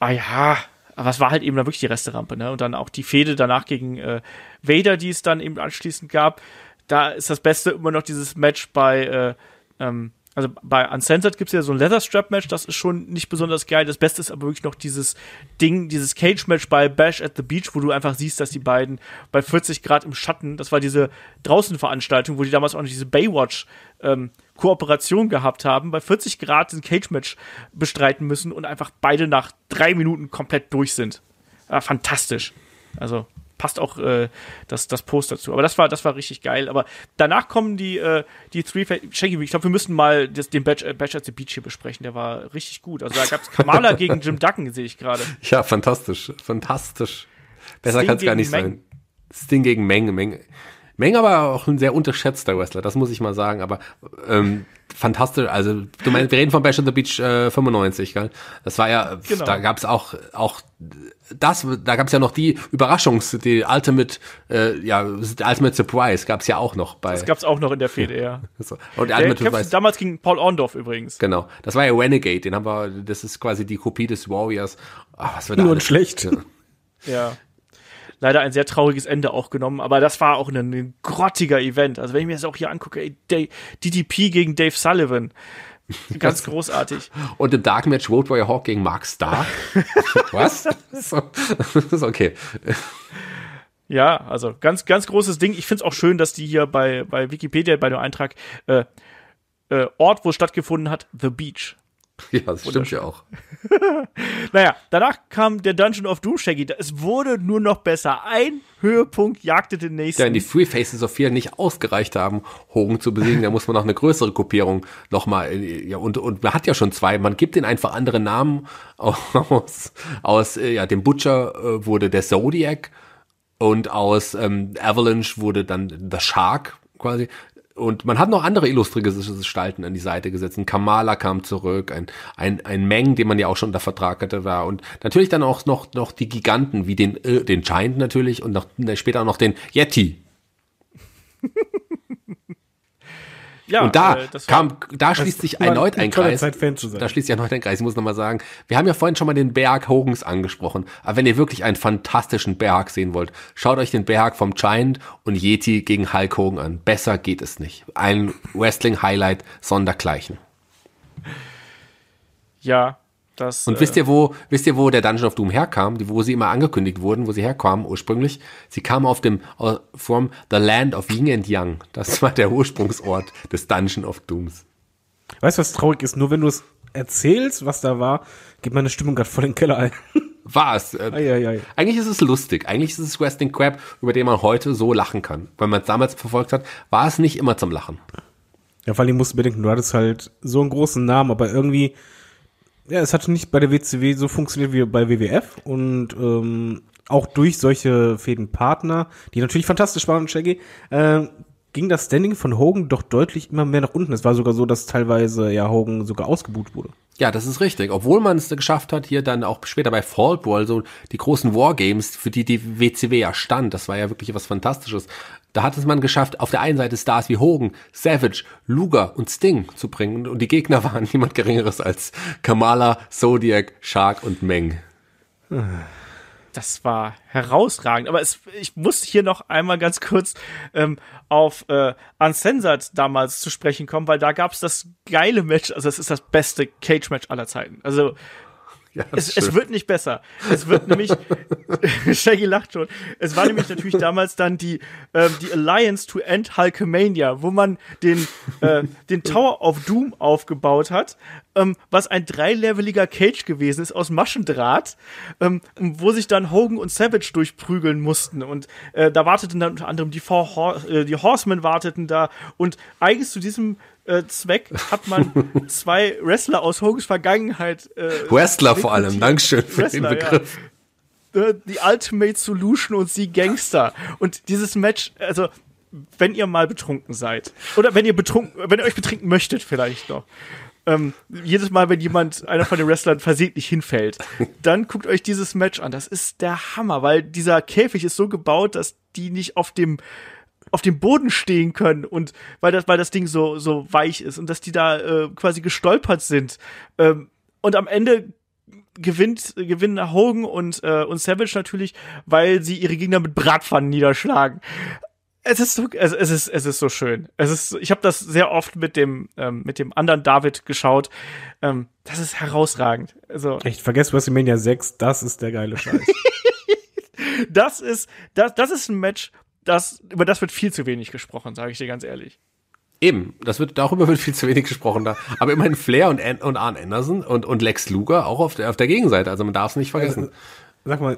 Ah ja, aber es war halt eben dann wirklich die Resterampe, ne? Und dann auch die Fehde danach gegen äh, Vader, die es dann eben anschließend gab. Da ist das Beste immer noch dieses Match bei äh, ähm, also bei Uncensored gibt es ja so ein Leatherstrap-Match, das ist schon nicht besonders geil. Das Beste ist aber wirklich noch dieses Ding, dieses Cage-Match bei Bash at the Beach, wo du einfach siehst, dass die beiden bei 40 Grad im Schatten, das war diese draußen Veranstaltung, wo die damals auch noch diese Baywatch ähm, Kooperation gehabt haben, bei 40 Grad ein Cage-Match bestreiten müssen und einfach beide nach drei Minuten komplett durch sind. Ah, fantastisch. Also passt auch äh, das, das Post dazu. Aber das war, das war richtig geil. Aber danach kommen die, äh, die Three Shanky Ich glaube, wir müssen mal das, den Batch, äh, Batch at the Beach hier besprechen. Der war richtig gut. Also da gab es Kamala gegen Jim Duggan, sehe ich gerade. Ja, fantastisch. Fantastisch. Besser kann es gar nicht Meng sein. Sting gegen Menge, Menge. Menge war auch ein sehr unterschätzter Wrestler, das muss ich mal sagen, aber ähm, fantastisch. Also, du meinst, wir reden von Bash on the Beach äh, 95, gell? Das war ja, genau. da gab's auch, auch das, da gab's ja noch die Überraschungs-, die Ultimate, äh, ja, Ultimate Surprise gab's ja auch noch bei. Das gab's auch noch in der Fehde, ja. so. Und der Ultimate Surprise. Damals ging Paul Orndorff übrigens. Genau. Das war ja Renegade, den haben wir, das ist quasi die Kopie des Warriors. Ach, was wir da Nur alles, schlecht. Ja. ja leider ein sehr trauriges Ende auch genommen, aber das war auch ein, ein grottiger Event. Also wenn ich mir das auch hier angucke, ey, D DDP gegen Dave Sullivan. Ganz großartig. Und im Dark Match World Warrior Hawk gegen Mark Stark. Was? das ist okay. Ja, also ganz, ganz großes Ding. Ich finde es auch schön, dass die hier bei, bei Wikipedia, bei dem Eintrag, äh, äh, Ort, wo es stattgefunden hat, The Beach. Ja, das stimmt ja auch. naja, danach kam der Dungeon of Doom Shaggy. Es wurde nur noch besser. Ein Höhepunkt jagte den nächsten. Ja, wenn die Free Faces of Fear nicht ausgereicht haben, Hogan zu besiegen, da muss man noch eine größere Kopierung nochmal. Äh, ja, und, und man hat ja schon zwei. Man gibt den einfach andere Namen aus. Aus äh, ja, dem Butcher äh, wurde der Zodiac und aus ähm, Avalanche wurde dann der Shark quasi und man hat noch andere illustre Gestalten an die Seite gesetzt. Ein Kamala kam zurück, ein, ein, ein Meng, den man ja auch schon unter Vertrag hatte, war. Und natürlich dann auch noch, noch die Giganten, wie den, äh, den Giant natürlich und noch, später auch noch den Yeti. Ja, und da äh, kam, da schließt sich erneut ein Kreis. Zeit, da schließt sich erneut ein Kreis. Ich muss nochmal sagen, wir haben ja vorhin schon mal den Berg Hogens angesprochen. Aber wenn ihr wirklich einen fantastischen Berg sehen wollt, schaut euch den Berg vom Giant und Yeti gegen Hulk Hogan an. Besser geht es nicht. Ein Wrestling Highlight sondergleichen. Ja, das, und wisst äh, ihr, wo, wisst ihr, wo der Dungeon of Doom herkam, wo sie immer angekündigt wurden, wo sie herkamen ursprünglich? Sie kamen auf dem, äh, from the land of Ying and Yang. Das war der Ursprungsort des Dungeon of Dooms. Weißt du, was traurig ist? Nur wenn du es erzählst, was da war, geht meine Stimmung gerade voll in den Keller ein. War äh, es. Eigentlich ist es lustig. Eigentlich ist es Wrestling Crap, über den man heute so lachen kann. Wenn man es damals verfolgt hat, war es nicht immer zum Lachen. Ja, vor allem musst du bedenken, du hattest halt so einen großen Namen, aber irgendwie ja, es hat nicht bei der WCW so funktioniert wie bei WWF und ähm, auch durch solche Fädenpartner, die natürlich fantastisch waren, Shaggy, äh, ging das Standing von Hogan doch deutlich immer mehr nach unten. Es war sogar so, dass teilweise ja Hogan sogar ausgebuht wurde. Ja, das ist richtig. Obwohl man es geschafft hat, hier dann auch später bei Fall Brawl, so die großen Wargames, für die die WCW ja stand, das war ja wirklich was Fantastisches, da hat es man geschafft, auf der einen Seite Stars wie Hogan, Savage, Luger und Sting zu bringen und die Gegner waren niemand Geringeres als Kamala, Zodiac, Shark und Meng. Das war herausragend. Aber es, ich muss hier noch einmal ganz kurz ähm, auf äh, Uncensored damals zu sprechen kommen, weil da gab es das geile Match. Also es ist das beste Cage-Match aller Zeiten. Also ja, es, es, wird nicht besser. Es wird nämlich, Shaggy lacht schon, es war nämlich natürlich damals dann die, ähm, die Alliance to End Hulkamania, wo man den, äh, den Tower of Doom aufgebaut hat, ähm, was ein dreileveliger Cage gewesen ist aus Maschendraht, ähm, wo sich dann Hogan und Savage durchprügeln mussten. Und äh, da warteten dann unter anderem die, Four Hor äh, die Horsemen warteten da. Und eigens zu diesem äh, Zweck hat man zwei Wrestler aus Hogans Vergangenheit. Äh, Wrestler vor allem, Dankeschön für Wrestler, den Begriff. Ja. Äh, The Ultimate Solution und sie Gangster. Und dieses Match, also wenn ihr mal betrunken seid. Oder wenn ihr betrunken, wenn ihr euch betrinken möchtet, vielleicht noch. Ähm, jedes Mal, wenn jemand, einer von den Wrestlern versehentlich hinfällt, dann guckt euch dieses Match an. Das ist der Hammer, weil dieser Käfig ist so gebaut, dass die nicht auf dem auf dem Boden stehen können und weil das weil das Ding so so weich ist und dass die da äh, quasi gestolpert sind ähm, und am Ende gewinnt gewinnen Hogan und äh, und Savage natürlich, weil sie ihre Gegner mit Bratpfannen niederschlagen es ist so, es, es ist, es ist so schön. Es ist, ich habe das sehr oft mit dem, ähm, mit dem anderen David geschaut. Ähm, das ist herausragend. Also ich vergesse WrestleMania 6. Das ist der geile Scheiß. das ist, das, das ist ein Match, das über das wird viel zu wenig gesprochen, sage ich dir ganz ehrlich. Eben, das wird, darüber wird viel zu wenig gesprochen da. Aber immerhin Flair und, An und Arn Anderson und, und Lex Luger auch auf der, auf der Gegenseite. Also man darf es nicht vergessen. Also, Sag mal,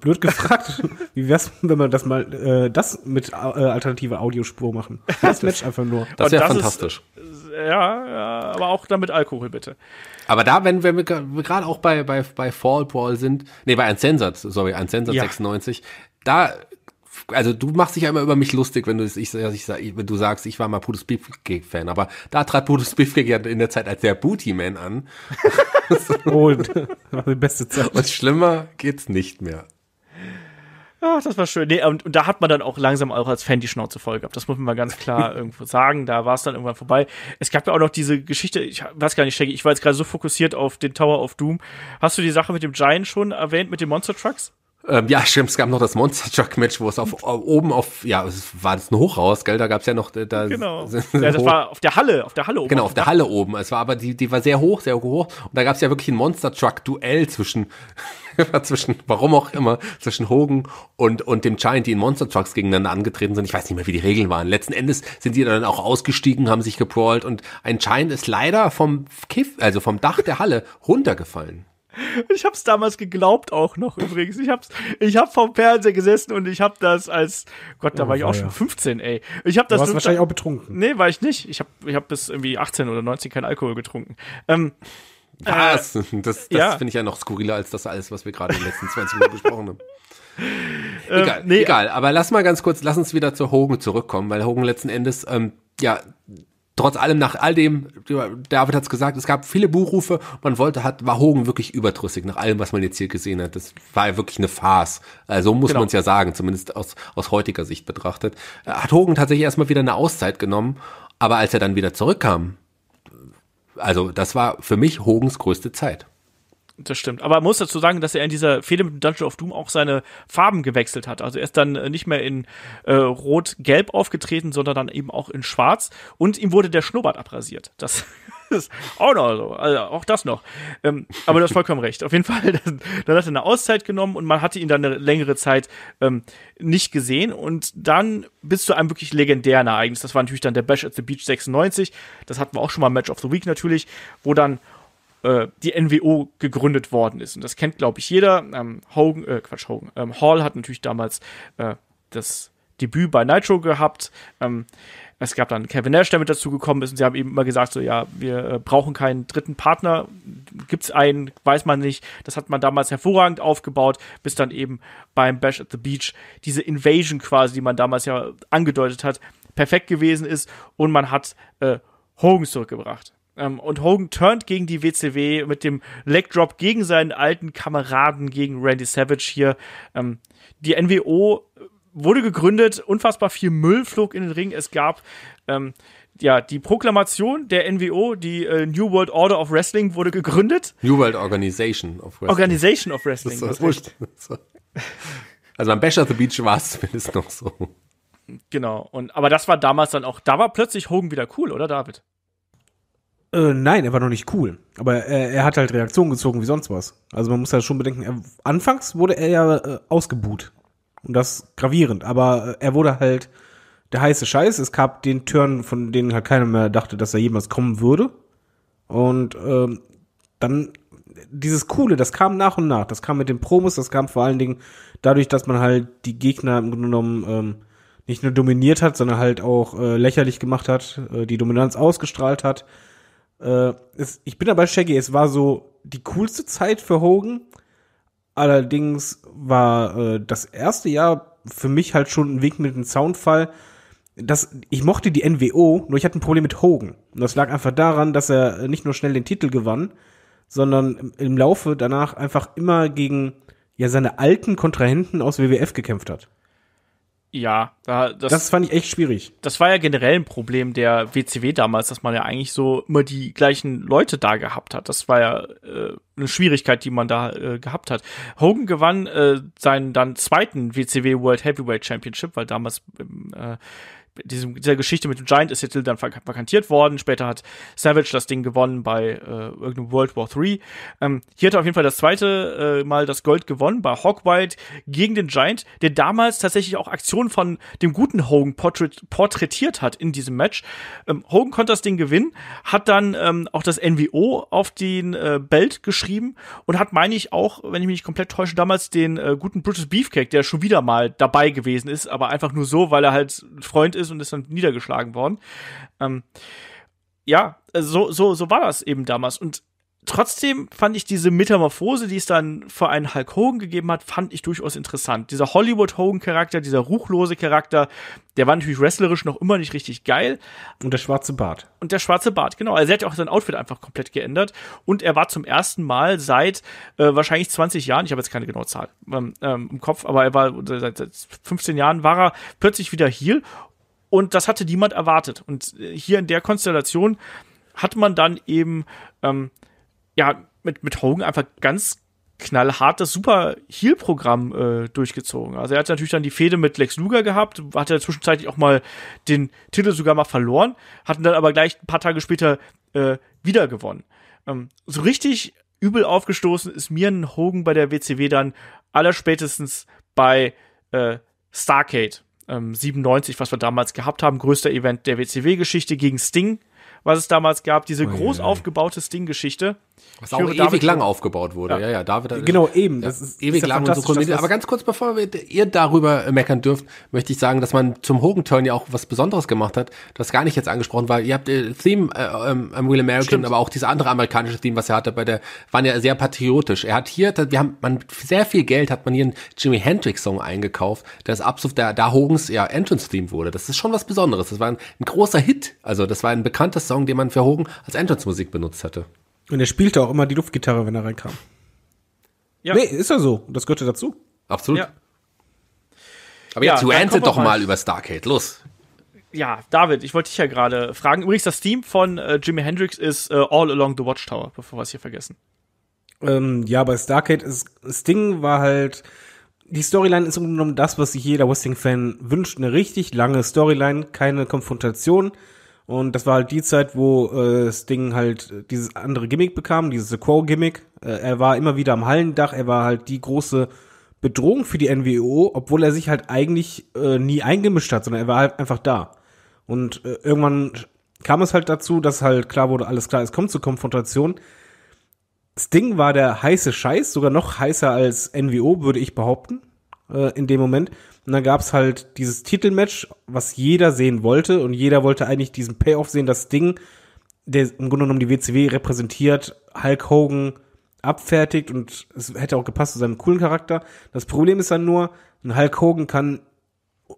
blöd gefragt, wie wär's, wenn wir das mal äh, das mit äh, alternativer Audiospur machen? Das Match einfach nur. Das wäre fantastisch. Ist, äh, ja, ja, aber auch damit Alkohol bitte. Aber da, wenn, wir, wir gerade auch bei, bei, bei Fall Ball sind, nee, bei Uncensored, sorry, Uncensored ja. 96, da also du machst dich ja immer über mich lustig, wenn du, ich, ich, wenn du sagst, ich war mal Brutus Beefcake-Fan, aber da trat Brutus Beefcake ja in der Zeit als der Booty-Man an. Und war die beste Zeit. Und schlimmer geht's nicht mehr. Ach, das war schön. Nee, und, und, da hat man dann auch langsam auch als Fan die Schnauze voll gehabt. Das muss man mal ganz klar irgendwo sagen. Da war es dann irgendwann vorbei. Es gab ja auch noch diese Geschichte, ich weiß gar nicht, Shaggy, ich war jetzt gerade so fokussiert auf den Tower of Doom. Hast du die Sache mit dem Giant schon erwähnt, mit den Monster Trucks? Ähm, ja, stimmt, es gab noch das Monster Truck Match, wo es auf, auf oben auf, ja, es war das ein Hochhaus, gell? Da gab es ja noch, äh, da. Genau. ja, das war auf der Halle, auf der Halle oben. Genau, auf der Halle oben. Es war aber, die, die war sehr hoch, sehr hoch. Und da gab es ja wirklich ein Monster Truck Duell zwischen, zwischen, warum auch immer, zwischen Hogan und, und dem Giant, die in Monster Trucks gegeneinander angetreten sind. Ich weiß nicht mehr, wie die Regeln waren. Letzten Endes sind die dann auch ausgestiegen, haben sich geprawlt und ein Giant ist leider vom Kiff, also vom Dach der Halle runtergefallen. Ich hab's damals geglaubt auch noch übrigens. Ich hab's ich hab vom Fernseher gesessen und ich hab das als Gott, da oh, war ich auch ja. schon 15, ey. Ich hab das du warst wahrscheinlich auch betrunken. Nee, war ich nicht. Ich hab ich hab bis irgendwie 18 oder 19 keinen Alkohol getrunken. Ähm, Was? Äh, das das ja. finde ich ja noch skurriler als das alles, was wir gerade in den letzten 20 Minuten besprochen haben. Ähm, egal, ähm, nee, egal. Äh Aber lass mal ganz kurz, lass uns wieder zu Hogan zurückkommen, weil Hogan letzten Endes ähm, ja trotz allem, nach all dem, David hat es gesagt, es gab viele Buchrufe, man wollte, hat, war Hogan wirklich überdrüssig, nach allem, was man jetzt hier gesehen hat. Das war ja wirklich eine Farce. Also muss genau. man es ja sagen, zumindest aus, aus heutiger Sicht betrachtet. Hat Hogan tatsächlich erstmal wieder eine Auszeit genommen, aber als er dann wieder zurückkam, also das war für mich Hogens größte Zeit. Das stimmt. Aber man muss dazu sagen, dass er in dieser Fehde mit dem Dungeon of Doom auch seine Farben gewechselt hat. Also er ist dann äh, nicht mehr in äh, Rot-Gelb aufgetreten, sondern dann eben auch in Schwarz. Und ihm wurde der Schnurrbart abrasiert. Das ist auch noch so. Also auch das noch. Ähm, aber du hast vollkommen recht. Auf jeden Fall, dann, dann hat er eine Auszeit genommen und man hatte ihn dann eine längere Zeit ähm, nicht gesehen. Und dann bis zu einem wirklich legendären Ereignis. Das war natürlich dann der Bash at the Beach 96. Das hatten wir auch schon mal im Match of the Week natürlich, wo dann äh, die NWO gegründet worden ist. Und das kennt, glaube ich, jeder. Ähm, Hogan, äh, Quatsch, Hogan. Ähm, Hall hat natürlich damals äh, das Debüt bei Nitro gehabt. Ähm, es gab dann Kevin Nash, der mit dazu gekommen ist, und sie haben eben immer gesagt, so, ja, wir äh, brauchen keinen dritten Partner. Gibt es einen, weiß man nicht. Das hat man damals hervorragend aufgebaut, bis dann eben beim Bash at the Beach diese Invasion quasi, die man damals ja angedeutet hat, perfekt gewesen ist und man hat äh, Hogan zurückgebracht. Ähm, und Hogan turnt gegen die WCW mit dem Leg Drop gegen seinen alten Kameraden, gegen Randy Savage hier. Ähm, die NWO wurde gegründet, unfassbar viel Müll flog in den Ring. Es gab ähm, ja, die Proklamation der NWO, die äh, New World Order of Wrestling, wurde gegründet. New World Organization of Wrestling. Organization of Wrestling. Das ist wurscht. Also am Bash of the Beach war es zumindest noch so. Genau. Und, aber das war damals dann auch, da war plötzlich Hogan wieder cool, oder David? Äh, nein, er war noch nicht cool. Aber er, er, hat halt Reaktionen gezogen wie sonst was. Also man muss halt schon bedenken, er, anfangs wurde er ja äh, ausgebuht. Und das gravierend. Aber äh, er wurde halt der heiße Scheiß. Es gab den Turn, von denen halt keiner mehr dachte, dass er jemals kommen würde. Und ähm, dann dieses Coole, das kam nach und nach. Das kam mit den Promos, das kam vor allen Dingen dadurch, dass man halt die Gegner im Grunde genommen ähm, nicht nur dominiert hat, sondern halt auch äh, lächerlich gemacht hat, äh, die Dominanz ausgestrahlt hat. Äh, es, ich bin dabei, Shaggy, es war so die coolste Zeit für Hogan. Allerdings war äh, das erste Jahr für mich halt schon ein Weg mit dem Soundfall. Das, ich mochte die NWO, nur ich hatte ein Problem mit Hogan. Und das lag einfach daran, dass er nicht nur schnell den Titel gewann, sondern im, im Laufe danach einfach immer gegen ja seine alten Kontrahenten aus WWF gekämpft hat. Ja, das, das fand ich echt schwierig. Das war ja generell ein Problem der WCW damals, dass man ja eigentlich so immer die gleichen Leute da gehabt hat. Das war ja äh, eine Schwierigkeit, die man da äh, gehabt hat. Hogan gewann äh, seinen dann zweiten WCW World Heavyweight Championship, weil damals äh, diesem, dieser Geschichte mit dem Giant ist der Titel dann vakantiert worden. Später hat Savage das Ding gewonnen bei äh, irgendeinem World War III. Ähm, hier hat er auf jeden Fall das zweite äh, Mal das Gold gewonnen bei Hawkwild gegen den Giant, der damals tatsächlich auch Aktionen von dem guten Hogan porträt porträtiert hat in diesem Match. Ähm, Hogan konnte das Ding gewinnen, hat dann ähm, auch das NWO auf den äh, Belt geschrieben und hat, meine ich auch, wenn ich mich nicht komplett täusche, damals den äh, guten British Beefcake, der schon wieder mal dabei gewesen ist, aber einfach nur so, weil er halt Freund ist ist und ist dann niedergeschlagen worden. Ähm, ja, äh, so, so, so war das eben damals. Und trotzdem fand ich diese Metamorphose, die es dann für einen Hulk Hogan gegeben hat, fand ich durchaus interessant. Dieser Hollywood Hogan Charakter, dieser ruchlose Charakter, der war natürlich wrestlerisch noch immer nicht richtig geil. Und der schwarze Bart. Und der schwarze Bart, genau. Also er hat ja auch sein Outfit einfach komplett geändert. Und er war zum ersten Mal seit äh, wahrscheinlich 20 Jahren, ich habe jetzt keine genaue Zahl ähm, ähm im Kopf, aber er war seit, seit 15 Jahren war er plötzlich wieder hier und das hatte niemand erwartet. Und äh, hier in der Konstellation hat man dann eben, ähm, ja, mit, mit Hogan einfach ganz knallhart das super Heal-Programm äh, durchgezogen. Also er hat natürlich dann die Fehde mit Lex Luger gehabt, hatte er zwischenzeitlich auch mal den Titel sogar mal verloren, hatten dann aber gleich ein paar Tage später äh, wieder gewonnen. Ähm, so richtig übel aufgestoßen ist mir ein Hogan bei der WCW dann allerspätestens bei äh, Starcade ähm, 97, was wir damals gehabt haben, größter Event der WCW-Geschichte gegen Sting, was es damals gab, diese oh, groß yeah. aufgebaute Sting-Geschichte. Was auch ewig David lang aufgebaut wurde. Ja, ja, ja David. Genau, eben. das ist, ewig ist lang und so kombiniert. Aber ganz kurz, bevor wir, ihr darüber meckern dürft, möchte ich sagen, dass man zum Hogan-Turn ja auch was Besonderes gemacht hat, das gar nicht jetzt angesprochen war. Ihr habt äh, Theme äh, ähm, am ähm, American, Stimmt. aber auch dieses andere amerikanische Theme, was er hatte bei der, waren ja sehr patriotisch. Er hat hier, wir haben, man, sehr viel Geld hat man hier einen Jimi Hendrix Song eingekauft, der ist absolut, der, da Hogans, ja Entrance Theme wurde. Das ist schon was Besonderes. Das war ein, ein großer Hit. Also das war ein bekannter Song, den man für Hogan als Entrance Musik benutzt hatte. Und er spielte auch immer die Luftgitarre, wenn er reinkam. Ja. Nee, ist ja so. Das gehörte dazu. Absolut. Ja. Aber jetzt, ja, you ended doch mal über Starcade. Los. Ja, David, ich wollte dich ja gerade fragen. Übrigens, das Theme von äh, Jimi Hendrix ist äh, All Along the Watchtower, bevor wir es hier vergessen. Ähm, ja, bei Starcade ist Sting war halt die Storyline ist umgenommen das, was sich jeder Wrestling-Fan wünscht. Eine richtig lange Storyline, keine Konfrontation, und das war halt die Zeit, wo äh, Sting halt äh, dieses andere Gimmick bekam, dieses The Crow Gimmick. Äh, er war immer wieder am Hallendach, er war halt die große Bedrohung für die NWO, obwohl er sich halt eigentlich äh, nie eingemischt hat, sondern er war halt einfach da. Und äh, irgendwann kam es halt dazu, dass halt klar wurde, alles klar, es kommt zur Konfrontation. Sting war der heiße Scheiß, sogar noch heißer als NWO, würde ich behaupten, äh, in dem Moment. Und dann gab es halt dieses Titelmatch, was jeder sehen wollte. Und jeder wollte eigentlich diesen Payoff sehen, das Ding, der im Grunde genommen die WCW repräsentiert, Hulk Hogan abfertigt und es hätte auch gepasst zu seinem coolen Charakter. Das Problem ist dann nur, ein Hulk Hogan kann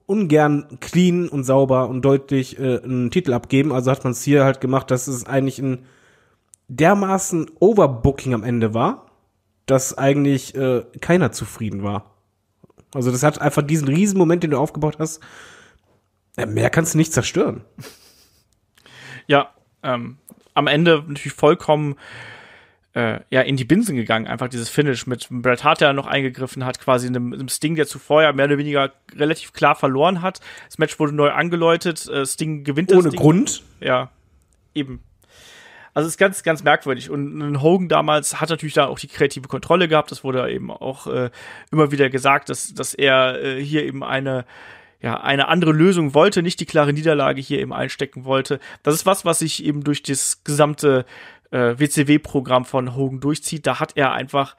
ungern clean und sauber und deutlich äh, einen Titel abgeben. Also hat man es hier halt gemacht, dass es eigentlich ein dermaßen Overbooking am Ende war, dass eigentlich äh, keiner zufrieden war. Also das hat einfach diesen riesen Moment, den du aufgebaut hast. Mehr kannst du nicht zerstören. Ja, ähm, am Ende natürlich vollkommen äh, ja, in die Binsen gegangen, einfach dieses Finish mit Brad Hart, der noch eingegriffen hat, quasi einem, einem Sting, der zuvor ja mehr oder weniger relativ klar verloren hat. Das Match wurde neu angeläutet, äh, Sting gewinnt das Ohne Ding. Grund. Ja, eben. Also ist ganz, ganz merkwürdig. Und Hogan damals hat natürlich da auch die kreative Kontrolle gehabt. Das wurde eben auch äh, immer wieder gesagt, dass, dass er äh, hier eben eine ja, eine andere Lösung wollte, nicht die klare Niederlage hier eben einstecken wollte. Das ist was, was sich eben durch das gesamte äh, WCW-Programm von Hogan durchzieht. Da hat er einfach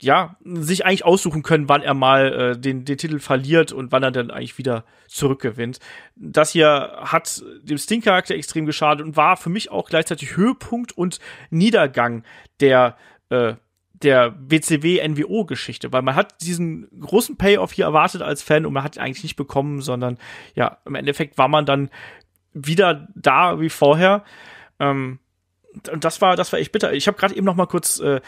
ja, sich eigentlich aussuchen können, wann er mal äh, den, den Titel verliert und wann er dann eigentlich wieder zurückgewinnt. Das hier hat dem Sting-Charakter extrem geschadet und war für mich auch gleichzeitig Höhepunkt und Niedergang der, äh, der WCW-NWO-Geschichte, weil man hat diesen großen Payoff hier erwartet als Fan und man hat ihn eigentlich nicht bekommen, sondern ja, im Endeffekt war man dann wieder da wie vorher. Ähm, und das war, das war echt bitter. Ich habe gerade eben noch mal kurz äh,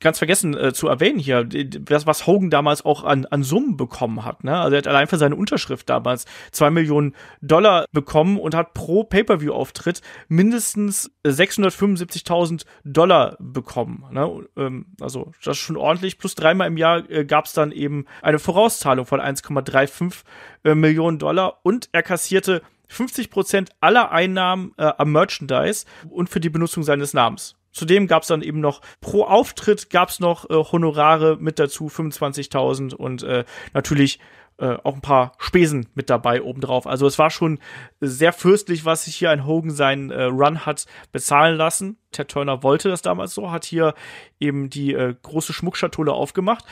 ganz vergessen äh, zu erwähnen hier, was, was Hogan damals auch an, an Summen bekommen hat. Ne? Also er hat allein für seine Unterschrift damals zwei Millionen Dollar bekommen und hat pro Pay-per-view-Auftritt mindestens 675.000 Dollar bekommen. Ne? Ähm, also das ist schon ordentlich. Plus dreimal im Jahr äh, gab es dann eben eine Vorauszahlung von 1,35 äh, Millionen Dollar und er kassierte 50% Prozent aller Einnahmen äh, am Merchandise und für die Benutzung seines Namens. Zudem gab es dann eben noch pro Auftritt gab es noch äh, Honorare mit dazu, 25.000 und äh, natürlich äh, auch ein paar Spesen mit dabei obendrauf. Also es war schon sehr fürstlich, was sich hier ein Hogan seinen äh, Run hat bezahlen lassen. Ted Turner wollte das damals so, hat hier eben die äh, große Schmuckschatulle aufgemacht.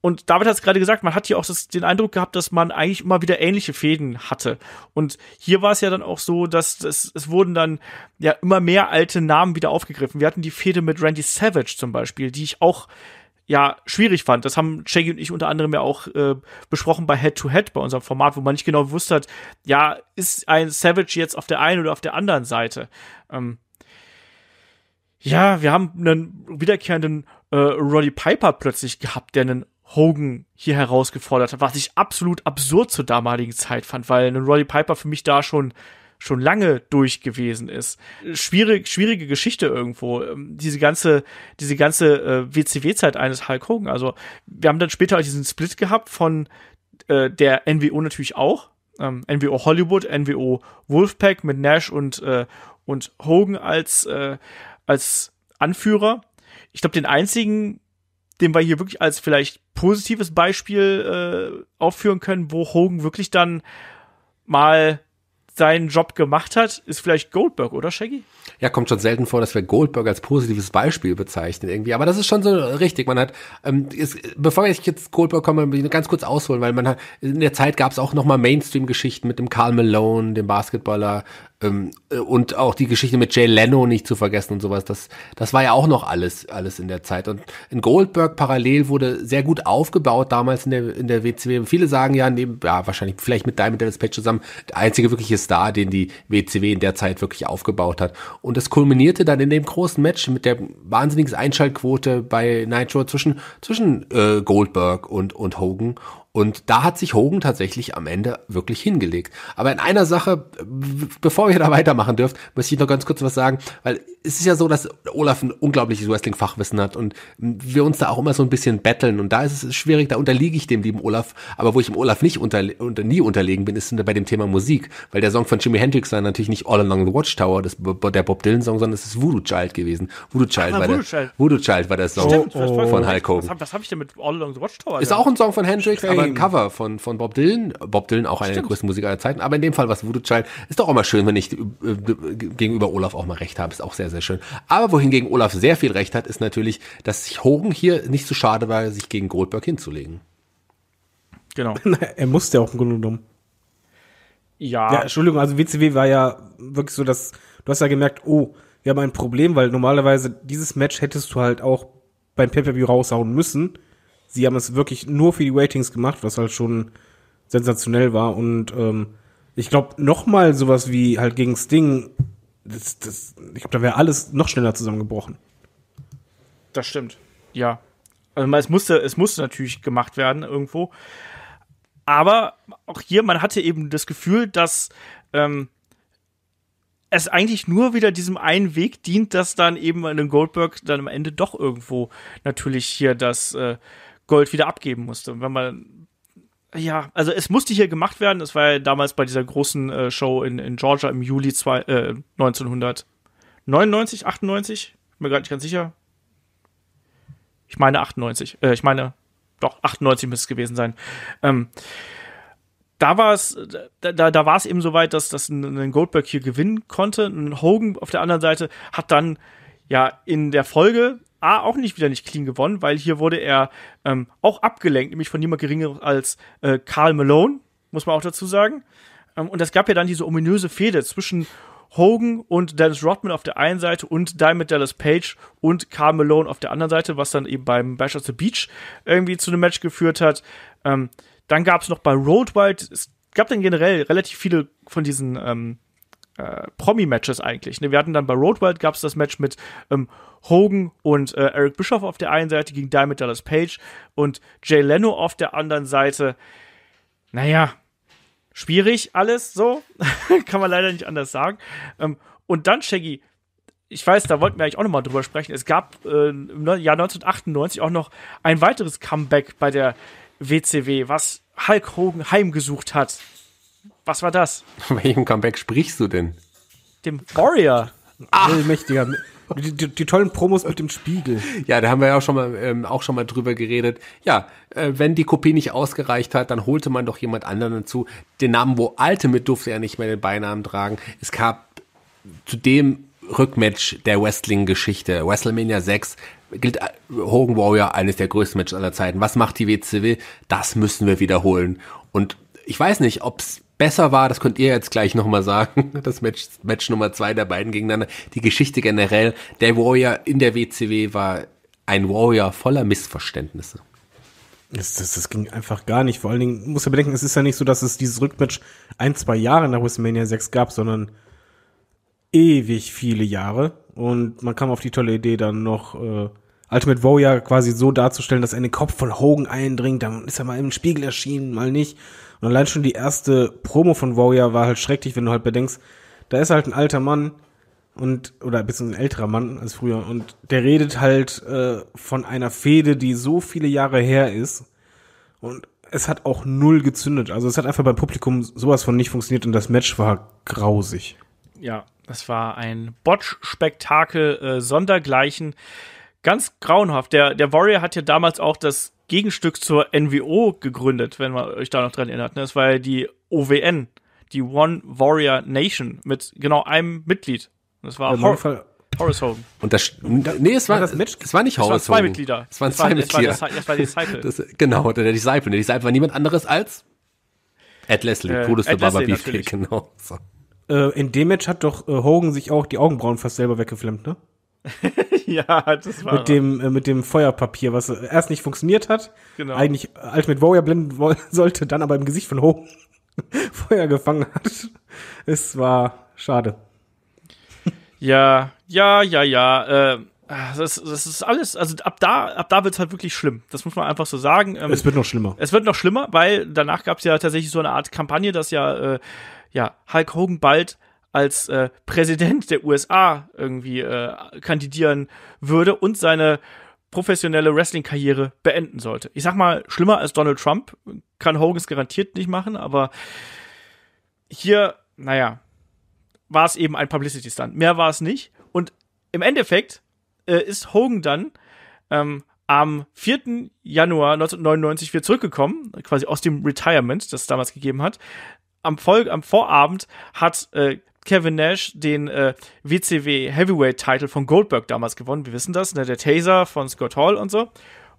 Und David hat es gerade gesagt, man hat hier auch das, den Eindruck gehabt, dass man eigentlich immer wieder ähnliche Fäden hatte. Und hier war es ja dann auch so, dass das, es wurden dann ja immer mehr alte Namen wieder aufgegriffen. Wir hatten die Fäde mit Randy Savage zum Beispiel, die ich auch ja schwierig fand. Das haben Shaggy und ich unter anderem ja auch äh, besprochen bei Head to Head bei unserem Format, wo man nicht genau gewusst hat, ja, ist ein Savage jetzt auf der einen oder auf der anderen Seite? Ähm, ja, wir haben einen wiederkehrenden äh, Roddy Piper plötzlich gehabt, der einen Hogan hier herausgefordert hat, was ich absolut absurd zur damaligen Zeit fand, weil ein Roddy Piper für mich da schon schon lange durch gewesen ist. Schwierig, schwierige Geschichte irgendwo. Ähm, diese ganze, diese ganze äh, WCW-Zeit eines Hulk Hogan. Also wir haben dann später auch halt diesen Split gehabt von äh, der NWO natürlich auch. Ähm, NWO Hollywood, NWO Wolfpack mit Nash und äh, und Hogan als äh, als Anführer. Ich glaube, den einzigen den wir hier wirklich als vielleicht positives Beispiel äh, aufführen können, wo Hogan wirklich dann mal seinen Job gemacht hat, ist vielleicht Goldberg, oder Shaggy? Ja, kommt schon selten vor, dass wir Goldberg als positives Beispiel bezeichnen irgendwie. Aber das ist schon so richtig. Man hat, ähm, ist, bevor ich jetzt Goldberg komme, will ich ganz kurz ausholen, weil man hat, in der Zeit gab es auch nochmal Mainstream-Geschichten mit dem Carl Malone, dem Basketballer, ähm, äh, und auch die Geschichte mit Jay Leno nicht zu vergessen und sowas, das, das war ja auch noch alles, alles in der Zeit. Und in Goldberg parallel wurde sehr gut aufgebaut damals in der, in der WCW. Viele sagen ja, neben, ja, wahrscheinlich vielleicht mit Diamond Dallas Page zusammen, der einzige wirkliche Star, den die WCW in der Zeit wirklich aufgebaut hat. Und das kulminierte dann in dem großen Match mit der wahnsinnigen Einschaltquote bei Nitro zwischen, zwischen äh, Goldberg und, und Hogan. Und da hat sich Hogan tatsächlich am Ende wirklich hingelegt. Aber in einer Sache, bevor wir da weitermachen dürft, möchte ich noch ganz kurz was sagen, weil es ist ja so, dass Olaf ein unglaubliches Wrestling-Fachwissen hat und wir uns da auch immer so ein bisschen betteln. Und da ist es schwierig, da unterliege ich dem lieben Olaf. Aber wo ich dem Olaf nicht unter, unter nie unterlegen bin, ist bei dem Thema Musik. Weil der Song von Jimi Hendrix war natürlich nicht All Along the Watchtower, das, der Bob Dylan-Song, sondern es ist Voodoo Child gewesen. Voodoo Child, Ach, war, Voodoo der, Child. Voodoo Child war der Song Stimmt, oh, von Hulk Hogan. Was, was habe ich denn mit All Along the Watchtower? Ist auch ein Song von Hendrix, aber ein Cover von, von Bob Dylan. Bob Dylan auch einer der größten Musiker aller Zeiten. Aber in dem Fall was Voodoo Child. Ist doch auch mal schön, wenn ich äh, äh, gegenüber Olaf auch mal recht habe. Ist auch sehr, sehr schön. Aber wohingegen Olaf sehr viel recht hat, ist natürlich, dass sich Hogan hier nicht so schade war, sich gegen Goldberg hinzulegen. Genau. er musste auch im Grunde genommen. Ja. ja. Entschuldigung, also WCW war ja wirklich so, dass du hast ja gemerkt, oh, wir haben ein Problem, weil normalerweise dieses Match hättest du halt auch beim Pay-Per-View raushauen müssen sie haben es wirklich nur für die Ratings gemacht, was halt schon sensationell war. Und ähm, ich glaube, nochmal sowas wie halt gegen Sting, das, das, ich glaube, da wäre alles noch schneller zusammengebrochen. Das stimmt, ja. Also es musste, es musste natürlich gemacht werden irgendwo. Aber auch hier, man hatte eben das Gefühl, dass ähm, es eigentlich nur wieder diesem einen Weg dient, dass dann eben in Goldberg dann am Ende doch irgendwo natürlich hier das äh, Gold wieder abgeben musste. wenn man ja, also es musste hier gemacht werden. Es war ja damals bei dieser großen äh, Show in, in Georgia im Juli zwei, äh, 1999, 98. Bin mir gerade nicht ganz sicher. Ich meine 98. Äh, ich meine, doch, 98 müsste es gewesen sein. Ähm, da war es, da, da, da war es eben so weit, dass, dass ein Goldberg hier gewinnen konnte. Und Hogan auf der anderen Seite hat dann ja in der Folge A, auch nicht wieder nicht clean gewonnen, weil hier wurde er ähm, auch abgelenkt, nämlich von niemand geringerem als äh, Karl Malone, muss man auch dazu sagen. Ähm, und es gab ja dann diese ominöse Fehde zwischen Hogan und Dennis Rodman auf der einen Seite und Diamond Dallas Page und Karl Malone auf der anderen Seite, was dann eben beim Bash of the Beach irgendwie zu einem Match geführt hat. Ähm, dann gab es noch bei Road Wild, es gab dann generell relativ viele von diesen ähm, äh, Promi-Matches eigentlich. Ne? Wir hatten dann bei Roadwild gab es das Match mit ähm, Hogan und äh, Eric Bischoff auf der einen Seite gegen Diamond Dallas Page und Jay Leno auf der anderen Seite. Naja, schwierig alles so. Kann man leider nicht anders sagen. Ähm, und dann, Shaggy, ich weiß, da wollten wir eigentlich auch nochmal drüber sprechen. Es gab äh, im Jahr 1998 auch noch ein weiteres Comeback bei der WCW, was Hulk Hogan heimgesucht hat. Was war das? Von welchem Comeback sprichst du denn? Dem Warrior. Ach. Ah. Die, die, die, tollen Promos mit dem Spiegel. Ja, da haben wir ja auch schon mal, ähm, auch schon mal drüber geredet. Ja, äh, wenn die Kopie nicht ausgereicht hat, dann holte man doch jemand anderen dazu. Den Namen Wo Alte mit durfte er nicht mehr den Beinamen tragen. Es gab zu dem Rückmatch der Wrestling-Geschichte. WrestleMania 6 gilt äh, Hogan Warrior eines der größten Matches aller Zeiten. Was macht die WCW? Das müssen wir wiederholen. Und ich weiß nicht, ob es besser war, das könnt ihr jetzt gleich nochmal sagen, das Match, Match Nummer zwei der beiden gegeneinander, die Geschichte generell, der Warrior in der WCW war ein Warrior voller Missverständnisse. Das, das, das ging einfach gar nicht. Vor allen Dingen muss ja bedenken, es ist ja nicht so, dass es dieses Rückmatch ein, zwei Jahre nach WrestleMania 6 gab, sondern ewig viele Jahre. Und man kam auf die tolle Idee, dann noch äh, Ultimate Warrior quasi so darzustellen, dass er in den Kopf von Hogan eindringt. Dann ist er mal im Spiegel erschienen, mal nicht. Und allein schon die erste Promo von Warrior war halt schrecklich, wenn du halt bedenkst, da ist halt ein alter Mann und, oder beziehungsweise ein älterer Mann als früher und der redet halt äh, von einer Fehde, die so viele Jahre her ist und es hat auch null gezündet. Also es hat einfach beim Publikum sowas von nicht funktioniert und das Match war grausig. Ja, das war ein Botsch-Spektakel äh, sondergleichen. Ganz grauenhaft. Der, der Warrior hat ja damals auch das Gegenstück zur NWO gegründet, wenn man euch da noch dran erinnert. Ne? Es war ja die OWN, die One Warrior Nation, mit genau einem Mitglied. Das war Hor Fall. Horace Hogan. Und das, nee, es war, das Match? Es war nicht Horace Hogan. Es waren zwei Mitglieder. Es waren zwei Mitglieder. Es war, es war der Disciple. Das, genau, der Disciple. Der Disciple war niemand anderes als Ed Leslie, äh, cooleste Baba Beefcake, genau. So. Äh, in dem Match hat doch äh, Hogan sich auch die Augenbrauen fast selber weggeflammt, ne? ja, das war. Mit dem, äh, mit dem Feuerpapier, was äh, erst nicht funktioniert hat. Genau. Eigentlich mit Warrior blenden sollte, dann aber im Gesicht von Ho Feuer gefangen hat. Es war schade. Ja, ja, ja, ja. Äh, das, das ist alles, also ab da, ab da wird's halt wirklich schlimm. Das muss man einfach so sagen. Ähm, es wird noch schlimmer. Es wird noch schlimmer, weil danach gab's ja tatsächlich so eine Art Kampagne, dass ja, äh, ja, Hulk Hogan bald als äh, Präsident der USA irgendwie äh, kandidieren würde und seine professionelle Wrestling-Karriere beenden sollte. Ich sag mal, schlimmer als Donald Trump kann Hogan es garantiert nicht machen, aber hier, naja, war es eben ein Publicity-Stunt. Mehr war es nicht. Und im Endeffekt äh, ist Hogan dann ähm, am 4. Januar 1999 wieder zurückgekommen, quasi aus dem Retirement, das es damals gegeben hat. Am, Vol am Vorabend hat äh, Kevin Nash den äh, WCW Heavyweight Title von Goldberg damals gewonnen. Wir wissen das, ne? der Taser von Scott Hall und so.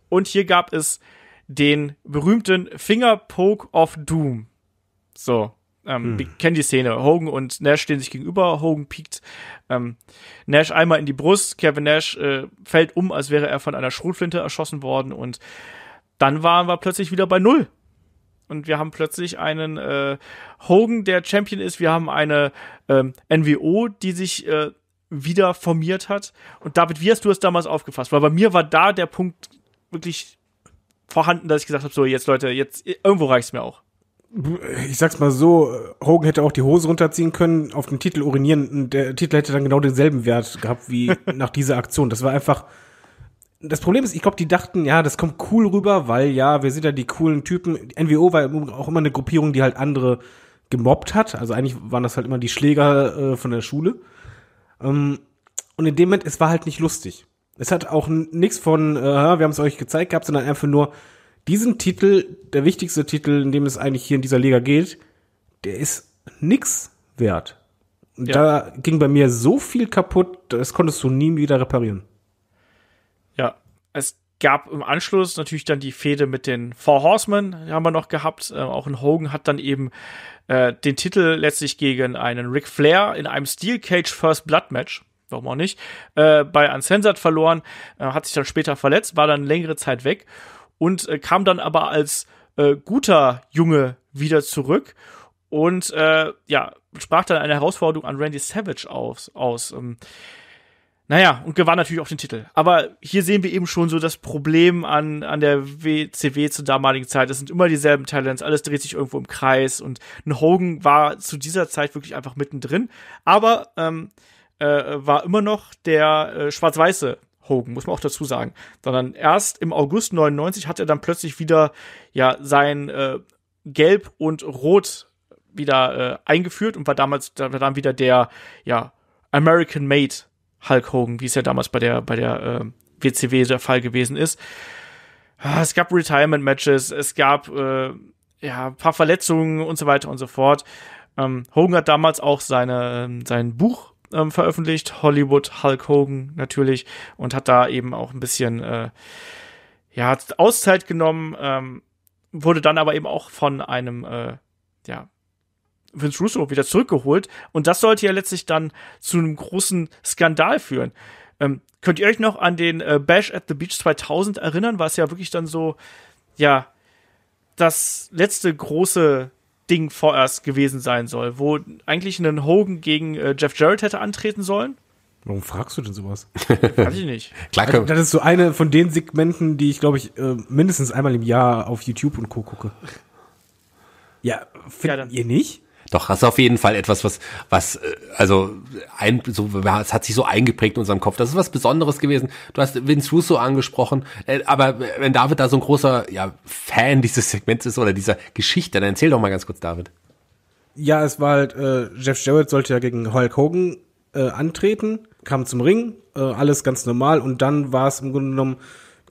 Und hier gab es den berühmten Finger Poke of Doom. So, ähm, hm. kennen die Szene. Hogan und Nash stehen sich gegenüber. Hogan piekt ähm, Nash einmal in die Brust. Kevin Nash äh, fällt um, als wäre er von einer Schrotflinte erschossen worden. Und dann waren wir plötzlich wieder bei Null und wir haben plötzlich einen äh, Hogan, der Champion ist. Wir haben eine ähm, NWO, die sich äh, wieder formiert hat. Und David, wie hast du es damals aufgefasst? Weil bei mir war da der Punkt wirklich vorhanden, dass ich gesagt habe, so jetzt Leute, jetzt irgendwo reicht's mir auch. Ich sag's mal so, Hogan hätte auch die Hose runterziehen können, auf den Titel urinieren. und Der Titel hätte dann genau denselben Wert gehabt wie nach dieser Aktion. Das war einfach das Problem ist, ich glaube, die dachten, ja, das kommt cool rüber, weil ja, wir sind ja die coolen Typen. NWO war auch immer eine Gruppierung, die halt andere gemobbt hat. Also eigentlich waren das halt immer die Schläger äh, von der Schule. Ähm, und in dem Moment, es war halt nicht lustig. Es hat auch nichts von, äh, wir haben es euch gezeigt gehabt, sondern einfach nur diesen Titel, der wichtigste Titel, in dem es eigentlich hier in dieser Liga geht, der ist nix wert. Ja. Da ging bei mir so viel kaputt, das konntest du nie wieder reparieren es gab im Anschluss natürlich dann die Fehde mit den Four Horsemen, haben wir noch gehabt. Äh, auch ein Hogan hat dann eben äh, den Titel letztlich gegen einen Ric Flair in einem Steel Cage First Blood Match warum auch nicht, äh, bei Uncensored verloren, äh, hat sich dann später verletzt, war dann längere Zeit weg und äh, kam dann aber als äh, guter Junge wieder zurück und äh, ja, sprach dann eine Herausforderung an Randy Savage aus. aus ähm, naja, und gewann natürlich auch den Titel. Aber hier sehen wir eben schon so das Problem an, an der WCW zur damaligen Zeit. Es sind immer dieselben Talents, alles dreht sich irgendwo im Kreis und ein Hogan war zu dieser Zeit wirklich einfach mittendrin. Aber ähm, äh, war immer noch der äh, schwarz-weiße Hogan, muss man auch dazu sagen. Sondern erst im August 99 hat er dann plötzlich wieder ja sein äh, Gelb und Rot wieder äh, eingeführt und war damals war dann wieder der ja American Made Hulk Hogan, wie es ja damals bei der, bei der äh, WCW der Fall gewesen ist. Ah, es gab Retirement-Matches, es gab äh, ja, ein paar Verletzungen und so weiter und so fort. Ähm, Hogan hat damals auch seine, ähm, sein Buch ähm, veröffentlicht, Hollywood Hulk Hogan natürlich, und hat da eben auch ein bisschen äh, ja, Auszeit genommen, ähm, wurde dann aber eben auch von einem äh, ja, Vince Russo wieder zurückgeholt. Und das sollte ja letztlich dann zu einem großen Skandal führen. Ähm, könnt ihr euch noch an den äh, Bash at the Beach 2000 erinnern? War es ja wirklich dann so, ja, das letzte große Ding vorerst gewesen sein soll, wo eigentlich ein Hogan gegen äh, Jeff Jarrett hätte antreten sollen. Warum fragst du denn sowas? Weiß ich nicht. Klar, also, das ist so eine von den Segmenten, die ich, glaube ich, äh, mindestens einmal im Jahr auf YouTube und Co. gucke. Ja, findet ja, ihr nicht? Doch, das ist auf jeden Fall etwas, was, was, äh, also, ein, so, es hat sich so eingeprägt in unserem Kopf. Das ist was Besonderes gewesen. Du hast Vince Russo angesprochen, äh, aber äh, wenn David da so ein großer ja, Fan dieses Segments ist oder dieser Geschichte, dann erzähl doch mal ganz kurz, David. Ja, es war halt, äh, Jeff Jarrett sollte ja gegen Hulk Hogan äh, antreten, kam zum Ring, äh, alles ganz normal und dann war es im Grunde genommen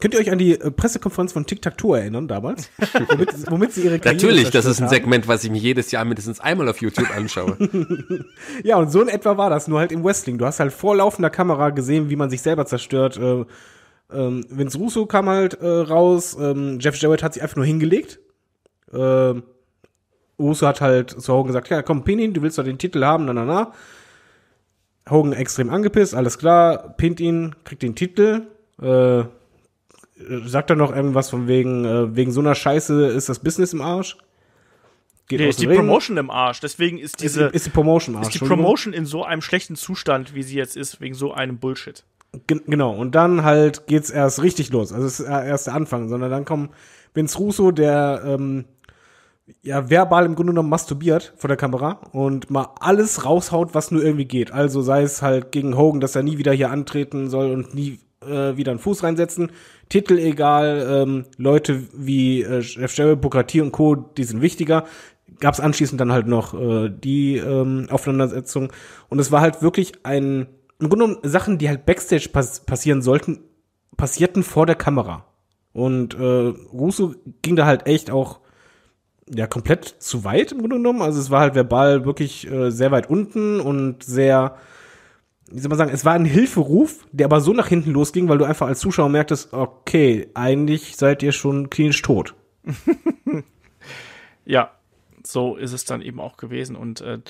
Könnt ihr euch an die äh, Pressekonferenz von Tic Tac Toe erinnern damals? Womit, womit sie ihre Karriere Natürlich, das ist ein haben. Segment, was ich mir jedes Jahr mindestens einmal auf YouTube anschaue. ja, und so in etwa war das, nur halt im Wrestling. Du hast halt vor laufender Kamera gesehen, wie man sich selber zerstört. Äh, ähm, Vince Russo kam halt äh, raus, ähm, Jeff Jarrett hat sich einfach nur hingelegt. Ähm, Russo hat halt zu Hogan gesagt, ja komm, pin ihn, du willst doch den Titel haben, na na na. Hogan extrem angepisst, alles klar, pinnt ihn, kriegt den Titel. Äh, sagt er noch irgendwas von wegen, äh, wegen so einer Scheiße ist das Business im Arsch? Geht nee, ist die Regen. Promotion im Arsch. Deswegen ist diese. Ist, ist die Promotion im Arsch. Ist die Promotion in so einem schlechten Zustand, wie sie jetzt ist, wegen so einem Bullshit. Gen genau. Und dann halt geht's erst richtig los. Also es ist erst der Anfang, sondern dann kommt Vince Russo, der ähm, ja verbal im Grunde genommen masturbiert vor der Kamera und mal alles raushaut, was nur irgendwie geht. Also sei es halt gegen Hogan, dass er nie wieder hier antreten soll und nie äh, wieder einen Fuß reinsetzen. Titel egal, ähm, Leute wie äh, Jeff Jarrett, Booker T und Co., die sind wichtiger. Gab es anschließend dann halt noch äh, die ähm, Aufeinandersetzung. Und es war halt wirklich ein, im Grunde genommen Sachen, die halt Backstage pass passieren sollten, passierten vor der Kamera. Und äh, Russo ging da halt echt auch ja komplett zu weit im Grunde genommen. Also es war halt verbal wirklich äh, sehr weit unten und sehr wie soll man sagen, es war ein Hilferuf, der aber so nach hinten losging, weil du einfach als Zuschauer merktest, okay, eigentlich seid ihr schon klinisch tot. ja, so ist es dann eben auch gewesen. Und äh,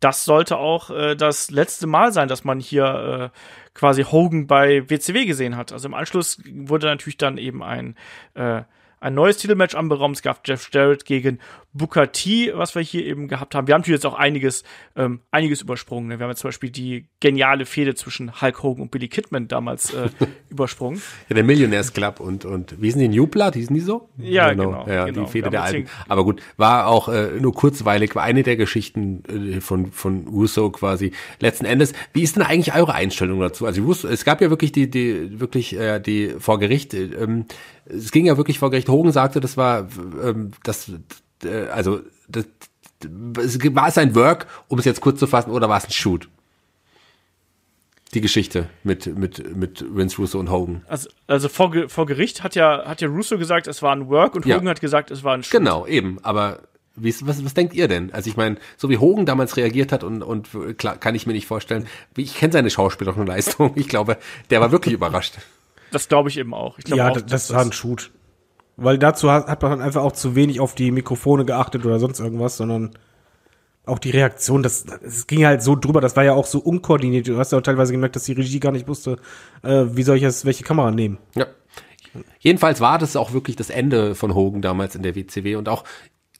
das sollte auch äh, das letzte Mal sein, dass man hier äh, quasi Hogan bei WCW gesehen hat. Also im Anschluss wurde natürlich dann eben ein äh, ein neues Titelmatch anberaumt. Es gab Jeff Jarrett gegen Booker T, was wir hier eben gehabt haben. Wir haben natürlich jetzt auch einiges, ähm, einiges übersprungen. Ne? Wir haben jetzt zum Beispiel die geniale Fehde zwischen Hulk Hogan und Billy Kidman damals äh, übersprungen. Ja, der Millionaires Club und, und wie sind die New Blood? Hießen die so? Ja, genau. genau ja, genau. die Fehde der Alten. Aber gut, war auch äh, nur kurzweilig, war eine der Geschichten äh, von, von Russo quasi. Letzten Endes, wie ist denn eigentlich eure Einstellung dazu? Also Russo, es gab ja wirklich die, die, wirklich äh, die vor Gericht, äh, ähm, es ging ja wirklich vor Gericht Hogan sagte, das war ähm, das, äh, also das, war es ein Work, um es jetzt kurz zu fassen, oder war es ein Shoot? Die Geschichte mit, mit, mit Vince Russo und Hogan. Also, also vor, vor Gericht hat ja, hat ja Russo gesagt, es war ein Work und ja. Hogan hat gesagt, es war ein Shoot. Genau, eben. Aber wie, was, was denkt ihr denn? Also ich meine, so wie Hogan damals reagiert hat und, und klar, kann ich mir nicht vorstellen, ich kenne seine schauspielerische Ich glaube, der war wirklich überrascht. Das glaube ich eben auch. Ich glaube ja, auch, das, das war ein Shoot. Weil dazu hat, man einfach auch zu wenig auf die Mikrofone geachtet oder sonst irgendwas, sondern auch die Reaktion, das, das ging halt so drüber, das war ja auch so unkoordiniert. Du hast ja auch teilweise gemerkt, dass die Regie gar nicht wusste, äh, wie soll ich jetzt welche Kamera nehmen. Ja. Jedenfalls war das auch wirklich das Ende von Hogan damals in der WCW und auch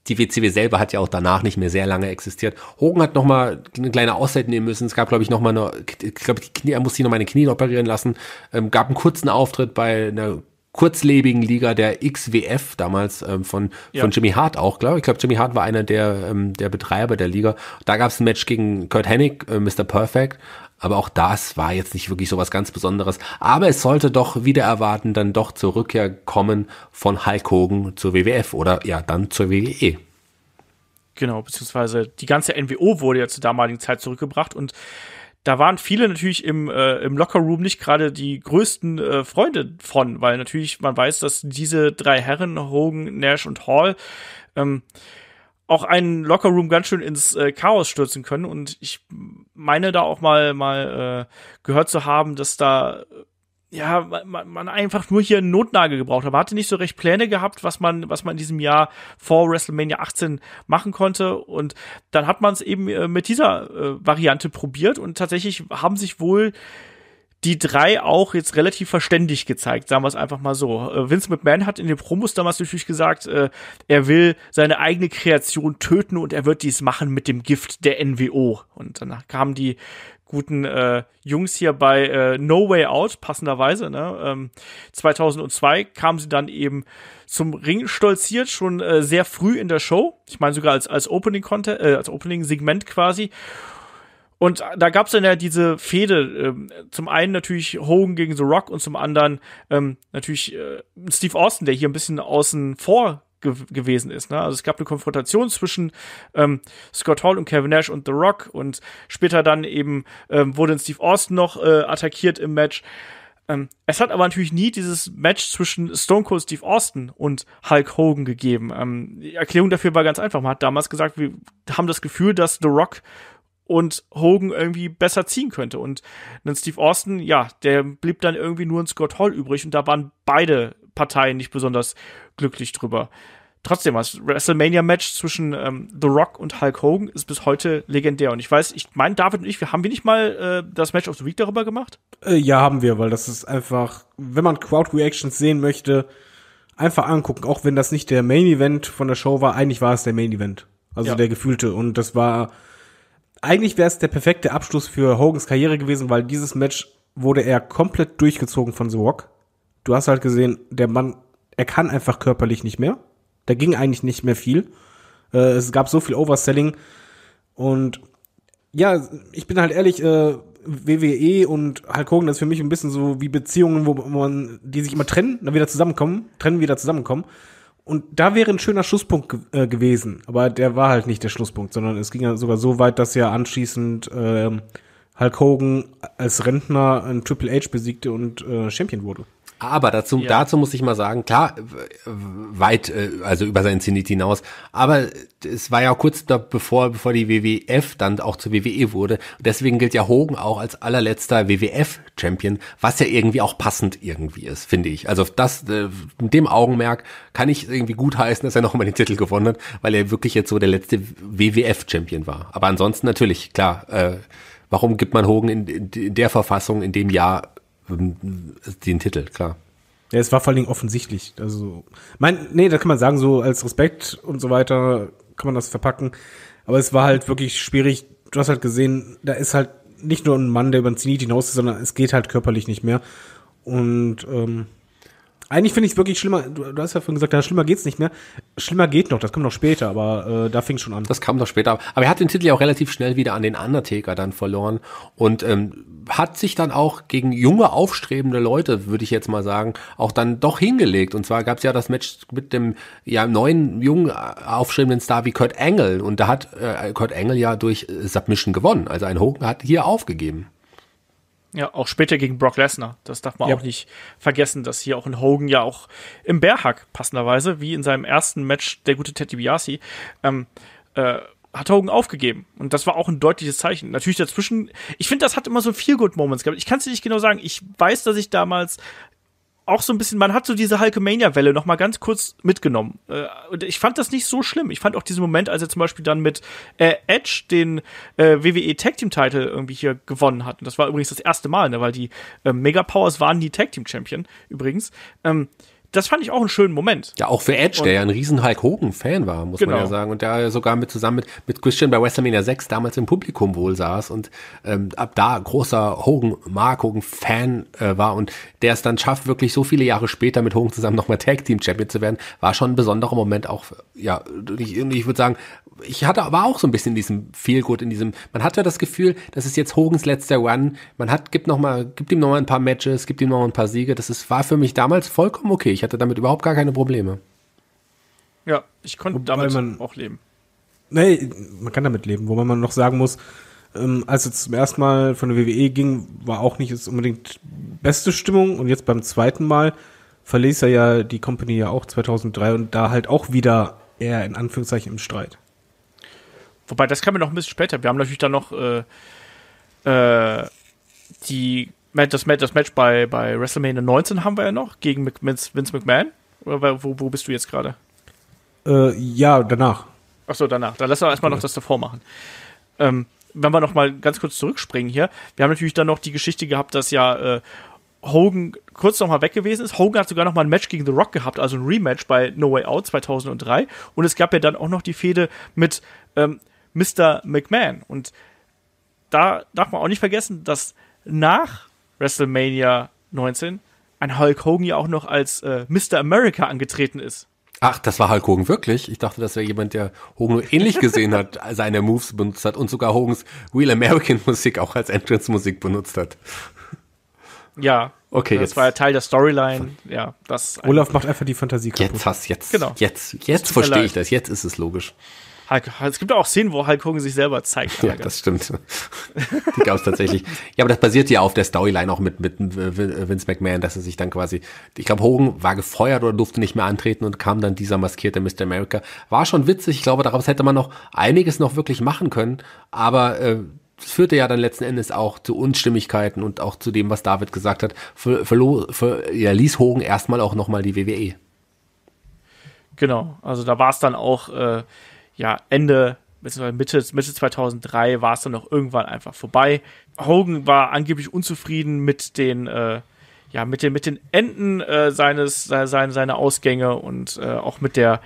die WCW selber hat ja auch danach nicht mehr sehr lange existiert. Hogan hat nochmal eine kleine Auszeit nehmen müssen. Es gab, glaube ich, nochmal eine, ich glaube, die Knie, er musste sich nochmal eine Knie operieren lassen. Ähm, gab einen kurzen Auftritt bei einer kurzlebigen Liga der XWF damals ähm, von ja. von Jimmy Hart auch glaube ich glaube Jimmy Hart war einer der ähm, der Betreiber der Liga da gab es ein Match gegen Kurt Hennig äh, Mr Perfect aber auch das war jetzt nicht wirklich so was ganz Besonderes aber es sollte doch wieder erwarten dann doch zur Rückkehr kommen von Hulk Hogan zur WWF oder ja dann zur WWE genau beziehungsweise die ganze NWO wurde ja zur damaligen Zeit zurückgebracht und da waren viele natürlich im, äh, im Lockerroom nicht gerade die größten äh, Freunde von, weil natürlich man weiß, dass diese drei Herren, Hogan, Nash und Hall, ähm, auch einen Lockerroom ganz schön ins äh, Chaos stürzen können. Und ich meine da auch mal, mal äh, gehört zu haben, dass da ja, man, man einfach nur hier einen Notnagel gebraucht hat. Man hatte nicht so recht Pläne gehabt, was man, was man in diesem Jahr vor WrestleMania 18 machen konnte. Und dann hat man es eben äh, mit dieser äh, Variante probiert und tatsächlich haben sich wohl die drei auch jetzt relativ verständlich gezeigt, sagen wir es einfach mal so. Äh, Vince McMahon hat in den Promos damals natürlich gesagt, äh, er will seine eigene Kreation töten und er wird dies machen mit dem Gift der NWO. Und danach kamen die guten äh, Jungs hier bei äh, No Way Out, passenderweise. Ne? Ähm, 2002 kamen sie dann eben zum Ring stolziert, schon äh, sehr früh in der Show. Ich meine sogar als, als opening content äh, als Opening -Segment quasi. Und da gab es dann ja diese Fehde. Äh, zum einen natürlich Hogan gegen The Rock und zum anderen ähm, natürlich äh, Steve Austin, der hier ein bisschen außen vor ge gewesen ist. Ne? Also es gab eine Konfrontation zwischen ähm, Scott Hall und Kevin Nash und The Rock und später dann eben ähm, wurde Steve Austin noch äh, attackiert im Match. Ähm, es hat aber natürlich nie dieses Match zwischen Stone Cold Steve Austin und Hulk Hogan gegeben. Ähm, die Erklärung dafür war ganz einfach. Man hat damals gesagt, wir haben das Gefühl, dass The Rock und Hogan irgendwie besser ziehen könnte. Und dann Steve Austin, ja, der blieb dann irgendwie nur ein Scott Hall übrig und da waren beide Parteien nicht besonders glücklich drüber. Trotzdem, das WrestleMania-Match zwischen ähm, The Rock und Hulk Hogan ist bis heute legendär. Und ich weiß, ich meine, David und ich, wir haben wir nicht mal äh, das Match of the Week darüber gemacht? Äh, ja, haben wir, weil das ist einfach, wenn man Crowd-Reactions sehen möchte, einfach angucken, auch wenn das nicht der Main-Event von der Show war, eigentlich war es der Main-Event. Also ja. der gefühlte. Und das war eigentlich wäre es der perfekte Abschluss für Hogans Karriere gewesen, weil dieses Match wurde er komplett durchgezogen von The Rock du hast halt gesehen, der Mann, er kann einfach körperlich nicht mehr. Da ging eigentlich nicht mehr viel. Äh, es gab so viel Overselling. Und ja, ich bin halt ehrlich, äh, WWE und Hulk Hogan das ist für mich ein bisschen so wie Beziehungen, wo man, die sich immer trennen, dann wieder zusammenkommen, trennen, wieder zusammenkommen. Und da wäre ein schöner Schlusspunkt ge äh, gewesen, aber der war halt nicht der Schlusspunkt, sondern es ging ja sogar so weit, dass ja anschließend äh, Hulk Hogan als Rentner ein Triple H besiegte und äh, Champion wurde. Aber dazu, ja. dazu muss ich mal sagen, klar, weit, äh, also über seinen Zenit hinaus, aber es war ja kurz da bevor, bevor die WWF dann auch zur WWE wurde. Deswegen gilt ja Hogan auch als allerletzter WWF-Champion, was ja irgendwie auch passend irgendwie ist, finde ich. Also das, äh, mit dem Augenmerk kann ich irgendwie gut heißen, dass er nochmal den Titel gewonnen hat, weil er wirklich jetzt so der letzte WWF-Champion war. Aber ansonsten natürlich, klar, äh, warum gibt man Hogan in, in der Verfassung in dem Jahr den Titel, klar. Ja, es war vor allen Dingen offensichtlich. Also, mein, nee, da kann man sagen, so als Respekt und so weiter kann man das verpacken. Aber es war halt wirklich schwierig. Du hast halt gesehen, da ist halt nicht nur ein Mann, der über den Zenit hinaus ist, sondern es geht halt körperlich nicht mehr. Und ähm, eigentlich finde ich es wirklich schlimmer, du, du, hast ja vorhin gesagt, ja, schlimmer geht's nicht mehr. Schlimmer geht noch, das kommt noch später, aber äh, da fing schon an. Das kam noch später. Aber er hat den Titel ja auch relativ schnell wieder an den Undertaker dann verloren und ähm, hat sich dann auch gegen junge, aufstrebende Leute, würde ich jetzt mal sagen, auch dann doch hingelegt. Und zwar gab's ja das Match mit dem ja, neuen, jungen, äh, aufstrebenden Star wie Kurt Angle. Und da hat äh, Kurt Angle ja durch äh, Submission gewonnen. Also ein Hogan hat hier aufgegeben. Ja, auch später gegen Brock Lesnar. Das darf man ja. auch nicht vergessen, dass hier auch in Hogan ja auch im Bärhack passenderweise, wie in seinem ersten Match der gute Teddy DiBiase, ähm, äh, hat Hogan aufgegeben. Und das war auch ein deutliches Zeichen. Natürlich dazwischen, ich finde, das hat immer so viel Good Moments gehabt. Ich kann es dir nicht genau sagen. Ich weiß, dass ich damals auch so ein bisschen, man hat so diese Hulkamania-Welle noch mal ganz kurz mitgenommen. Äh, und ich fand das nicht so schlimm. Ich fand auch diesen Moment, als er zum Beispiel dann mit äh, Edge den äh, WWE Tag Team Title irgendwie hier gewonnen hat. Und das war übrigens das erste Mal, ne, weil die äh, Mega Powers waren die Tag Team Champion übrigens. Ähm, das fand ich auch einen schönen Moment. Ja, auch für Edge, und, der ja ein riesen Hulk Hogan-Fan war, muss genau. man ja sagen. Und der sogar mit zusammen mit, mit Christian bei WrestleMania 6 damals im Publikum wohl saß und ähm, ab da großer Hogan, Mark Hogan-Fan äh, war und der es dann schafft, wirklich so viele Jahre später mit Hogan zusammen nochmal Tag Team Champion zu werden, war schon ein besonderer Moment auch, ja, ich, ich würde sagen, ich hatte aber auch so ein bisschen in diesem Feelgood, in diesem, man hatte das Gefühl, das ist jetzt Hogans letzter Run, man hat, gibt noch mal, gibt ihm nochmal ein paar Matches, gibt ihm nochmal ein paar Siege, das ist, war für mich damals vollkommen okay, ich hatte damit überhaupt gar keine Probleme. Ja, ich konnte Wobei damit man, auch leben. Nee, man kann damit leben, wo man noch sagen muss, ähm, als es zum ersten Mal von der WWE ging, war auch nicht unbedingt beste Stimmung und jetzt beim zweiten Mal verließ er ja die Company ja auch 2003 und da halt auch wieder eher in Anführungszeichen im Streit. Wobei, das kann man noch ein bisschen später. Wir haben natürlich dann noch äh, äh, die, das, das Match bei, bei WrestleMania 19 haben wir ja noch gegen Vince McMahon. Oder wo, wo bist du jetzt gerade? Äh, ja, danach. Achso, danach. Dann lass doch erstmal ja. noch das davor machen. Ähm, wenn wir noch mal ganz kurz zurückspringen hier, wir haben natürlich dann noch die Geschichte gehabt, dass ja äh, Hogan kurz noch mal weg gewesen ist. Hogan hat sogar noch mal ein Match gegen The Rock gehabt, also ein Rematch bei No Way Out 2003. Und es gab ja dann auch noch die Fehde mit ähm, Mr. McMahon. Und da darf man auch nicht vergessen, dass nach WrestleMania 19 ein Hulk Hogan ja auch noch als äh, Mr. America angetreten ist. Ach, das war Hulk Hogan wirklich? Ich dachte, das wäre jemand, der Hogan nur ähnlich gesehen hat, seine Moves benutzt hat und sogar Hogans Real American Musik auch als Entrance Musik benutzt hat. Ja. Okay. Das jetzt. war ja Teil der Storyline. Ja, das. Olaf macht einfach die Fantasie kaputt. Jetzt hast, jetzt. Genau. Jetzt, jetzt verstehe ich das. Jetzt ist es logisch. Hulk, es gibt auch Szenen, wo Hulk Hogan sich selber zeigt. Ja, das stimmt. Die gab es tatsächlich. Ja, aber das basiert ja auf der Storyline auch mit, mit äh, äh, Vince McMahon, dass er sich dann quasi, ich glaube, Hogan war gefeuert oder durfte nicht mehr antreten und kam dann dieser maskierte Mr. America. War schon witzig. Ich glaube, daraus hätte man noch einiges noch wirklich machen können. Aber äh, führte ja dann letzten Endes auch zu Unstimmigkeiten und auch zu dem, was David gesagt hat. Für, für, für, ja, ließ Hogan erstmal auch nochmal die WWE. Genau, also da war es dann auch, äh, ja, Ende beziehungsweise Mitte, Mitte 2003 war es dann noch irgendwann einfach vorbei. Hogan war angeblich unzufrieden mit den, äh, ja, mit den, mit den Enden äh, seines, äh, seine, seine Ausgänge und äh, auch mit der,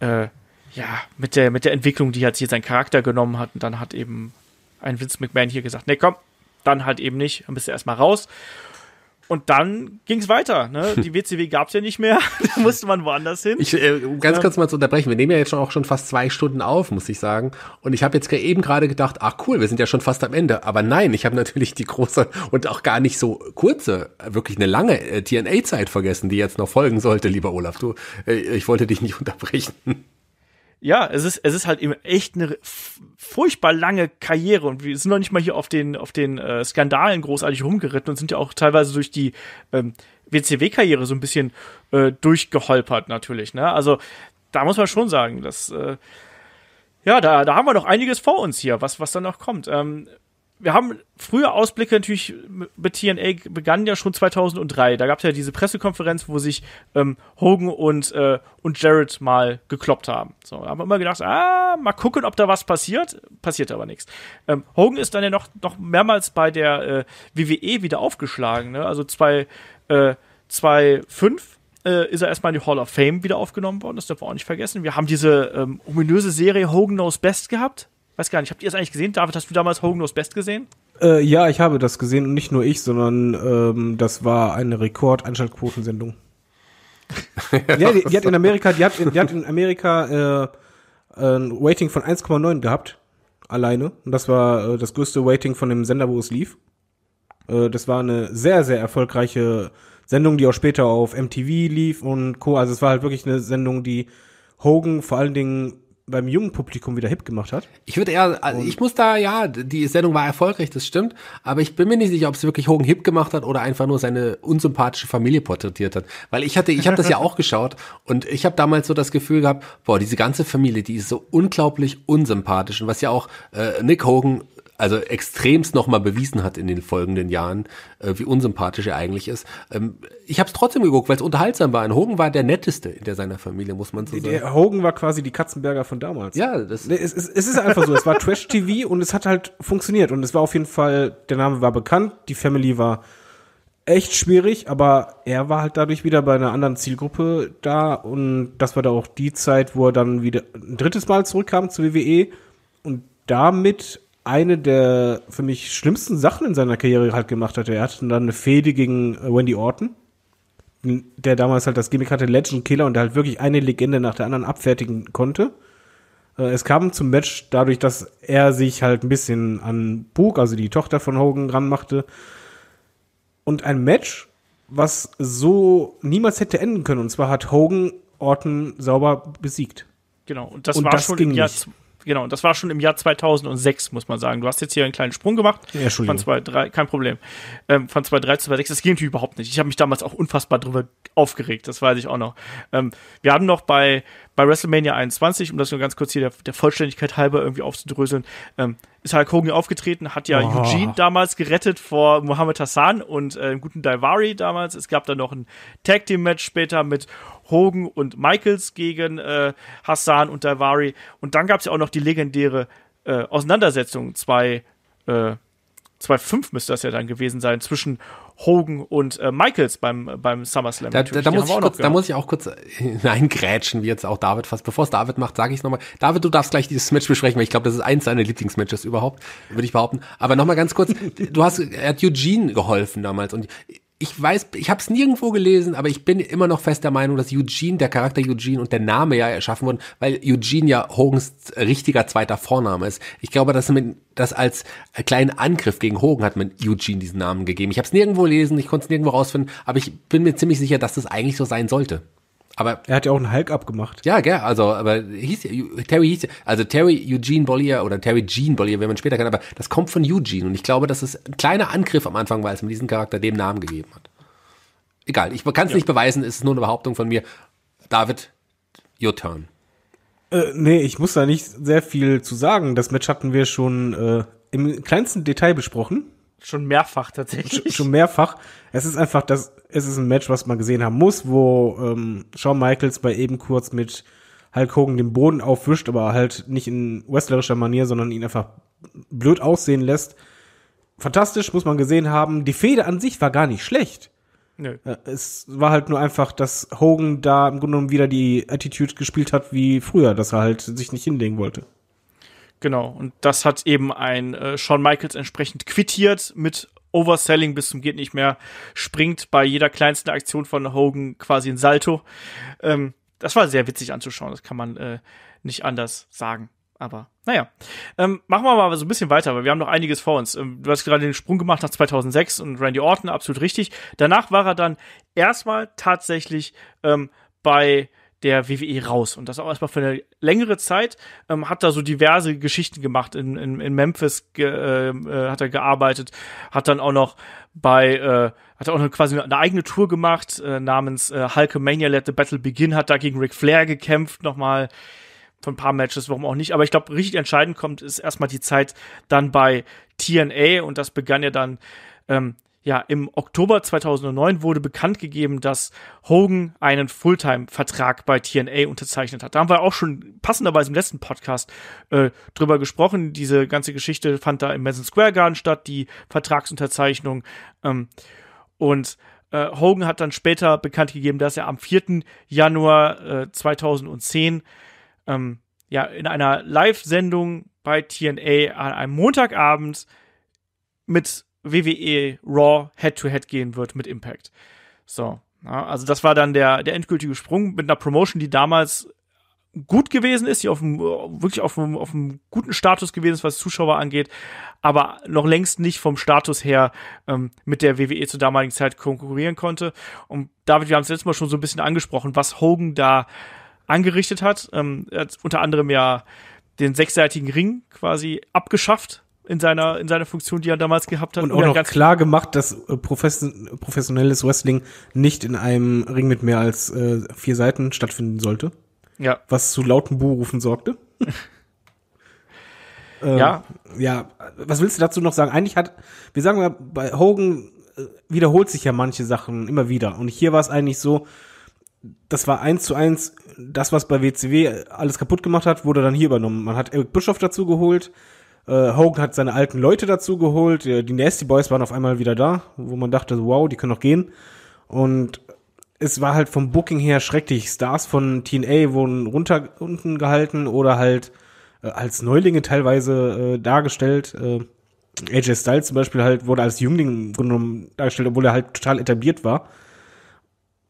äh, ja, mit der, mit der Entwicklung, die halt hier sein Charakter genommen hat. Und dann hat eben ein Vince McMahon hier gesagt, nee, komm, dann halt eben nicht, dann bist du erstmal raus. Und dann ging es weiter. Ne? Die WCW gab es ja nicht mehr. da musste man woanders hin. Ich, äh, ganz kurz mal zu unterbrechen. Wir nehmen ja jetzt schon auch schon fast zwei Stunden auf, muss ich sagen. Und ich habe jetzt eben gerade gedacht, ach cool, wir sind ja schon fast am Ende. Aber nein, ich habe natürlich die große und auch gar nicht so kurze, äh, wirklich eine lange äh, TNA-Zeit vergessen, die jetzt noch folgen sollte, lieber Olaf. Du, äh, ich wollte dich nicht unterbrechen ja, es ist, es ist halt eben echt eine furchtbar lange Karriere und wir sind noch nicht mal hier auf den, auf den äh, Skandalen großartig rumgeritten und sind ja auch teilweise durch die ähm, WCW-Karriere so ein bisschen äh, durchgeholpert natürlich. Ne? Also da muss man schon sagen, dass äh, ja, da, da haben wir noch einiges vor uns hier, was, was dann noch kommt. Ähm, wir haben frühe Ausblicke natürlich mit TNA begannen ja schon 2003. Da gab es ja diese Pressekonferenz, wo sich ähm, Hogan und, äh, und Jared mal gekloppt haben. So, da haben wir immer gedacht, ah, mal gucken, ob da was passiert. Passiert aber nichts. Ähm, Hogan ist dann ja noch, noch mehrmals bei der äh, WWE wieder aufgeschlagen. Ne? Also zwei, äh, zwei, fünf, äh, ist er erstmal in die Hall of Fame wieder aufgenommen worden. Das dürfen wir auch nicht vergessen. Wir haben diese ähm, ominöse Serie Hogan Knows Best gehabt weiß gar nicht, habt ihr es eigentlich gesehen? David, hast du damals Hogan Knows Best gesehen? Äh, ja, ich habe das gesehen und nicht nur ich, sondern ähm, das war eine Rekord-Einschaltquotensendung. ja, die, die, hat in Amerika, die hat, die hat in Amerika äh, ein Rating von 1,9 gehabt. Alleine. Und das war äh, das größte Rating von dem Sender, wo es lief. Äh, das war eine sehr, sehr erfolgreiche Sendung, die auch später auf MTV lief und Co. Also es war halt wirklich eine Sendung, die Hogan vor allen Dingen beim jungen Publikum wieder hip gemacht hat. Ich würde eher, also ich muss da, ja, die Sendung war erfolgreich, das stimmt, aber ich bin mir nicht sicher, ob es wirklich Hogan hip gemacht hat oder einfach nur seine unsympathische Familie porträtiert hat. Weil ich hatte, ich habe das ja auch geschaut und ich habe damals so das Gefühl gehabt, boah, diese ganze Familie, die ist so unglaublich unsympathisch und was ja auch äh, Nick Hogan also extremst nochmal bewiesen hat in den folgenden Jahren, äh, wie unsympathisch er eigentlich ist. Ähm, ich habe es trotzdem geguckt, weil es unterhaltsam war. Und Hogan war der netteste in der seiner Familie, muss man so sagen. Der Hogan war quasi die Katzenberger von damals. Ja, das es, es, es ist einfach so. es war Trash-TV und es hat halt funktioniert. Und es war auf jeden Fall, der Name war bekannt, die Family war echt schwierig, aber er war halt dadurch wieder bei einer anderen Zielgruppe da und das war da auch die Zeit, wo er dann wieder ein drittes Mal zurückkam zu WWE und damit eine der für mich schlimmsten Sachen in seiner Karriere halt gemacht hatte. Er hatte dann eine Fehde gegen äh, Wendy Orton, der damals halt das Gimmick hatte, Legend Killer und der halt wirklich eine Legende nach der anderen abfertigen konnte. Äh, es kam zum Match dadurch, dass er sich halt ein bisschen an Book, also die Tochter von Hogan, ranmachte. Und ein Match, was so niemals hätte enden können. Und zwar hat Hogan Orton sauber besiegt. Genau, und das und war das schon im Jahr nicht genau, das war schon im Jahr 2006, muss man sagen. Du hast jetzt hier einen kleinen Sprung gemacht. Ja, Entschuldigung. Von 2003, kein Problem. Ähm, von 2003 zu 2006, das ging natürlich überhaupt nicht. Ich habe mich damals auch unfassbar drüber aufgeregt, das weiß ich auch noch. Ähm, wir haben noch bei bei WrestleMania 21, um das nur ganz kurz hier der, der Vollständigkeit halber irgendwie aufzudröseln, ähm, ist Hulk Hogan aufgetreten, hat ja oh. Eugene damals gerettet vor Mohammed Hassan und äh, guten Daivari damals. Es gab dann noch ein Tag Team Match später mit Hogan und Michaels gegen äh, Hassan und Daivari. Und dann gab es ja auch noch die legendäre äh, Auseinandersetzung, zwei, äh, müsste das ja dann gewesen sein, zwischen Hogan und äh, Michaels beim, beim SummerSlam. Da, da, da muss ich kurz, da muss ich auch kurz äh, hineingrätschen, wie jetzt auch David fast. Bevor es David macht, sage ich es nochmal. David, du darfst gleich dieses Match besprechen, weil ich glaube, das ist eins seiner Lieblingsmatches überhaupt, würde ich behaupten. Aber nochmal ganz kurz, du hast, er hat Eugene geholfen damals und ich weiß, ich habe es nirgendwo gelesen, aber ich bin immer noch fest der Meinung, dass Eugene, der Charakter Eugene und der Name ja erschaffen wurden, weil Eugene ja Hogans richtiger zweiter Vorname ist. Ich glaube, dass man das als kleinen Angriff gegen Hogan hat man Eugene diesen Namen gegeben. Ich habe es nirgendwo gelesen, ich konnte es nirgendwo rausfinden, aber ich bin mir ziemlich sicher, dass das eigentlich so sein sollte. Aber er hat ja auch einen Hulk abgemacht. Ja, gell, also, aber hieß, Terry hieß, also Terry Eugene Bollier oder Terry Jean Bollier, wenn man später kann, aber das kommt von Eugene und ich glaube, dass es ein kleiner Angriff am Anfang war, als man diesen Charakter dem Namen gegeben hat. Egal, ich kann es ja. nicht beweisen, es ist nur eine Behauptung von mir. David, your turn. Äh, nee, ich muss da nicht sehr viel zu sagen. Das Match hatten wir schon äh, im kleinsten Detail besprochen. Schon mehrfach tatsächlich. Schon, schon mehrfach. Es ist einfach das, es ist ein Match, was man gesehen haben muss, wo ähm, Shawn Michaels bei eben kurz mit Hulk Hogan den Boden aufwischt, aber halt nicht in wrestlerischer Manier, sondern ihn einfach blöd aussehen lässt. Fantastisch, muss man gesehen haben. Die Fehde an sich war gar nicht schlecht. Nö. Äh, es war halt nur einfach, dass Hogan da im Grunde genommen wieder die Attitude gespielt hat wie früher, dass er halt sich nicht hinlegen wollte. Genau, und das hat eben ein äh, Shawn Michaels entsprechend quittiert mit Overselling bis zum geht nicht mehr, springt bei jeder kleinsten Aktion von Hogan quasi ein Salto. Ähm, das war sehr witzig anzuschauen, das kann man äh, nicht anders sagen. Aber naja, ähm, machen wir mal so ein bisschen weiter, weil wir haben noch einiges vor uns. Ähm, du hast gerade den Sprung gemacht nach 2006 und Randy Orton, absolut richtig. Danach war er dann erstmal tatsächlich ähm, bei der WWE raus. Und das auch erstmal für eine längere Zeit. Ähm, hat da so diverse Geschichten gemacht. In, in, in Memphis ge, äh, äh, hat er gearbeitet, hat dann auch noch bei, äh, hat er auch noch quasi eine eigene Tour gemacht, äh, namens äh, Hulkamania Let the Battle Begin, hat da gegen Ric Flair gekämpft nochmal von ein paar Matches, warum auch nicht. Aber ich glaube, richtig entscheidend kommt, ist erstmal die Zeit dann bei TNA und das begann ja dann ähm, ja, im Oktober 2009 wurde bekannt gegeben, dass Hogan einen Fulltime-Vertrag bei TNA unterzeichnet hat. Da haben wir auch schon passenderweise im letzten Podcast äh, drüber gesprochen. Diese ganze Geschichte fand da im Madison Square Garden statt, die Vertragsunterzeichnung. Ähm, und äh, Hogan hat dann später bekannt gegeben, dass er am 4. Januar äh, 2010 ähm, ja, in einer Live-Sendung bei TNA an einem Montagabend mit WWE Raw Head-to-Head -head gehen wird mit Impact. So, ja, also das war dann der, der endgültige Sprung mit einer Promotion, die damals gut gewesen ist, die auf dem, wirklich auf einem, auf guten Status gewesen ist, was Zuschauer angeht, aber noch längst nicht vom Status her ähm, mit der WWE zur damaligen Zeit konkurrieren konnte. Und David, wir haben es letztes Mal schon so ein bisschen angesprochen, was Hogan da angerichtet hat. Ähm, er hat unter anderem ja den sechsseitigen Ring quasi abgeschafft in seiner, in seiner Funktion, die er damals gehabt hat. Und auch noch klar gemacht, dass äh, profession professionelles Wrestling nicht in einem Ring mit mehr als äh, vier Seiten stattfinden sollte. Ja. Was zu lauten Buhrufen sorgte. ähm, ja. Ja, was willst du dazu noch sagen? Eigentlich hat, wir sagen mal, bei Hogan äh, wiederholt sich ja manche Sachen immer wieder. Und hier war es eigentlich so, das war eins zu eins das, was bei WCW alles kaputt gemacht hat, wurde dann hier übernommen. Man hat Eric Bischoff dazu geholt, äh, Hogan hat seine alten Leute dazu geholt. Äh, die Nasty Boys waren auf einmal wieder da, wo man dachte, wow, die können noch gehen. Und es war halt vom Booking her schrecklich. Stars von TNA wurden runter unten gehalten oder halt äh, als Neulinge teilweise äh, dargestellt. Äh, AJ Styles zum Beispiel halt wurde als Jüngling genommen dargestellt, obwohl er halt total etabliert war.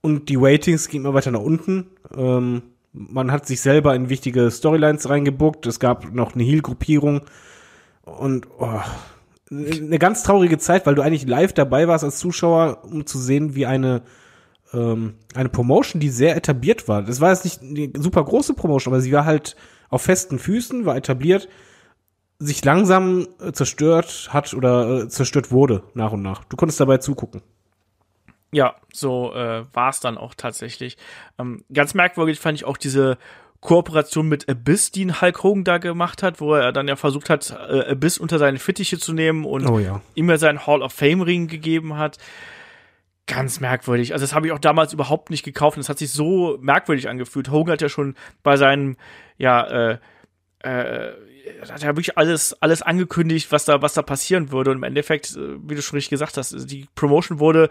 Und die Waitings gingen immer weiter nach unten. Ähm, man hat sich selber in wichtige Storylines reingebuckt. Es gab noch eine Heal-Gruppierung und oh, eine ganz traurige Zeit, weil du eigentlich live dabei warst als Zuschauer, um zu sehen, wie eine ähm, eine Promotion, die sehr etabliert war. Das war jetzt nicht eine super große Promotion, aber sie war halt auf festen Füßen, war etabliert, sich langsam äh, zerstört hat oder äh, zerstört wurde nach und nach. Du konntest dabei zugucken. Ja, so äh, war es dann auch tatsächlich. Ähm, ganz merkwürdig fand ich auch diese Kooperation mit Abyss, die ein Hulk Hogan da gemacht hat, wo er dann ja versucht hat, äh, Abyss unter seine Fittiche zu nehmen und oh, ja. ihm ja seinen Hall of Fame Ring gegeben hat. Ganz merkwürdig. Also das habe ich auch damals überhaupt nicht gekauft. das hat sich so merkwürdig angefühlt. Hogan hat ja schon bei seinem, ja, äh, äh, hat ja wirklich alles, alles angekündigt, was da, was da passieren würde. Und im Endeffekt, äh, wie du schon richtig gesagt hast, die Promotion wurde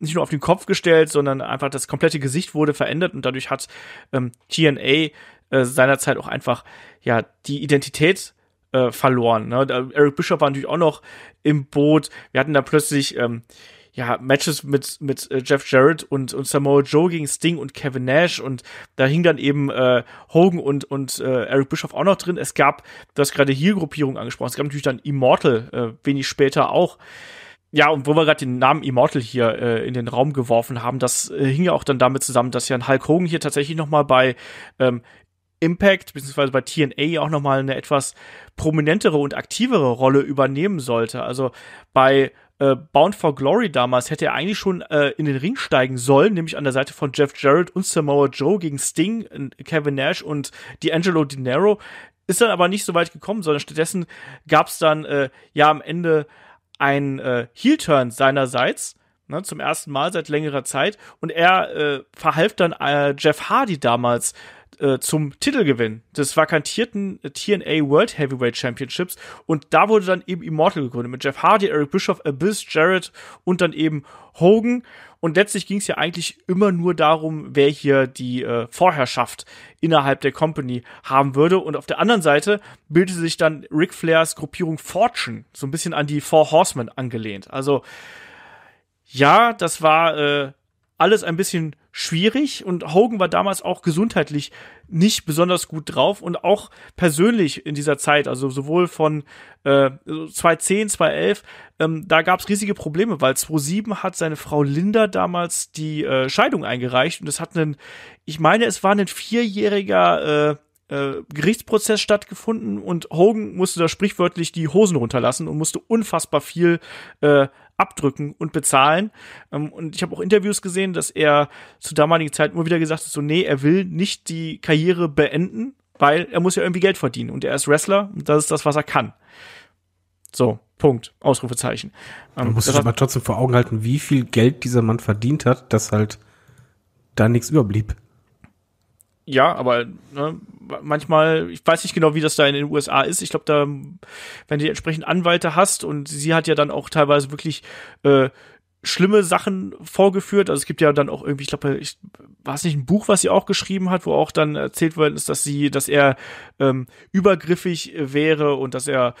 nicht nur auf den Kopf gestellt, sondern einfach das komplette Gesicht wurde verändert und dadurch hat ähm, TNA äh, seinerzeit auch einfach ja die Identität äh, verloren. Ne? Da, Eric Bischoff war natürlich auch noch im Boot. Wir hatten da plötzlich ähm, ja, Matches mit, mit äh, Jeff Jarrett und, und Samoa Joe gegen Sting und Kevin Nash und da hing dann eben äh, Hogan und, und äh, Eric Bischoff auch noch drin. Es gab, du hast gerade hier Gruppierung angesprochen, es gab natürlich dann Immortal äh, wenig später auch. Ja, und wo wir gerade den Namen Immortal hier äh, in den Raum geworfen haben, das äh, hing ja auch dann damit zusammen, dass ja ein Hulk Hogan hier tatsächlich noch mal bei ähm, Impact beziehungsweise bei TNA auch nochmal eine etwas prominentere und aktivere Rolle übernehmen sollte. Also bei äh, Bound for Glory damals hätte er eigentlich schon äh, in den Ring steigen sollen, nämlich an der Seite von Jeff Jarrett und Samoa Joe gegen Sting, Kevin Nash und D'Angelo Di Niro. Ist dann aber nicht so weit gekommen, sondern stattdessen gab es dann äh, ja am Ende einen äh, Heel-Turn seinerseits. Ne, zum ersten Mal seit längerer Zeit. Und er äh, verhalf dann äh, Jeff Hardy damals äh, zum Titelgewinn des vakantierten TNA World Heavyweight Championships. Und da wurde dann eben Immortal gegründet mit Jeff Hardy, Eric Bischoff, Abyss, Jarrett und dann eben Hogan. Und letztlich ging es ja eigentlich immer nur darum, wer hier die äh, Vorherrschaft innerhalb der Company haben würde. Und auf der anderen Seite bildete sich dann Ric Flairs Gruppierung Fortune, so ein bisschen an die Four Horsemen angelehnt. Also ja, das war äh, alles ein bisschen schwierig und Hogan war damals auch gesundheitlich nicht besonders gut drauf und auch persönlich in dieser Zeit, also sowohl von äh, 2010, 2011, ähm, da gab es riesige Probleme, weil 2007 hat seine Frau Linda damals die äh, Scheidung eingereicht und es hat einen, ich meine, es war ein vierjähriger äh, äh, Gerichtsprozess stattgefunden und Hogan musste da sprichwörtlich die Hosen runterlassen und musste unfassbar viel äh, abdrücken und bezahlen. Ähm, und ich habe auch Interviews gesehen, dass er zu damaligen Zeit immer wieder gesagt hat, so nee, er will nicht die Karriere beenden, weil er muss ja irgendwie Geld verdienen und er ist Wrestler und das ist das, was er kann. So, Punkt, Ausrufezeichen. Ähm, Man muss sich aber trotzdem vor Augen halten, wie viel Geld dieser Mann verdient hat, dass halt da nichts überblieb. Ja, aber ne, manchmal, ich weiß nicht genau, wie das da in den USA ist. Ich glaube, da, wenn du die entsprechenden Anwälte hast und sie hat ja dann auch teilweise wirklich äh, schlimme Sachen vorgeführt. Also es gibt ja dann auch irgendwie, ich glaube, ich, war es nicht ein Buch, was sie auch geschrieben hat, wo auch dann erzählt worden ist, dass sie, dass er ähm, übergriffig wäre und dass er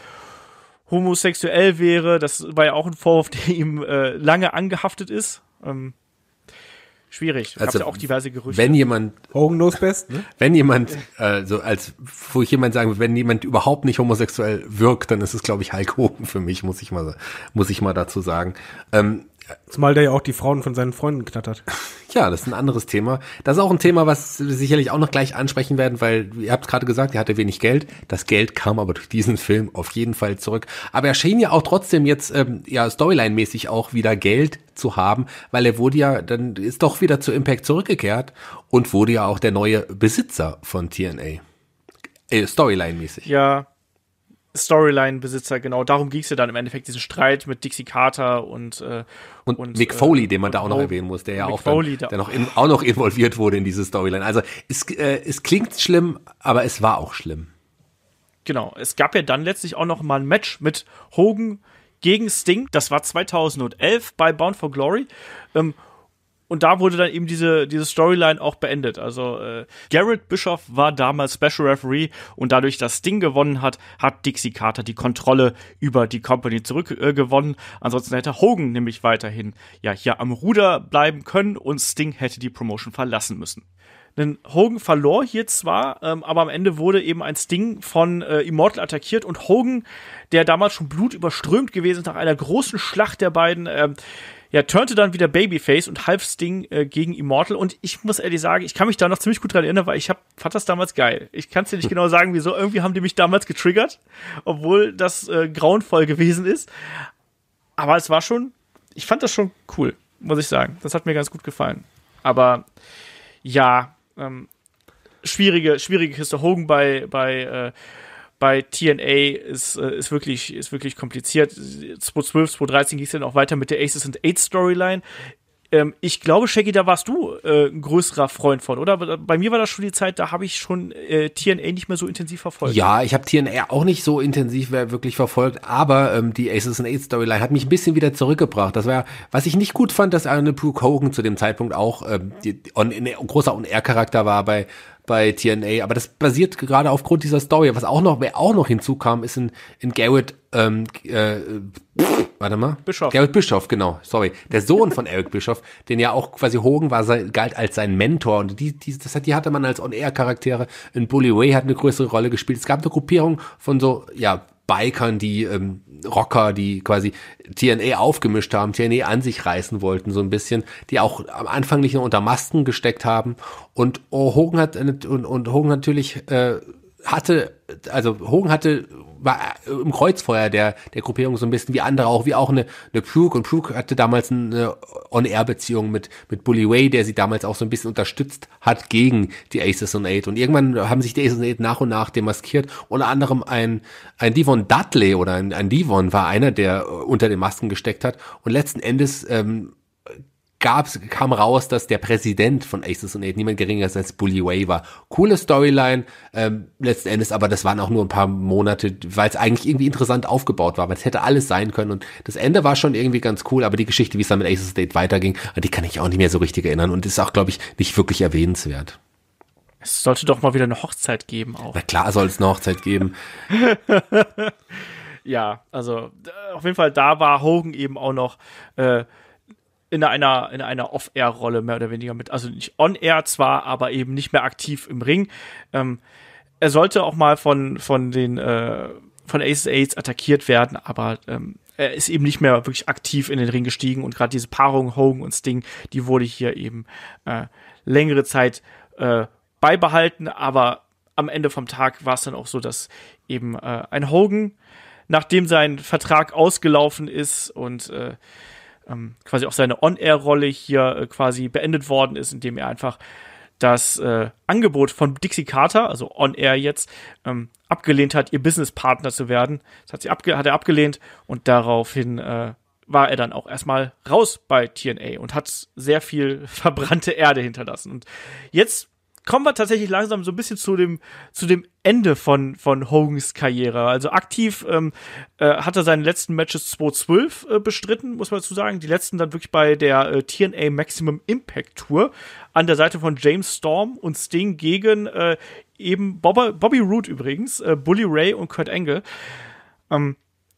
homosexuell wäre. Das war ja auch ein Vorwurf, der ihm äh, lange angehaftet ist. Ähm, schwierig. Also, ja auch diverse Gerüchte. Wenn jemand augenlos best, ne? wenn jemand äh, so als wo ich jemand sagen, wenn jemand überhaupt nicht homosexuell wirkt, dann ist es glaube ich Hulk Hogan für mich, muss ich mal muss ich mal dazu sagen. Ähm, Zumal der ja auch die Frauen von seinen Freunden knattert. Ja, das ist ein anderes Thema. Das ist auch ein Thema, was wir sicherlich auch noch gleich ansprechen werden, weil ihr habt gerade gesagt, er hatte wenig Geld. Das Geld kam aber durch diesen Film auf jeden Fall zurück. Aber er schien ja auch trotzdem jetzt ähm, ja Storyline-mäßig auch wieder Geld zu haben, weil er wurde ja dann ist doch wieder zu Impact zurückgekehrt und wurde ja auch der neue Besitzer von TNA. Äh, Storyline-mäßig. Ja, Storyline-Besitzer, genau. Darum ging es ja dann im Endeffekt, diesen Streit mit Dixie Carter und äh, und, und Mick Foley, äh, den man da auch noch erwähnen muss, der ja auch, dann, der noch in, auch noch involviert wurde in diese Storyline. Also es, äh, es klingt schlimm, aber es war auch schlimm. Genau, es gab ja dann letztlich auch noch mal ein Match mit Hogan gegen Sting. Das war 2011 bei Bound for Glory. Ähm, und da wurde dann eben diese, diese Storyline auch beendet. Also äh, Garrett Bischoff war damals Special Referee und dadurch, dass Sting gewonnen hat, hat Dixie Carter die Kontrolle über die Company zurückgewonnen. Äh, Ansonsten hätte Hogan nämlich weiterhin ja hier am Ruder bleiben können und Sting hätte die Promotion verlassen müssen. Denn Hogan verlor hier zwar, ähm, aber am Ende wurde eben ein Sting von äh, Immortal attackiert und Hogan, der damals schon blutüberströmt gewesen ist nach einer großen Schlacht der beiden, ähm, ja, turnte dann wieder Babyface und half Sting äh, gegen Immortal. Und ich muss ehrlich sagen, ich kann mich da noch ziemlich gut dran erinnern, weil ich hab, fand das damals geil. Ich kann es dir nicht genau sagen, wieso. Irgendwie haben die mich damals getriggert, obwohl das äh, grauenvoll gewesen ist. Aber es war schon, ich fand das schon cool, muss ich sagen. Das hat mir ganz gut gefallen. Aber ja, ähm, schwierige, schwierige Kiste. Hogan bei, bei äh, bei TNA ist, äh, ist, wirklich, ist wirklich kompliziert. 2012, 2013 ging es dann auch weiter mit der Aces and Eight Storyline. Ähm, ich glaube, Shaggy, da warst du äh, ein größerer Freund von, oder? Bei mir war das schon die Zeit, da habe ich schon äh, TNA nicht mehr so intensiv verfolgt. Ja, ich habe TNA auch nicht so intensiv wirklich verfolgt, aber ähm, die Aces and Eight Storyline hat mich ein bisschen wieder zurückgebracht. Das war, was ich nicht gut fand, dass eine Brooke Hogan zu dem Zeitpunkt auch ähm, die, on, ein großer On-Air-Charakter war bei bei TNA. Aber das basiert gerade aufgrund dieser Story. Was auch noch, wer auch noch hinzukam, ist in, in Garrett, ähm, äh, warte mal. Bischof. Garrett Bischof, genau, sorry. Der Sohn von Eric Bischof, den ja auch quasi Hogan war, galt als sein Mentor. Und die, die, das hat, die hatte man als On-Air-Charaktere. In Bully Way hat eine größere Rolle gespielt. Es gab eine Gruppierung von so, ja, Bikern, die ähm, Rocker, die quasi TNA aufgemischt haben, TNA an sich reißen wollten, so ein bisschen, die auch am Anfang nicht nur unter Masken gesteckt haben. Und Hogan hat und, und Hogan natürlich äh, hatte, also Hogan hatte war äh, im Kreuzfeuer der, der Gruppierung so ein bisschen wie andere auch, wie auch eine, eine Pruk. Und Pruk hatte damals eine On-Air-Beziehung mit, mit Bully Way, der sie damals auch so ein bisschen unterstützt hat gegen die Aces und Eight. Und irgendwann haben sich die Aces und Eight nach und nach demaskiert. Unter anderem ein, ein Devon Dudley oder ein, ein Devon war einer, der unter den Masken gesteckt hat. Und letzten Endes, ähm, gab's, kam raus, dass der Präsident von Aces und Eight niemand geringeres als Bully Way war. Coole Storyline, ähm, letzten Endes, aber das waren auch nur ein paar Monate, weil es eigentlich irgendwie interessant aufgebaut war, weil es hätte alles sein können und das Ende war schon irgendwie ganz cool, aber die Geschichte, wie es dann mit Aces und Eight weiterging, die kann ich auch nicht mehr so richtig erinnern und ist auch, glaube ich, nicht wirklich erwähnenswert. Es sollte doch mal wieder eine Hochzeit geben auch. Na klar soll es eine Hochzeit geben. ja, also äh, auf jeden Fall, da war Hogan eben auch noch äh, in einer, in einer Off-Air-Rolle mehr oder weniger mit. Also nicht on-air zwar, aber eben nicht mehr aktiv im Ring. Ähm, er sollte auch mal von, von den äh, von Aces Aids attackiert werden, aber ähm, er ist eben nicht mehr wirklich aktiv in den Ring gestiegen und gerade diese Paarung Hogan und Sting, die wurde hier eben äh, längere Zeit äh, beibehalten, aber am Ende vom Tag war es dann auch so, dass eben äh, ein Hogan, nachdem sein Vertrag ausgelaufen ist und äh, ähm, quasi auch seine On-Air-Rolle hier äh, quasi beendet worden ist, indem er einfach das äh, Angebot von Dixie Carter, also On Air jetzt, ähm, abgelehnt hat, ihr Businesspartner zu werden. Das hat, sie abge hat er abgelehnt und daraufhin äh, war er dann auch erstmal raus bei TNA und hat sehr viel verbrannte Erde hinterlassen. Und jetzt kommen wir tatsächlich langsam so ein bisschen zu dem, zu dem Ende von, von Hogans Karriere. Also aktiv ähm, äh, hat er seine letzten Matches 2012 äh, bestritten, muss man dazu sagen. Die letzten dann wirklich bei der äh, TNA Maximum Impact Tour an der Seite von James Storm und Sting gegen äh, eben Bobby, Bobby Root übrigens, äh, Bully Ray und Kurt Angle. Ähm,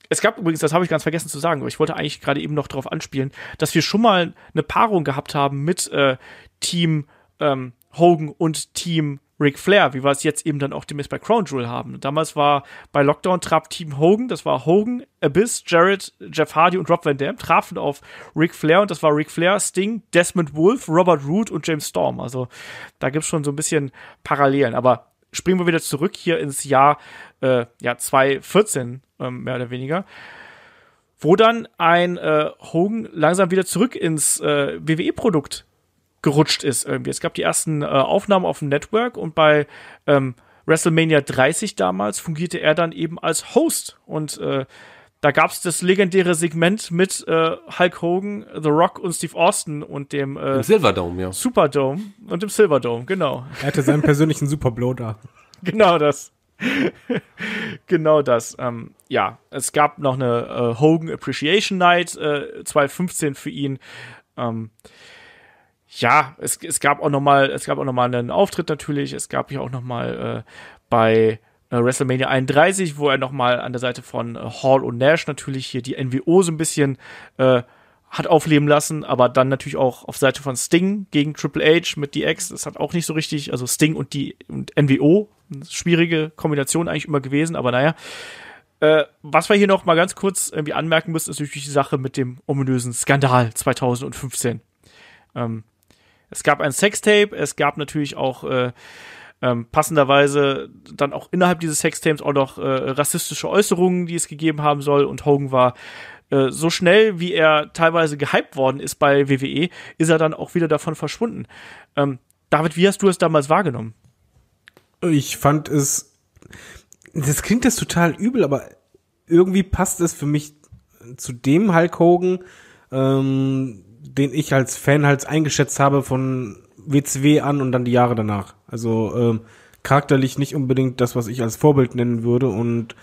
es gab übrigens, das habe ich ganz vergessen zu sagen, aber ich wollte eigentlich gerade eben noch darauf anspielen, dass wir schon mal eine Paarung gehabt haben mit äh, Team ähm, Hogan und Team Ric Flair, wie wir es jetzt eben dann auch demnächst bei Crown Jewel haben. Damals war bei Lockdown Trab Team Hogan, das war Hogan, Abyss, Jared, Jeff Hardy und Rob Van Dam trafen auf Ric Flair und das war Ric Flair, Sting, Desmond Wolf, Robert Root und James Storm. Also da gibt es schon so ein bisschen Parallelen. Aber springen wir wieder zurück hier ins Jahr, äh, ja, 2014, ähm, mehr oder weniger wo dann ein äh, Hogan langsam wieder zurück ins äh, WWE-Produkt gerutscht ist irgendwie. Es gab die ersten äh, Aufnahmen auf dem Network und bei ähm, WrestleMania 30 damals fungierte er dann eben als Host und äh, da gab es das legendäre Segment mit äh, Hulk Hogan, The Rock und Steve Austin und dem äh, Im Silverdome, ja. Superdome und dem Silverdome, genau. Er hatte seinen persönlichen Superblow da. Genau das. genau das. Ähm, ja, es gab noch eine äh, Hogan Appreciation Night äh, 2015 für ihn. Ähm, ja, es, es gab auch nochmal, es gab auch nochmal einen Auftritt natürlich. Es gab hier auch nochmal äh, bei äh, WrestleMania 31, wo er nochmal an der Seite von äh, Hall und Nash natürlich hier die NWO so ein bisschen äh, hat aufleben lassen, aber dann natürlich auch auf Seite von Sting gegen Triple H mit DX. Das hat auch nicht so richtig, also Sting und die und NWO, schwierige Kombination eigentlich immer gewesen, aber naja. Äh, was wir hier noch mal ganz kurz irgendwie anmerken müssen, ist natürlich die Sache mit dem ominösen Skandal 2015. Ähm, es gab ein Sextape, es gab natürlich auch äh, ähm, passenderweise dann auch innerhalb dieses Sextapes auch noch äh, rassistische Äußerungen, die es gegeben haben soll. Und Hogan war äh, so schnell, wie er teilweise gehypt worden ist bei WWE, ist er dann auch wieder davon verschwunden. Ähm, David, wie hast du es damals wahrgenommen? Ich fand es, das klingt jetzt total übel, aber irgendwie passt es für mich zu dem Hulk Hogan, ähm, den ich als Fan halt eingeschätzt habe von WCW an und dann die Jahre danach. Also ähm, charakterlich nicht unbedingt das, was ich als Vorbild nennen würde. Und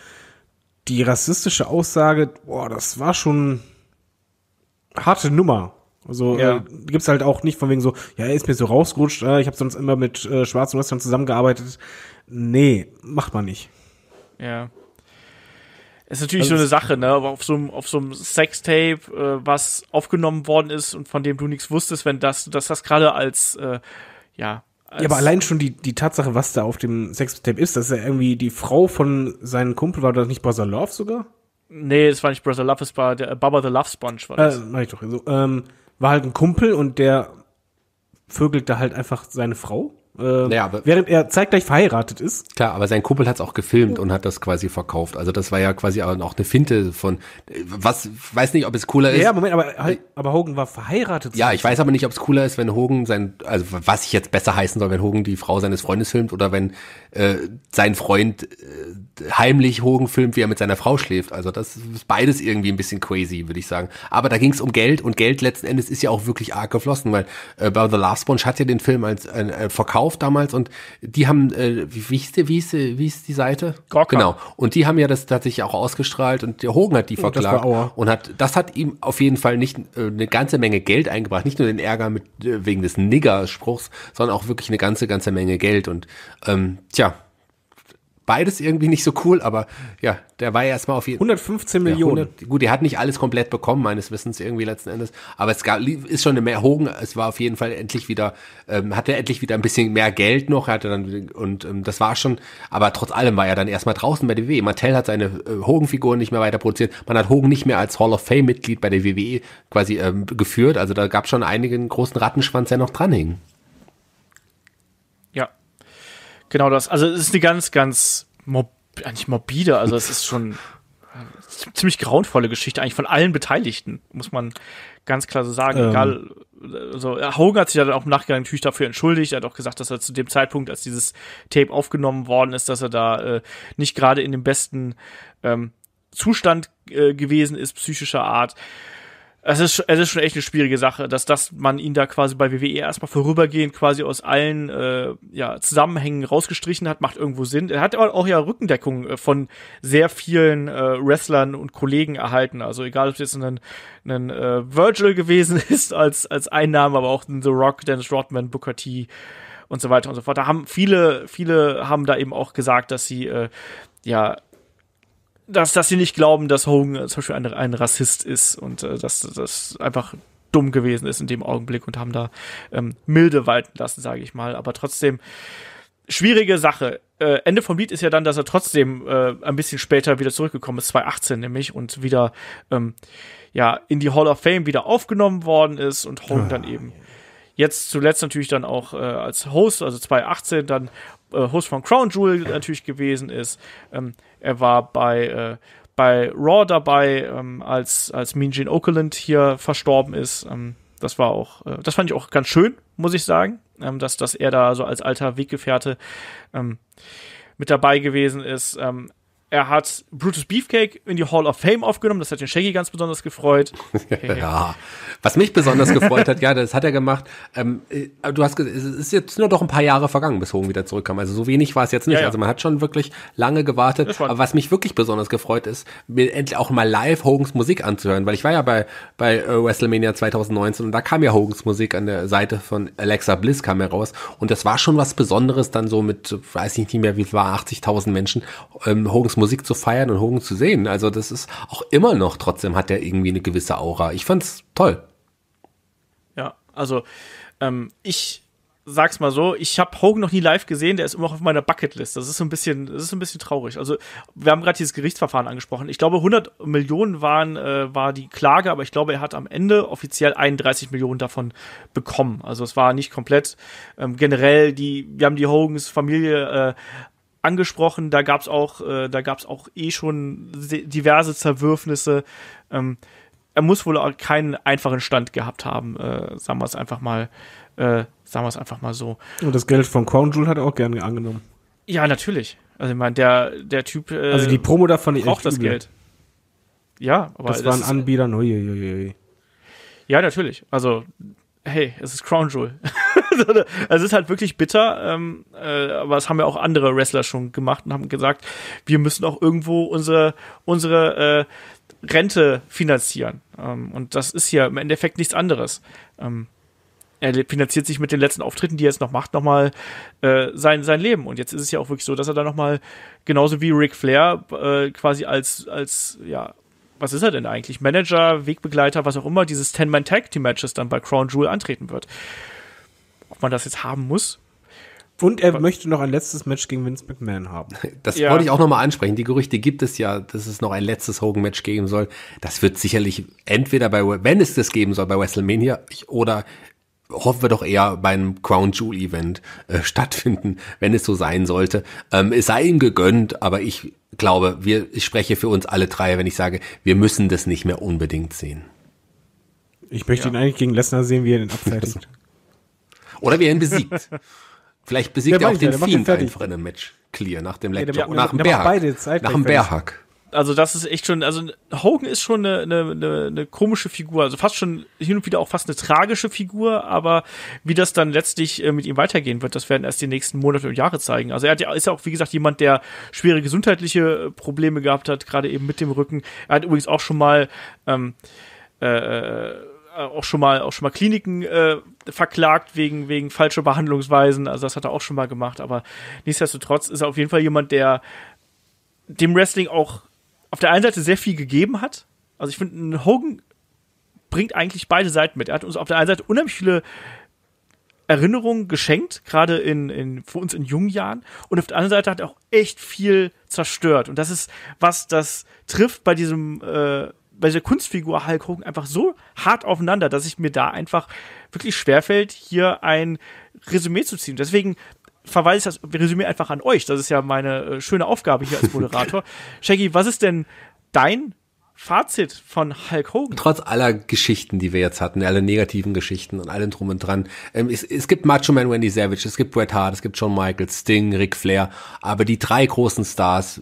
die rassistische Aussage, boah, das war schon harte Nummer. Also ja. äh, gibt's halt auch nicht von wegen so, ja, er ist mir so rausgerutscht, äh, ich habe sonst immer mit äh, Schwarzen Western zusammengearbeitet. Nee, macht man nicht. Ja ist natürlich also so eine Sache, ne? Aber auf so einem, auf so einem Sextape, äh, was aufgenommen worden ist und von dem du nichts wusstest, wenn das, dass das gerade als, äh, ja. ja, aber allein schon die, die Tatsache, was da auf dem Sextape ist, dass er irgendwie die Frau von seinem Kumpel war, das nicht Brother Love sogar? Nee, es war nicht Brother Love, es war der äh, Baba the Love Sponge, war äh, das. Äh, mach ich doch. So, also, ähm, war halt ein Kumpel und der vögelt da halt einfach seine Frau. Äh, naja, während er zeitgleich verheiratet ist. Klar, aber sein Kumpel hat es auch gefilmt und hat das quasi verkauft. Also das war ja quasi auch eine Finte von, was, weiß nicht, ob es cooler ist. Ja, Moment, aber, halt, aber Hogan war verheiratet. Ja, ich weiß aber nicht, ob es cooler ist, wenn Hogan sein, also was ich jetzt besser heißen soll, wenn Hogan die Frau seines Freundes filmt oder wenn äh, sein Freund äh, heimlich Hogan filmt, wie er mit seiner Frau schläft. Also das ist beides irgendwie ein bisschen crazy, würde ich sagen. Aber da ging es um Geld und Geld letzten Endes ist ja auch wirklich arg geflossen, weil äh, The Last Sponge hat ja den Film als äh, äh verkauft gekauft damals und die haben, äh, wie, hieß die, wie, hieß die, wie hieß die Seite? Gorka. Genau. Und die haben ja das tatsächlich auch ausgestrahlt und der Hogan hat die oh, verklagt. Oh, und hat, das hat ihm auf jeden Fall nicht äh, eine ganze Menge Geld eingebracht. Nicht nur den Ärger mit, äh, wegen des Nigger-Spruchs, sondern auch wirklich eine ganze, ganze Menge Geld. Und ähm, tja, beides irgendwie nicht so cool, aber ja, der war ja erstmal auf jeden Fall. 115 Millionen. 100, gut, er hat nicht alles komplett bekommen, meines Wissens irgendwie letzten Endes, aber es gab, ist schon eine Erhöhung, es war auf jeden Fall endlich wieder, ähm, hatte er endlich wieder ein bisschen mehr Geld noch, Er hatte dann, und ähm, das war schon, aber trotz allem war er dann erstmal draußen bei der WWE. Mattel hat seine äh, Hogan-Figuren nicht mehr weiter produziert, man hat Hogan nicht mehr als Hall of Fame-Mitglied bei der WWE quasi ähm, geführt, also da gab schon einigen großen Rattenschwanz, der noch dran hing. Genau das. Also es ist eine ganz, ganz mob eigentlich morbide, also es ist schon ziemlich grauenvolle Geschichte eigentlich von allen Beteiligten, muss man ganz klar so sagen. Ähm. Egal, also Hogan hat sich ja dann auch im Nachgang natürlich dafür entschuldigt. Er hat auch gesagt, dass er zu dem Zeitpunkt, als dieses Tape aufgenommen worden ist, dass er da äh, nicht gerade in dem besten ähm, Zustand äh, gewesen ist, psychischer Art es ist, es ist schon echt eine schwierige Sache, dass, dass man ihn da quasi bei WWE erstmal vorübergehend quasi aus allen äh, ja, Zusammenhängen rausgestrichen hat, macht irgendwo Sinn. Er hat aber auch ja Rückendeckung äh, von sehr vielen äh, Wrestlern und Kollegen erhalten. Also egal, ob es jetzt ein, ein äh, Virgil gewesen ist als, als Einnahme, aber auch ein The Rock, Dennis Rodman, Booker T und so weiter und so fort. Da haben viele, viele haben da eben auch gesagt, dass sie äh, ja dass, dass sie nicht glauben, dass Hogan äh, zum Beispiel ein, ein Rassist ist und äh, dass das einfach dumm gewesen ist in dem Augenblick und haben da ähm, milde walten lassen, sage ich mal. Aber trotzdem, schwierige Sache. Äh, Ende vom Lied ist ja dann, dass er trotzdem äh, ein bisschen später wieder zurückgekommen ist, 2018 nämlich, und wieder ähm, ja in die Hall of Fame wieder aufgenommen worden ist und Hogan oh, dann eben Jetzt zuletzt natürlich dann auch äh, als Host, also 2018 dann äh, Host von Crown Jewel natürlich gewesen ist. Ähm, er war bei, äh, bei Raw dabei, ähm, als, als Mean Gene Oakland hier verstorben ist. Ähm, das war auch, äh, das fand ich auch ganz schön, muss ich sagen, ähm, dass, dass er da so als alter Weggefährte ähm, mit dabei gewesen ist. Ähm, er hat Brutus Beefcake in die Hall of Fame aufgenommen. Das hat den Shaggy ganz besonders gefreut. ja. Was mich besonders gefreut hat, ja, das hat er gemacht. Ähm, äh, du hast, es ist jetzt nur doch ein paar Jahre vergangen, bis Hogan wieder zurückkam. Also so wenig war es jetzt nicht. Ja, ja. Also man hat schon wirklich lange gewartet. Aber was mich wirklich besonders gefreut ist, mir endlich auch mal live Hogans Musik anzuhören, weil ich war ja bei bei äh, WrestleMania 2019 und da kam ja Hogans Musik an der Seite von Alexa Bliss kam heraus und das war schon was Besonderes dann so mit, weiß ich nicht mehr, wie es war, 80.000 Menschen ähm, Hogans Musik Musik zu feiern und Hogan zu sehen. Also das ist auch immer noch, trotzdem hat er irgendwie eine gewisse Aura. Ich fand's toll. Ja, also ähm, ich sag's mal so, ich habe Hogan noch nie live gesehen, der ist immer noch auf meiner Bucketlist. Das ist so ein bisschen, das ist ein bisschen traurig. Also, wir haben gerade dieses Gerichtsverfahren angesprochen. Ich glaube, 100 Millionen waren äh, war die Klage, aber ich glaube, er hat am Ende offiziell 31 Millionen davon bekommen. Also, es war nicht komplett ähm, generell die wir haben die Hogans Familie äh, angesprochen. Da gab es auch, äh, da gab's auch eh schon diverse Zerwürfnisse. Ähm, er muss wohl auch keinen einfachen Stand gehabt haben, äh, sagen wir es einfach mal, äh, sagen wir es einfach mal so. Und das Geld von Cornjul hat er auch gerne angenommen. Ja, natürlich. Also ich meine, der, der Typ äh, Also die Promo davon braucht das übel. Geld. Ja, aber das, das war ein Anbieter, uiuiui. Ne? Ja, natürlich. Also hey, es ist Crown Jewel. es ist halt wirklich bitter, ähm, äh, aber das haben ja auch andere Wrestler schon gemacht und haben gesagt, wir müssen auch irgendwo unsere, unsere äh, Rente finanzieren. Ähm, und das ist ja im Endeffekt nichts anderes. Ähm, er finanziert sich mit den letzten Auftritten, die er jetzt noch macht, nochmal äh, sein, sein Leben. Und jetzt ist es ja auch wirklich so, dass er da nochmal, genauso wie Ric Flair, äh, quasi als, als, ja, was ist er denn eigentlich? Manager, Wegbegleiter, was auch immer, dieses Ten-Man-Tag-Team-Matches dann bei Crown Jewel antreten wird ob man das jetzt haben muss. Und er möchte noch ein letztes Match gegen Vince McMahon haben. Das ja. wollte ich auch nochmal ansprechen. Die Gerüchte gibt es ja, dass es noch ein letztes Hogan-Match geben soll. Das wird sicherlich entweder bei, wenn es das geben soll, bei WrestleMania oder hoffen wir doch eher beim Crown Jewel Event äh, stattfinden, wenn es so sein sollte. Ähm, es sei ihm gegönnt, aber ich glaube, wir, ich spreche für uns alle drei, wenn ich sage, wir müssen das nicht mehr unbedingt sehen. Ich möchte ja. ihn eigentlich gegen Lesnar sehen, wie er den abfertigt. Oder werden besiegt. Vielleicht besiegt der er auch den ja, Fiend einfach in einem Match. Clear, nach dem Lecture. Ja, nach dem Bärhack. Nach dem Bärhack. Also das ist echt schon, also Hogan ist schon eine, eine, eine komische Figur, also fast schon hin und wieder auch fast eine tragische Figur, aber wie das dann letztlich äh, mit ihm weitergehen wird, das werden erst die nächsten Monate und Jahre zeigen. Also er hat ja, ist ja auch, wie gesagt, jemand, der schwere gesundheitliche äh, Probleme gehabt hat, gerade eben mit dem Rücken. Er hat übrigens auch schon mal ähm, äh, äh äh, auch schon mal auch schon mal Kliniken äh, verklagt wegen wegen falscher Behandlungsweisen. Also das hat er auch schon mal gemacht. Aber nichtsdestotrotz ist er auf jeden Fall jemand, der dem Wrestling auch auf der einen Seite sehr viel gegeben hat. Also ich finde, Hogan bringt eigentlich beide Seiten mit. Er hat uns auf der einen Seite unheimlich viele Erinnerungen geschenkt, gerade in, in, für uns in jungen Jahren. Und auf der anderen Seite hat er auch echt viel zerstört. Und das ist was, das trifft bei diesem äh, bei der Kunstfigur Hulk Hogan einfach so hart aufeinander, dass ich mir da einfach wirklich schwerfällt, hier ein Resümee zu ziehen. Deswegen verweise ich das Resümee einfach an euch. Das ist ja meine äh, schöne Aufgabe hier als Moderator. Shaggy, was ist denn dein Fazit von Hulk Hogan. Trotz aller Geschichten, die wir jetzt hatten, alle negativen Geschichten und allem drum und dran. Ähm, es, es, gibt Macho Man Randy Savage, es gibt Bret Hart, es gibt Shawn Michaels, Sting, Ric Flair. Aber die drei großen Stars,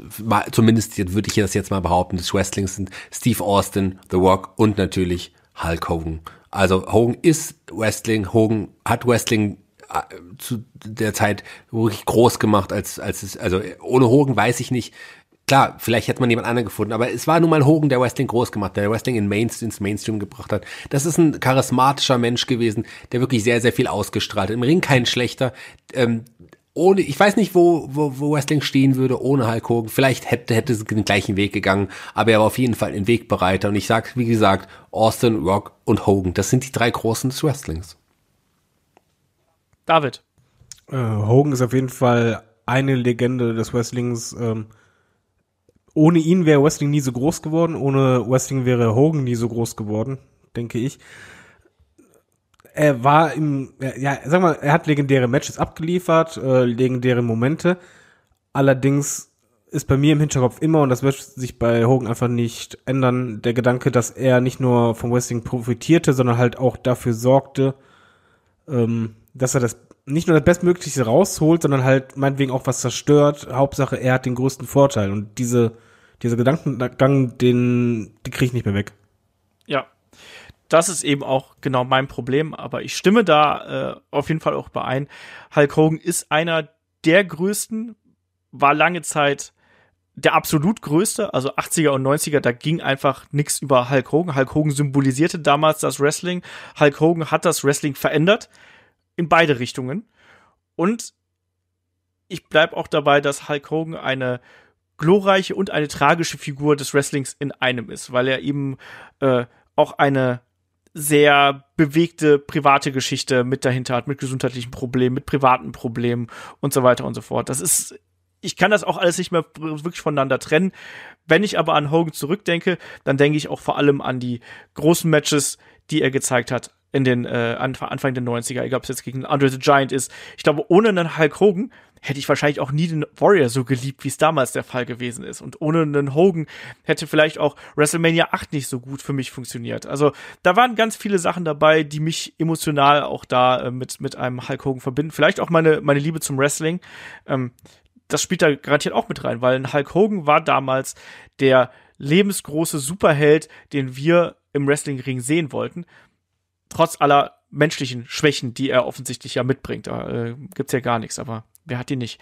zumindest würde ich das jetzt mal behaupten, des Wrestlings sind Steve Austin, The Rock und natürlich Hulk Hogan. Also Hogan ist Wrestling, Hogan hat Wrestling äh, zu der Zeit wirklich groß gemacht, als, als es, also ohne Hogan weiß ich nicht, klar, vielleicht hätte man jemand anderen gefunden, aber es war nun mal Hogan, der Wrestling groß gemacht hat, der Wrestling in Mainst ins Mainstream gebracht hat. Das ist ein charismatischer Mensch gewesen, der wirklich sehr, sehr viel ausgestrahlt hat. Im Ring kein schlechter. Ähm, ohne, ich weiß nicht, wo, wo, wo Wrestling stehen würde ohne Hulk Hogan. Vielleicht hätte, hätte es den gleichen Weg gegangen, aber er war auf jeden Fall ein Wegbereiter. Und ich sag, wie gesagt, Austin, Rock und Hogan, das sind die drei Großen des Wrestlings. David. Äh, Hogan ist auf jeden Fall eine Legende des Wrestlings. Ähm ohne ihn wäre Wrestling nie so groß geworden, ohne Wrestling wäre Hogan nie so groß geworden, denke ich. Er war im, ja, sag mal, er hat legendäre Matches abgeliefert, äh, legendäre Momente. Allerdings ist bei mir im Hinterkopf immer, und das wird sich bei Hogan einfach nicht ändern, der Gedanke, dass er nicht nur vom Wrestling profitierte, sondern halt auch dafür sorgte, ähm, dass er das nicht nur das Bestmögliche rausholt, sondern halt meinetwegen auch was zerstört. Hauptsache, er hat den größten Vorteil. Und diese, dieser Gedankengang, den, den kriege ich nicht mehr weg. Ja. Das ist eben auch genau mein Problem, aber ich stimme da äh, auf jeden Fall auch bei ein. Hulk Hogan ist einer der größten, war lange Zeit der absolut größte, also 80er und 90er, da ging einfach nichts über Hulk Hogan. Hulk Hogan symbolisierte damals das Wrestling. Hulk Hogan hat das Wrestling verändert in beide Richtungen. Und ich bleibe auch dabei, dass Hulk Hogan eine glorreiche und eine tragische Figur des Wrestlings in einem ist, weil er eben äh, auch eine sehr bewegte private Geschichte mit dahinter hat, mit gesundheitlichen Problemen, mit privaten Problemen und so weiter und so fort. Das ist, ich kann das auch alles nicht mehr wirklich voneinander trennen. Wenn ich aber an Hogan zurückdenke, dann denke ich auch vor allem an die großen Matches, die er gezeigt hat in den äh, Anfang, Anfang der 90er, egal ob es jetzt gegen Andre the Giant ist. Ich glaube, ohne einen Hulk Hogan hätte ich wahrscheinlich auch nie den Warrior so geliebt, wie es damals der Fall gewesen ist. Und ohne einen Hogan hätte vielleicht auch WrestleMania 8 nicht so gut für mich funktioniert. Also da waren ganz viele Sachen dabei, die mich emotional auch da äh, mit, mit einem Hulk Hogan verbinden. Vielleicht auch meine, meine Liebe zum Wrestling. Ähm, das spielt da garantiert auch mit rein, weil ein Hulk Hogan war damals der lebensgroße Superheld, den wir im Wrestlingring sehen wollten trotz aller menschlichen Schwächen, die er offensichtlich ja mitbringt. Da äh, gibt's ja gar nichts, aber wer hat die nicht?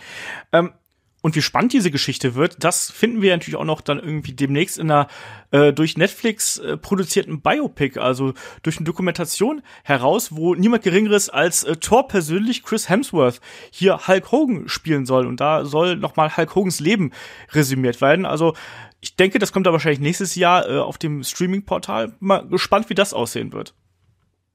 Ähm, und wie spannend diese Geschichte wird, das finden wir natürlich auch noch dann irgendwie demnächst in einer äh, durch Netflix äh, produzierten Biopic, also durch eine Dokumentation heraus, wo niemand Geringeres als äh, Thor persönlich Chris Hemsworth hier Hulk Hogan spielen soll. Und da soll nochmal Hulk Hogans Leben resümiert werden. Also ich denke, das kommt da wahrscheinlich nächstes Jahr äh, auf dem Streaming-Portal. Mal gespannt, wie das aussehen wird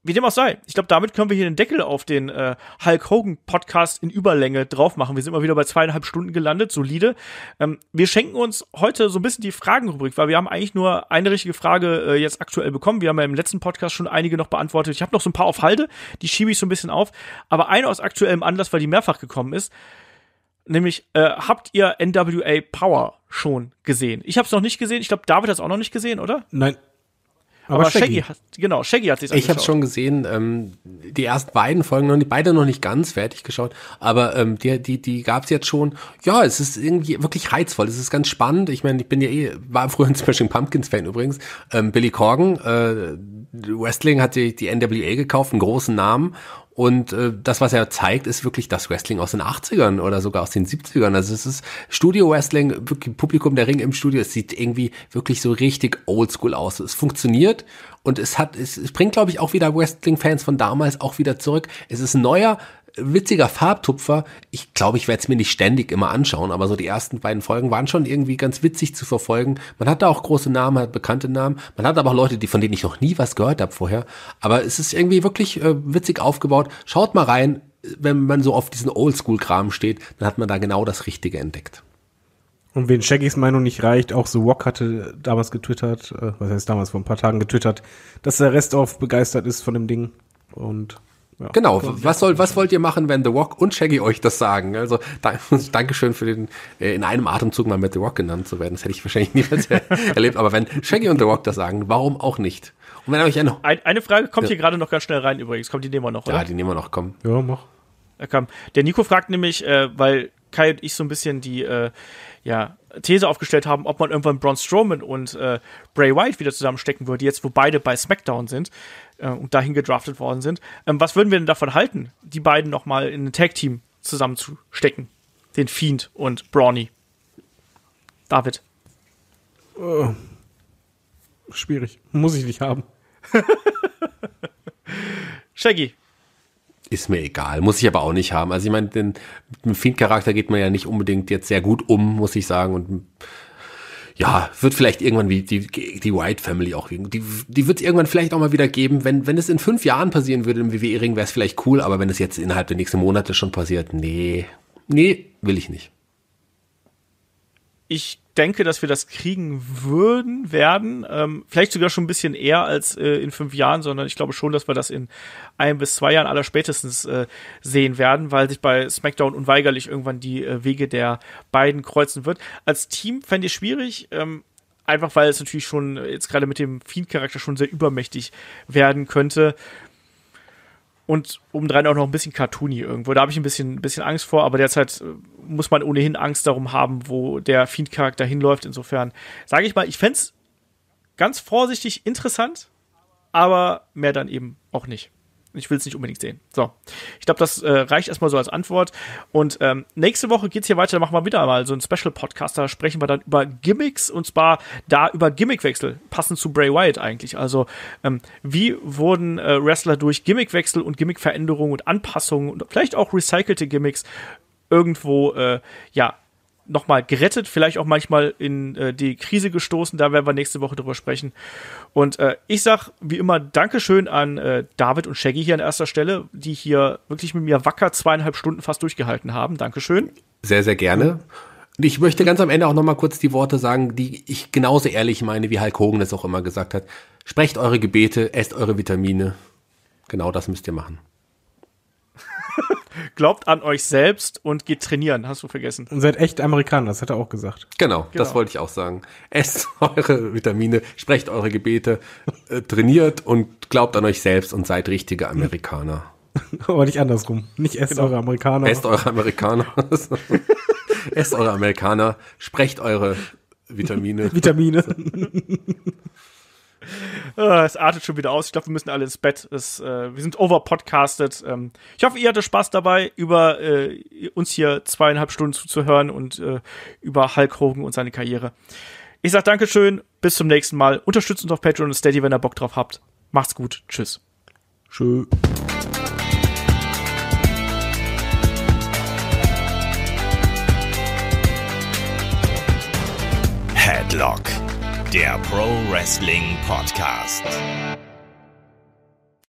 wie dem auch sei, ich glaube, damit können wir hier den Deckel auf den äh, Hulk Hogan Podcast in Überlänge drauf machen. Wir sind mal wieder bei zweieinhalb Stunden gelandet, solide. Ähm, wir schenken uns heute so ein bisschen die Fragenrubrik, weil wir haben eigentlich nur eine richtige Frage äh, jetzt aktuell bekommen. Wir haben ja im letzten Podcast schon einige noch beantwortet. Ich habe noch so ein paar auf Halde, die schiebe ich so ein bisschen auf. Aber eine aus aktuellem Anlass, weil die mehrfach gekommen ist, nämlich äh, habt ihr NWA Power schon gesehen? Ich habe es noch nicht gesehen. Ich glaube, David hat es auch noch nicht gesehen, oder? Nein, aber, aber Shaggy. Shaggy hat, genau, Shaggy hat sich angeschaut. Ich habe schon gesehen, ähm, die ersten beiden Folgen noch nicht, beide noch nicht ganz fertig geschaut, aber ähm, die, die, die gab es jetzt schon. Ja, es ist irgendwie wirklich reizvoll, es ist ganz spannend. Ich meine, ich bin ja eh, war früher ein Smashing Pumpkins Fan übrigens. Ähm, Billy Corgan, äh, Wrestling hat die, die NWA gekauft, einen großen Namen und äh, das, was er zeigt, ist wirklich das Wrestling aus den 80ern oder sogar aus den 70ern. Also es ist Studio-Wrestling, wirklich Publikum, der Ring im Studio, es sieht irgendwie wirklich so richtig oldschool aus. Es funktioniert und es hat, es, es bringt, glaube ich, auch wieder Wrestling-Fans von damals auch wieder zurück. Es ist neuer witziger Farbtupfer. Ich glaube, ich werde es mir nicht ständig immer anschauen, aber so die ersten beiden Folgen waren schon irgendwie ganz witzig zu verfolgen. Man hat da auch große Namen, hat bekannte Namen. Man hat aber auch Leute, die, von denen ich noch nie was gehört habe vorher. Aber es ist irgendwie wirklich äh, witzig aufgebaut. Schaut mal rein. Wenn man so auf diesen Oldschool-Kram steht, dann hat man da genau das Richtige entdeckt. Und wen Shaggy's Meinung nicht reicht, auch The Rock hatte damals getwittert, äh, was heißt damals, vor ein paar Tagen getwittert, dass der Rest auf begeistert ist von dem Ding. Und ja. Genau, was soll, was wollt ihr machen, wenn The Rock und Shaggy euch das sagen? Also, da, Dankeschön für den, äh, in einem Atemzug mal mit The Rock genannt zu werden. Das hätte ich wahrscheinlich niemals erlebt. Aber wenn Shaggy und The Rock das sagen, warum auch nicht? Und wenn euch ein, eine Frage kommt ja. hier gerade noch ganz schnell rein übrigens. Kommt die nehmen wir noch, oder? Ja, die nehmen wir noch, komm. Ja, mach. Komm. Der Nico fragt nämlich, äh, weil Kai und ich so ein bisschen die, äh, ja, These aufgestellt haben, ob man irgendwann Braun Strowman und äh, Bray Wyatt wieder zusammenstecken würde, jetzt wo beide bei SmackDown sind äh, und dahin gedraftet worden sind. Ähm, was würden wir denn davon halten, die beiden nochmal in ein Tag-Team zusammenzustecken? Den Fiend und Brawny. David. Oh. Schwierig. Muss ich nicht haben. Shaggy. Ist mir egal, muss ich aber auch nicht haben. Also ich meine, den, mit dem Fiend-Charakter geht man ja nicht unbedingt jetzt sehr gut um, muss ich sagen. Und ja, wird vielleicht irgendwann wie die, die White Family auch, die, die wird es irgendwann vielleicht auch mal wieder geben. Wenn, wenn es in fünf Jahren passieren würde im WWE-Ring, wäre es vielleicht cool, aber wenn es jetzt innerhalb der nächsten Monate schon passiert, nee, nee, will ich nicht. Ich denke, dass wir das kriegen würden, werden. Ähm, vielleicht sogar schon ein bisschen eher als äh, in fünf Jahren, sondern ich glaube schon, dass wir das in ein bis zwei Jahren aller spätestens äh, sehen werden, weil sich bei SmackDown unweigerlich irgendwann die äh, Wege der beiden kreuzen wird. Als Team fände ich schwierig. Ähm, einfach weil es natürlich schon jetzt gerade mit dem Fiend-Charakter schon sehr übermächtig werden könnte und obendrein auch noch ein bisschen cartoony irgendwo. Da habe ich ein bisschen, ein bisschen Angst vor, aber derzeit äh, muss man ohnehin Angst darum haben, wo der Fiend-Charakter hinläuft. Insofern sage ich mal, ich fände es ganz vorsichtig interessant, aber mehr dann eben auch nicht. Ich will es nicht unbedingt sehen. So, ich glaube, das äh, reicht erstmal so als Antwort. Und ähm, nächste Woche geht es hier weiter. Da machen wir wieder mal so einen Special-Podcast. Da sprechen wir dann über Gimmicks und zwar da über Gimmickwechsel, passend zu Bray Wyatt eigentlich. Also, ähm, wie wurden äh, Wrestler durch Gimmickwechsel und Gimmickveränderungen und Anpassungen und vielleicht auch recycelte Gimmicks irgendwo äh, ja nochmal gerettet, vielleicht auch manchmal in äh, die Krise gestoßen. Da werden wir nächste Woche drüber sprechen. Und äh, ich sag wie immer Dankeschön an äh, David und Shaggy hier an erster Stelle, die hier wirklich mit mir wacker zweieinhalb Stunden fast durchgehalten haben. Dankeschön. Sehr, sehr gerne. Und ich möchte ganz am Ende auch nochmal kurz die Worte sagen, die ich genauso ehrlich meine, wie Hulk Hogan es auch immer gesagt hat. Sprecht eure Gebete, esst eure Vitamine. Genau das müsst ihr machen. Glaubt an euch selbst und geht trainieren, hast du vergessen. Und seid echt Amerikaner, das hat er auch gesagt. Genau, genau. das wollte ich auch sagen. Esst eure Vitamine, sprecht eure Gebete, äh, trainiert und glaubt an euch selbst und seid richtige Amerikaner. Aber nicht andersrum. Nicht esst genau. eure Amerikaner. Esst eure Amerikaner. esst eure Amerikaner, sprecht eure Vitamine. Vitamine. Äh, es artet schon wieder aus. Ich glaube, wir müssen alle ins Bett. Es, äh, wir sind overpodcastet. Ähm, ich hoffe, ihr hattet Spaß dabei, über äh, uns hier zweieinhalb Stunden zuzuhören und äh, über Hulk Hogan und seine Karriere. Ich sage Dankeschön, bis zum nächsten Mal. Unterstützt uns auf Patreon und Steady, wenn ihr Bock drauf habt. Macht's gut. Tschüss. Tschüss. Headlock der Pro Wrestling Podcast.